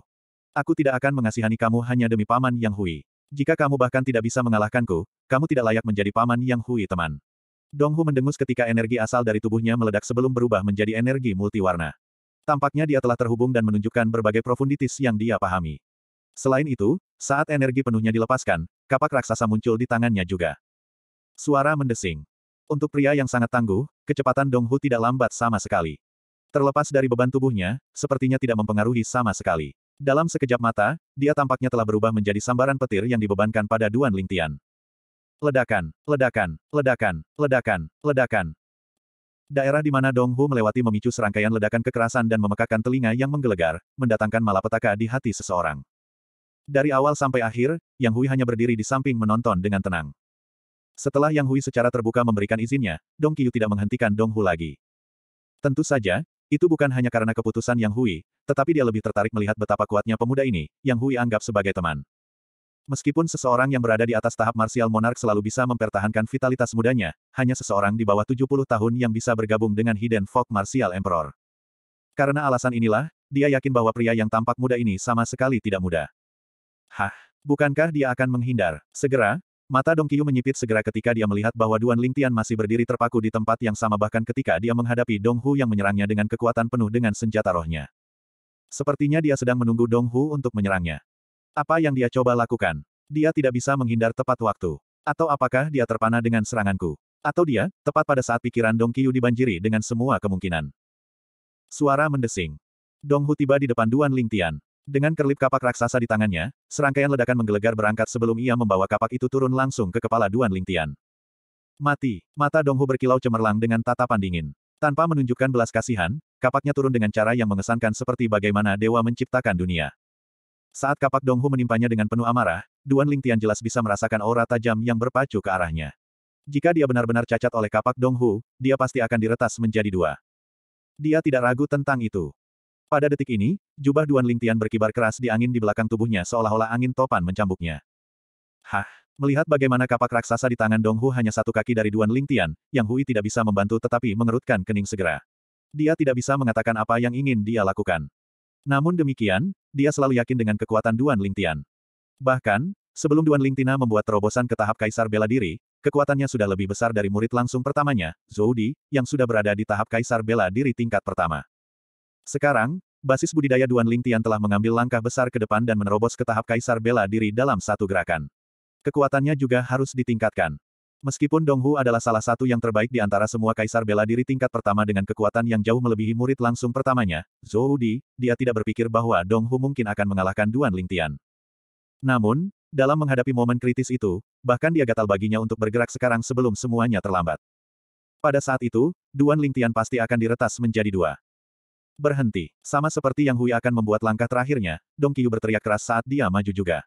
Aku tidak akan mengasihani kamu hanya demi paman Yang Hui. Jika kamu bahkan tidak bisa mengalahkanku, kamu tidak layak menjadi paman Yang Hui teman. Donghu mendengus ketika energi asal dari tubuhnya meledak sebelum berubah menjadi energi multiwarna. Tampaknya dia telah terhubung dan menunjukkan berbagai profunditis yang dia pahami. Selain itu, saat energi penuhnya dilepaskan, kapak raksasa muncul di tangannya juga. Suara mendesing. Untuk pria yang sangat tangguh, kecepatan Donghu tidak lambat sama sekali. Terlepas dari beban tubuhnya, sepertinya tidak mempengaruhi sama sekali. Dalam sekejap mata, dia tampaknya telah berubah menjadi sambaran petir yang dibebankan pada Duan Lingtian. Ledakan, ledakan, ledakan, ledakan, ledakan. Daerah di mana Dong Hu melewati memicu serangkaian ledakan kekerasan dan memekakan telinga yang menggelegar, mendatangkan malapetaka di hati seseorang. Dari awal sampai akhir, Yang Hui hanya berdiri di samping menonton dengan tenang. Setelah Yang Hui secara terbuka memberikan izinnya, Dong Qiu tidak menghentikan Dong Hu lagi. Tentu saja, itu bukan hanya karena keputusan Yang Hui, tetapi dia lebih tertarik melihat betapa kuatnya pemuda ini, Yang Hui anggap sebagai teman. Meskipun seseorang yang berada di atas tahap martial monark selalu bisa mempertahankan vitalitas mudanya, hanya seseorang di bawah 70 tahun yang bisa bergabung dengan Hidden Fog Martial Emperor. Karena alasan inilah, dia yakin bahwa pria yang tampak muda ini sama sekali tidak muda. Hah, bukankah dia akan menghindar? Segera, mata Dong Qiu menyipit segera ketika dia melihat bahwa Duan Lingtian masih berdiri terpaku di tempat yang sama bahkan ketika dia menghadapi Dong Hu yang menyerangnya dengan kekuatan penuh dengan senjata rohnya. Sepertinya dia sedang menunggu Dong Hu untuk menyerangnya. Apa yang dia coba lakukan? Dia tidak bisa menghindar tepat waktu. Atau apakah dia terpana dengan seranganku? Atau dia, tepat pada saat pikiran Dong Qiu dibanjiri dengan semua kemungkinan. Suara mendesing. Dong Hu tiba di depan Duan Lingtian. Dengan kerlip kapak raksasa di tangannya, serangkaian ledakan menggelegar berangkat sebelum ia membawa kapak itu turun langsung ke kepala Duan Lingtian. Mati, mata Dong Hu berkilau cemerlang dengan tatapan dingin. Tanpa menunjukkan belas kasihan, kapaknya turun dengan cara yang mengesankan seperti bagaimana dewa menciptakan dunia. Saat kapak Donghu menimpanya dengan penuh amarah, Duan Lingtian jelas bisa merasakan aura tajam yang berpacu ke arahnya. Jika dia benar-benar cacat oleh kapak Donghu, dia pasti akan diretas menjadi dua. Dia tidak ragu tentang itu. Pada detik ini, jubah Duan Lingtian berkibar keras di angin di belakang tubuhnya seolah-olah angin topan mencambuknya. Hah! Melihat bagaimana kapak raksasa di tangan Donghu hanya satu kaki dari Duan Lingtian, Yang Hui tidak bisa membantu tetapi mengerutkan kening segera. Dia tidak bisa mengatakan apa yang ingin dia lakukan. Namun demikian, dia selalu yakin dengan kekuatan Duan Lingtian. Bahkan, sebelum Duan Lingtina membuat terobosan ke tahap kaisar bela diri, kekuatannya sudah lebih besar dari murid langsung pertamanya, Zhou Di, yang sudah berada di tahap kaisar bela diri tingkat pertama. Sekarang, basis budidaya Duan Lingtian telah mengambil langkah besar ke depan dan menerobos ke tahap kaisar bela diri dalam satu gerakan. Kekuatannya juga harus ditingkatkan. Meskipun Dong Hu adalah salah satu yang terbaik di antara semua kaisar bela diri tingkat pertama dengan kekuatan yang jauh melebihi murid langsung pertamanya, Zhou Di, dia tidak berpikir bahwa Dong Hu mungkin akan mengalahkan Duan Lingtian. Namun, dalam menghadapi momen kritis itu, bahkan dia gatal baginya untuk bergerak sekarang sebelum semuanya terlambat. Pada saat itu, Duan Lingtian pasti akan diretas menjadi dua. Berhenti, sama seperti yang Hui akan membuat langkah terakhirnya, Dong Qiu berteriak keras saat dia maju juga.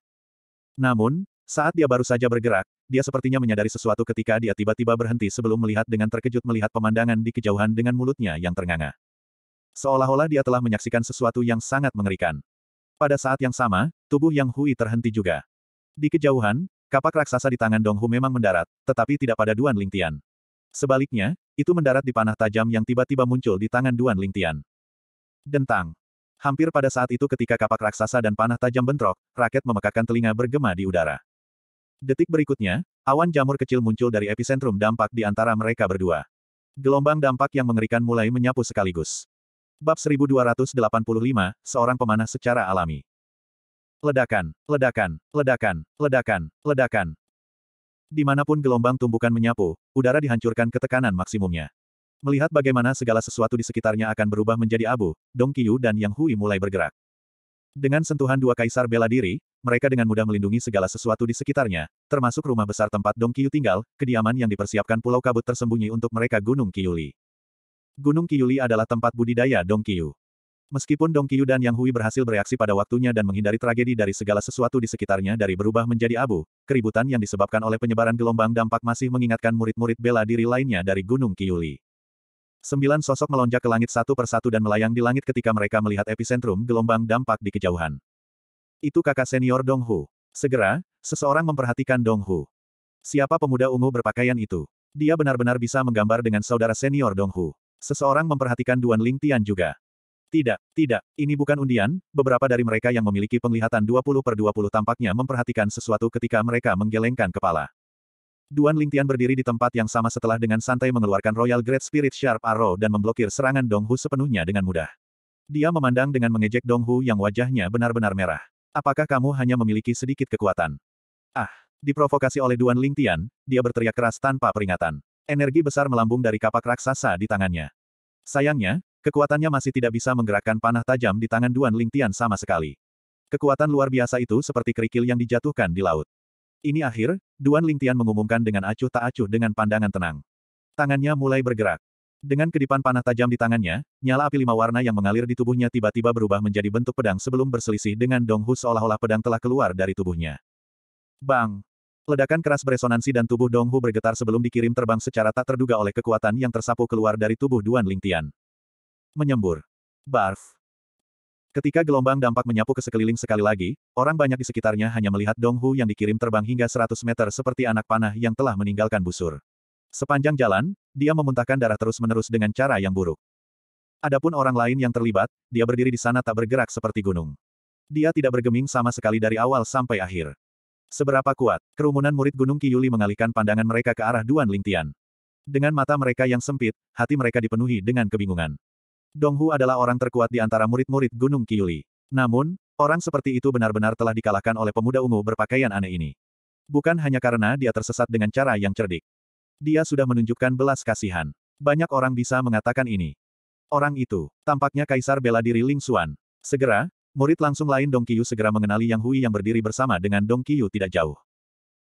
Namun, saat dia baru saja bergerak, dia sepertinya menyadari sesuatu ketika dia tiba-tiba berhenti sebelum melihat dengan terkejut melihat pemandangan di kejauhan dengan mulutnya yang ternganga. Seolah-olah dia telah menyaksikan sesuatu yang sangat mengerikan. Pada saat yang sama, tubuh Yang Hui terhenti juga. Di kejauhan, kapak raksasa di tangan Dong Hu memang mendarat, tetapi tidak pada Duan Lingtian. Sebaliknya, itu mendarat di panah tajam yang tiba-tiba muncul di tangan Duan Lingtian. Dentang. Hampir pada saat itu ketika kapak raksasa dan panah tajam bentrok, raket memekakkan telinga bergema di udara. Detik berikutnya, awan jamur kecil muncul dari epicentrum dampak di antara mereka berdua. Gelombang dampak yang mengerikan mulai menyapu sekaligus. Bab 1285, seorang pemanah secara alami. Ledakan, ledakan, ledakan, ledakan, ledakan. Dimanapun gelombang tumbukan menyapu, udara dihancurkan ke tekanan maksimumnya. Melihat bagaimana segala sesuatu di sekitarnya akan berubah menjadi abu, Dong Qiyu dan Yang Hui mulai bergerak. Dengan sentuhan dua kaisar bela diri, mereka dengan mudah melindungi segala sesuatu di sekitarnya, termasuk rumah besar tempat Dong Kiyu tinggal, kediaman yang dipersiapkan pulau kabut tersembunyi untuk mereka Gunung Kiyuli. Gunung Kiyuli adalah tempat budidaya Dong Kiyu. Meskipun Dong Kiyu dan Yang Hui berhasil bereaksi pada waktunya dan menghindari tragedi dari segala sesuatu di sekitarnya dari berubah menjadi abu, keributan yang disebabkan oleh penyebaran gelombang dampak masih mengingatkan murid-murid bela diri lainnya dari Gunung Kiyuli. Sembilan sosok melonjak ke langit satu persatu dan melayang di langit ketika mereka melihat epicentrum gelombang dampak di kejauhan. Itu kakak senior Dong Hu. Segera, seseorang memperhatikan Dong Hu. Siapa pemuda ungu berpakaian itu? Dia benar-benar bisa menggambar dengan saudara senior Dong Hu. Seseorang memperhatikan Duan Ling Tian juga. Tidak, tidak, ini bukan undian, beberapa dari mereka yang memiliki penglihatan 20 per 20 tampaknya memperhatikan sesuatu ketika mereka menggelengkan kepala. Duan Lingtian berdiri di tempat yang sama setelah dengan santai mengeluarkan Royal Great Spirit Sharp Arrow dan memblokir serangan Dong Hu sepenuhnya dengan mudah. Dia memandang dengan mengejek Dong Hu yang wajahnya benar-benar merah. Apakah kamu hanya memiliki sedikit kekuatan? Ah! Diprovokasi oleh Duan Lingtian, dia berteriak keras tanpa peringatan. Energi besar melambung dari kapak raksasa di tangannya. Sayangnya, kekuatannya masih tidak bisa menggerakkan panah tajam di tangan Duan Lingtian sama sekali. Kekuatan luar biasa itu seperti kerikil yang dijatuhkan di laut. Ini akhir, Duan Lingtian mengumumkan dengan acuh tak acuh dengan pandangan tenang. Tangannya mulai bergerak. Dengan kedipan panah tajam di tangannya, nyala api lima warna yang mengalir di tubuhnya tiba-tiba berubah menjadi bentuk pedang sebelum berselisih dengan Dong Hu seolah-olah pedang telah keluar dari tubuhnya. Bang! Ledakan keras beresonansi dan tubuh Dong Hu bergetar sebelum dikirim terbang secara tak terduga oleh kekuatan yang tersapu keluar dari tubuh Duan Lingtian. Menyembur. Barf! Ketika gelombang dampak menyapu ke sekeliling sekali lagi, orang banyak di sekitarnya hanya melihat Donghu yang dikirim terbang hingga 100 meter seperti anak panah yang telah meninggalkan busur. Sepanjang jalan, dia memuntahkan darah terus-menerus dengan cara yang buruk. Adapun orang lain yang terlibat, dia berdiri di sana tak bergerak seperti gunung. Dia tidak bergeming sama sekali dari awal sampai akhir. Seberapa kuat, kerumunan murid Gunung Kiyuli mengalihkan pandangan mereka ke arah Duan Lingtian. Dengan mata mereka yang sempit, hati mereka dipenuhi dengan kebingungan. Donghu adalah orang terkuat di antara murid-murid Gunung Kiyuli. Namun, orang seperti itu benar-benar telah dikalahkan oleh pemuda ungu berpakaian aneh ini. Bukan hanya karena dia tersesat dengan cara yang cerdik. Dia sudah menunjukkan belas kasihan. Banyak orang bisa mengatakan ini. Orang itu, tampaknya Kaisar bela diri Ling Xuan. Segera, murid langsung lain Dong Qiu segera mengenali Yang Hui yang berdiri bersama dengan Dong Qiu tidak jauh.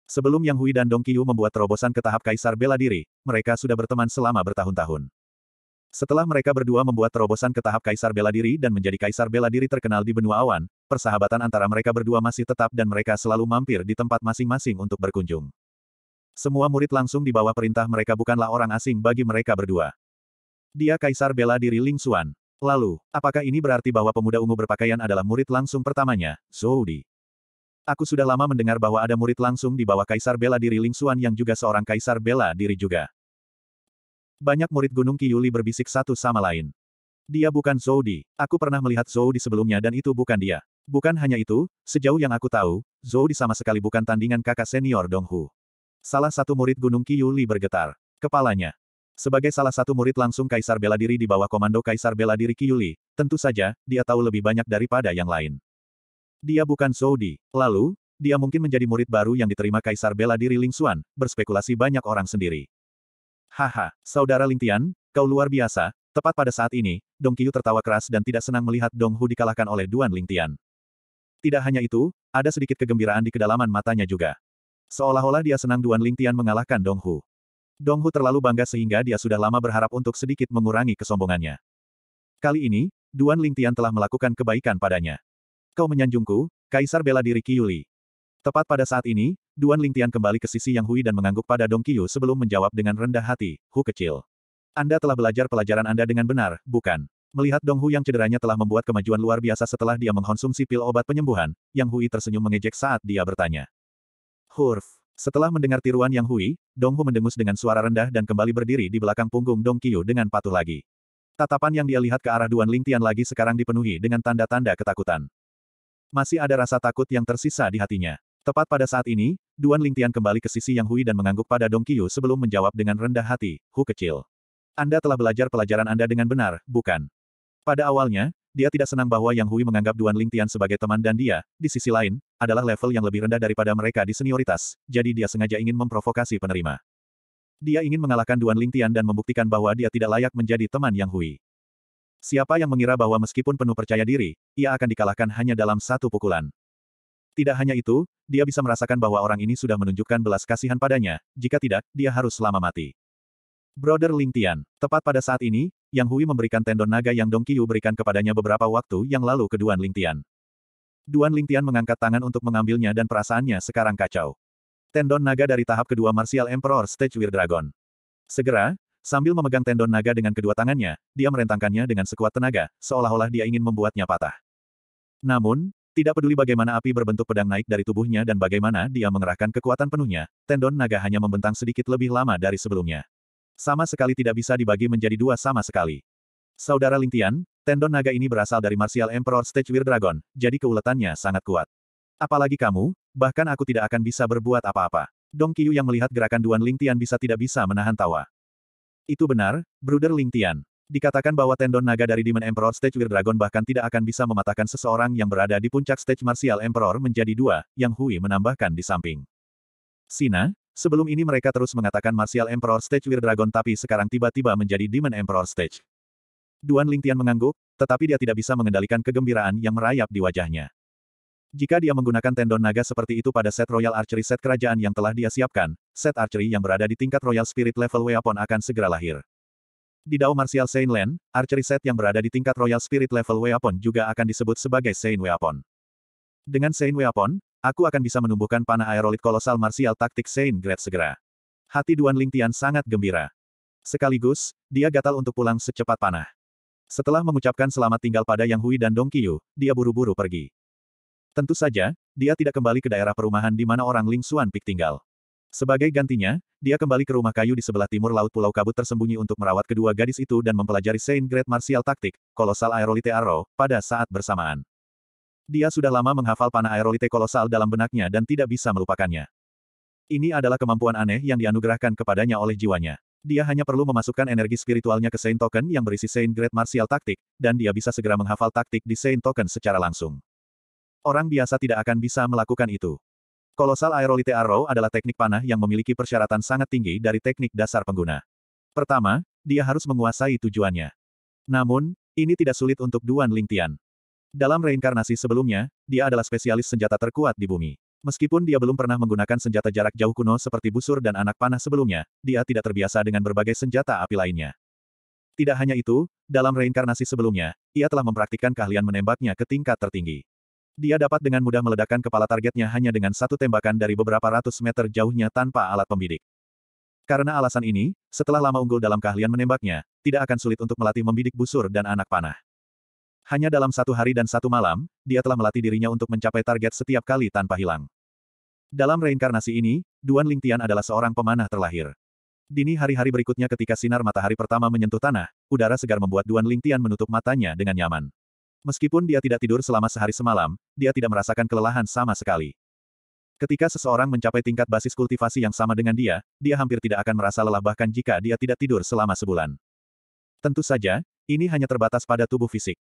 Sebelum Yang Hui dan Dong Qiu membuat terobosan ke tahap Kaisar bela diri, mereka sudah berteman selama bertahun-tahun. Setelah mereka berdua membuat terobosan ke tahap kaisar bela diri dan menjadi kaisar bela diri terkenal di benua awan, persahabatan antara mereka berdua masih tetap dan mereka selalu mampir di tempat masing-masing untuk berkunjung. Semua murid langsung di bawah perintah mereka bukanlah orang asing bagi mereka berdua. Dia kaisar bela diri Ling Xuan. Lalu, apakah ini berarti bahwa pemuda ungu berpakaian adalah murid langsung pertamanya, Zhou Aku sudah lama mendengar bahwa ada murid langsung di bawah kaisar bela diri Ling Xuan yang juga seorang kaisar bela diri juga. Banyak murid Gunung Kiyuli berbisik satu sama lain. Dia bukan Zhou Di. Aku pernah melihat Zhou Di sebelumnya dan itu bukan dia. Bukan hanya itu, sejauh yang aku tahu, Zhou Di sama sekali bukan tandingan kakak senior Dong Hu. Salah satu murid Gunung Kiyuli bergetar. Kepalanya. Sebagai salah satu murid langsung Kaisar Bela Diri di bawah komando Kaisar Bela Diri Kiyuli, tentu saja, dia tahu lebih banyak daripada yang lain. Dia bukan Zhou Di. Lalu, dia mungkin menjadi murid baru yang diterima Kaisar Bela Diri Ling Xuan, berspekulasi banyak orang sendiri. Haha, saudara Lingtian, kau luar biasa, tepat pada saat ini, Dong Qiu tertawa keras dan tidak senang melihat Dong Hu dikalahkan oleh Duan Lingtian. Tidak hanya itu, ada sedikit kegembiraan di kedalaman matanya juga. Seolah-olah dia senang Duan Lingtian mengalahkan Dong Hu. Dong Hu terlalu bangga sehingga dia sudah lama berharap untuk sedikit mengurangi kesombongannya. Kali ini, Duan Lingtian telah melakukan kebaikan padanya. Kau menyanjungku, Kaisar bela diri Qiuli. Tepat pada saat ini, Duan Lingtian kembali ke sisi Yang Hui dan mengangguk pada Dong Qiyu sebelum menjawab dengan rendah hati, Hu kecil. Anda telah belajar pelajaran Anda dengan benar, bukan? Melihat Dong Hu yang cederanya telah membuat kemajuan luar biasa setelah dia mengkonsumsi pil obat penyembuhan, Yang Hui tersenyum mengejek saat dia bertanya. Hurf. Setelah mendengar tiruan Yang Hui, Dong Hu mendengus dengan suara rendah dan kembali berdiri di belakang punggung Dong Qiyu dengan patuh lagi. Tatapan yang dia lihat ke arah Duan Lingtian lagi sekarang dipenuhi dengan tanda-tanda ketakutan. Masih ada rasa takut yang tersisa di hatinya. Tepat pada saat ini, Duan Lingtian kembali ke sisi Yang Hui dan mengangguk pada Dong Qiyu sebelum menjawab dengan rendah hati, Hu kecil. Anda telah belajar pelajaran Anda dengan benar, bukan? Pada awalnya, dia tidak senang bahwa Yang Hui menganggap Duan Lingtian sebagai teman dan dia, di sisi lain, adalah level yang lebih rendah daripada mereka di senioritas, jadi dia sengaja ingin memprovokasi penerima. Dia ingin mengalahkan Duan Lingtian dan membuktikan bahwa dia tidak layak menjadi teman Yang Hui. Siapa yang mengira bahwa meskipun penuh percaya diri, ia akan dikalahkan hanya dalam satu pukulan? Tidak hanya itu, dia bisa merasakan bahwa orang ini sudah menunjukkan belas kasihan padanya, jika tidak, dia harus selama mati. Brother Ling Tian, tepat pada saat ini, Yang Hui memberikan tendon naga yang Dong Qiu berikan kepadanya beberapa waktu yang lalu ke Duan Ling Tian. Duan Ling Tian mengangkat tangan untuk mengambilnya dan perasaannya sekarang kacau. Tendon naga dari tahap kedua Martial Emperor Stage Weird Dragon. Segera, sambil memegang tendon naga dengan kedua tangannya, dia merentangkannya dengan sekuat tenaga, seolah-olah dia ingin membuatnya patah. Namun, tidak peduli bagaimana api berbentuk pedang naik dari tubuhnya dan bagaimana dia mengerahkan kekuatan penuhnya, tendon naga hanya membentang sedikit lebih lama dari sebelumnya. Sama sekali tidak bisa dibagi menjadi dua sama sekali. Saudara Lingtian, tendon naga ini berasal dari Martial Emperor Stage Weird Dragon, jadi keuletannya sangat kuat. Apalagi kamu, bahkan aku tidak akan bisa berbuat apa-apa. Dong Qiu yang melihat gerakan Duan Lingtian bisa tidak bisa menahan tawa. Itu benar, Bruder Lingtian. Dikatakan bahwa tendon naga dari Demon Emperor Stage Weird Dragon bahkan tidak akan bisa mematahkan seseorang yang berada di puncak stage martial Emperor menjadi dua, yang Hui menambahkan di samping. Sina, sebelum ini mereka terus mengatakan martial Emperor Stage Weird Dragon tapi sekarang tiba-tiba menjadi Demon Emperor Stage. Duan Lingtian mengangguk, tetapi dia tidak bisa mengendalikan kegembiraan yang merayap di wajahnya. Jika dia menggunakan tendon naga seperti itu pada set Royal Archery set kerajaan yang telah dia siapkan, set archery yang berada di tingkat Royal Spirit level weapon akan segera lahir. Di Dao Martial Saint Land, archery set yang berada di tingkat Royal Spirit level weapon juga akan disebut sebagai Saint Weapon. Dengan Saint Weapon, aku akan bisa menumbuhkan panah aerolit kolosal martial taktik Saint Grade segera. Hati Duan Lingtian sangat gembira. Sekaligus, dia gatal untuk pulang secepat panah. Setelah mengucapkan selamat tinggal pada Yang Hui dan Dong Qiu, dia buru-buru pergi. Tentu saja, dia tidak kembali ke daerah perumahan di mana orang Ling Xuan Pik tinggal. Sebagai gantinya, dia kembali ke rumah kayu di sebelah timur laut Pulau Kabut tersembunyi untuk merawat kedua gadis itu dan mempelajari Saint Great Martial Taktik, Kolosal Aerolite Arrow, pada saat bersamaan. Dia sudah lama menghafal panah aerolite kolosal dalam benaknya dan tidak bisa melupakannya. Ini adalah kemampuan aneh yang dianugerahkan kepadanya oleh jiwanya. Dia hanya perlu memasukkan energi spiritualnya ke Saint Token yang berisi Saint Great Martial Taktik, dan dia bisa segera menghafal taktik di Saint Token secara langsung. Orang biasa tidak akan bisa melakukan itu. Kolosal Aerolite Arrow adalah teknik panah yang memiliki persyaratan sangat tinggi dari teknik dasar pengguna. Pertama, dia harus menguasai tujuannya. Namun, ini tidak sulit untuk Duan Lingtian. Dalam reinkarnasi sebelumnya, dia adalah spesialis senjata terkuat di bumi. Meskipun dia belum pernah menggunakan senjata jarak jauh kuno seperti busur dan anak panah sebelumnya, dia tidak terbiasa dengan berbagai senjata api lainnya. Tidak hanya itu, dalam reinkarnasi sebelumnya, ia telah mempraktikkan keahlian menembaknya ke tingkat tertinggi. Dia dapat dengan mudah meledakkan kepala targetnya hanya dengan satu tembakan dari beberapa ratus meter jauhnya tanpa alat pembidik. Karena alasan ini, setelah lama unggul dalam keahlian menembaknya, tidak akan sulit untuk melatih membidik busur dan anak panah. Hanya dalam satu hari dan satu malam, dia telah melatih dirinya untuk mencapai target setiap kali tanpa hilang. Dalam reinkarnasi ini, Duan Lingtian adalah seorang pemanah terlahir. Dini hari-hari berikutnya ketika sinar matahari pertama menyentuh tanah, udara segar membuat Duan Lingtian menutup matanya dengan nyaman. Meskipun dia tidak tidur selama sehari semalam, dia tidak merasakan kelelahan sama sekali. Ketika seseorang mencapai tingkat basis kultivasi yang sama dengan dia, dia hampir tidak akan merasa lelah bahkan jika dia tidak tidur selama sebulan. Tentu saja, ini hanya terbatas pada tubuh fisik.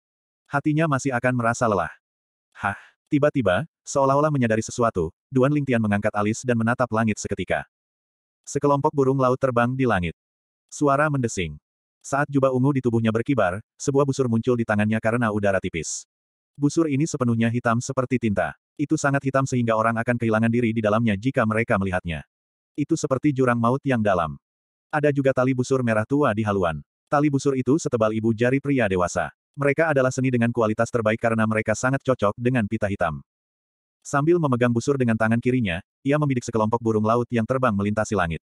Hatinya masih akan merasa lelah. Hah, tiba-tiba, seolah-olah menyadari sesuatu, Duan Lingtian mengangkat alis dan menatap langit seketika. Sekelompok burung laut terbang di langit. Suara mendesing. Saat jubah ungu di tubuhnya berkibar, sebuah busur muncul di tangannya karena udara tipis. Busur ini sepenuhnya hitam seperti tinta. Itu sangat hitam sehingga orang akan kehilangan diri di dalamnya jika mereka melihatnya. Itu seperti jurang maut yang dalam. Ada juga tali busur merah tua di haluan. Tali busur itu setebal ibu jari pria dewasa. Mereka adalah seni dengan kualitas terbaik karena mereka sangat cocok dengan pita hitam. Sambil memegang busur dengan tangan kirinya, ia membidik sekelompok burung laut yang terbang melintasi langit.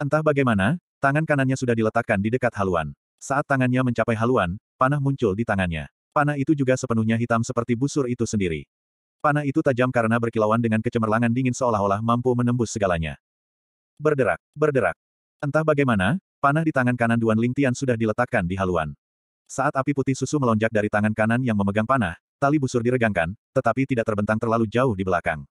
Entah bagaimana, Tangan kanannya sudah diletakkan di dekat haluan. Saat tangannya mencapai haluan, panah muncul di tangannya. Panah itu juga sepenuhnya hitam seperti busur itu sendiri. Panah itu tajam karena berkilauan dengan kecemerlangan dingin seolah-olah mampu menembus segalanya. Berderak, berderak. Entah bagaimana, panah di tangan kanan Duan Lingtian sudah diletakkan di haluan. Saat api putih susu melonjak dari tangan kanan yang memegang panah, tali busur diregangkan, tetapi tidak terbentang terlalu jauh di belakang.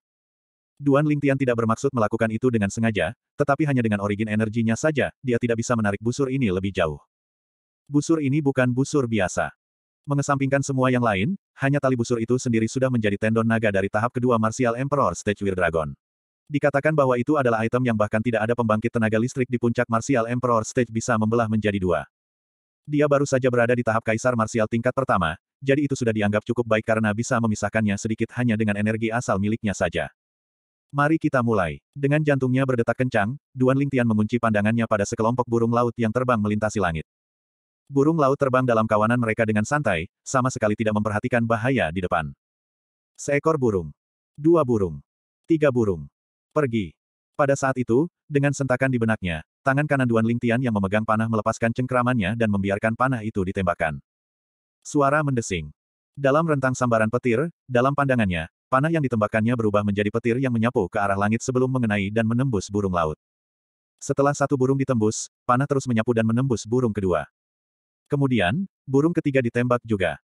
Duan Lingtian tidak bermaksud melakukan itu dengan sengaja, tetapi hanya dengan origin energinya saja, dia tidak bisa menarik busur ini lebih jauh. Busur ini bukan busur biasa. Mengesampingkan semua yang lain, hanya tali busur itu sendiri sudah menjadi tendon naga dari tahap kedua Martial Emperor Stage Weird Dragon. Dikatakan bahwa itu adalah item yang bahkan tidak ada pembangkit tenaga listrik di puncak Martial Emperor Stage bisa membelah menjadi dua. Dia baru saja berada di tahap kaisar Martial tingkat pertama, jadi itu sudah dianggap cukup baik karena bisa memisahkannya sedikit hanya dengan energi asal miliknya saja. Mari kita mulai. Dengan jantungnya berdetak kencang, Duan Lingtian mengunci pandangannya pada sekelompok burung laut yang terbang melintasi langit. Burung laut terbang dalam kawanan mereka dengan santai, sama sekali tidak memperhatikan bahaya di depan. Seekor burung. Dua burung. Tiga burung. Pergi. Pada saat itu, dengan sentakan di benaknya, tangan kanan Duan Lingtian yang memegang panah melepaskan cengkeramannya dan membiarkan panah itu ditembakkan. Suara mendesing. Dalam rentang sambaran petir, dalam pandangannya, Panah yang ditembakkannya berubah menjadi petir yang menyapu ke arah langit sebelum mengenai dan menembus burung laut. Setelah satu burung ditembus, panah terus menyapu dan menembus burung kedua. Kemudian, burung ketiga ditembak juga.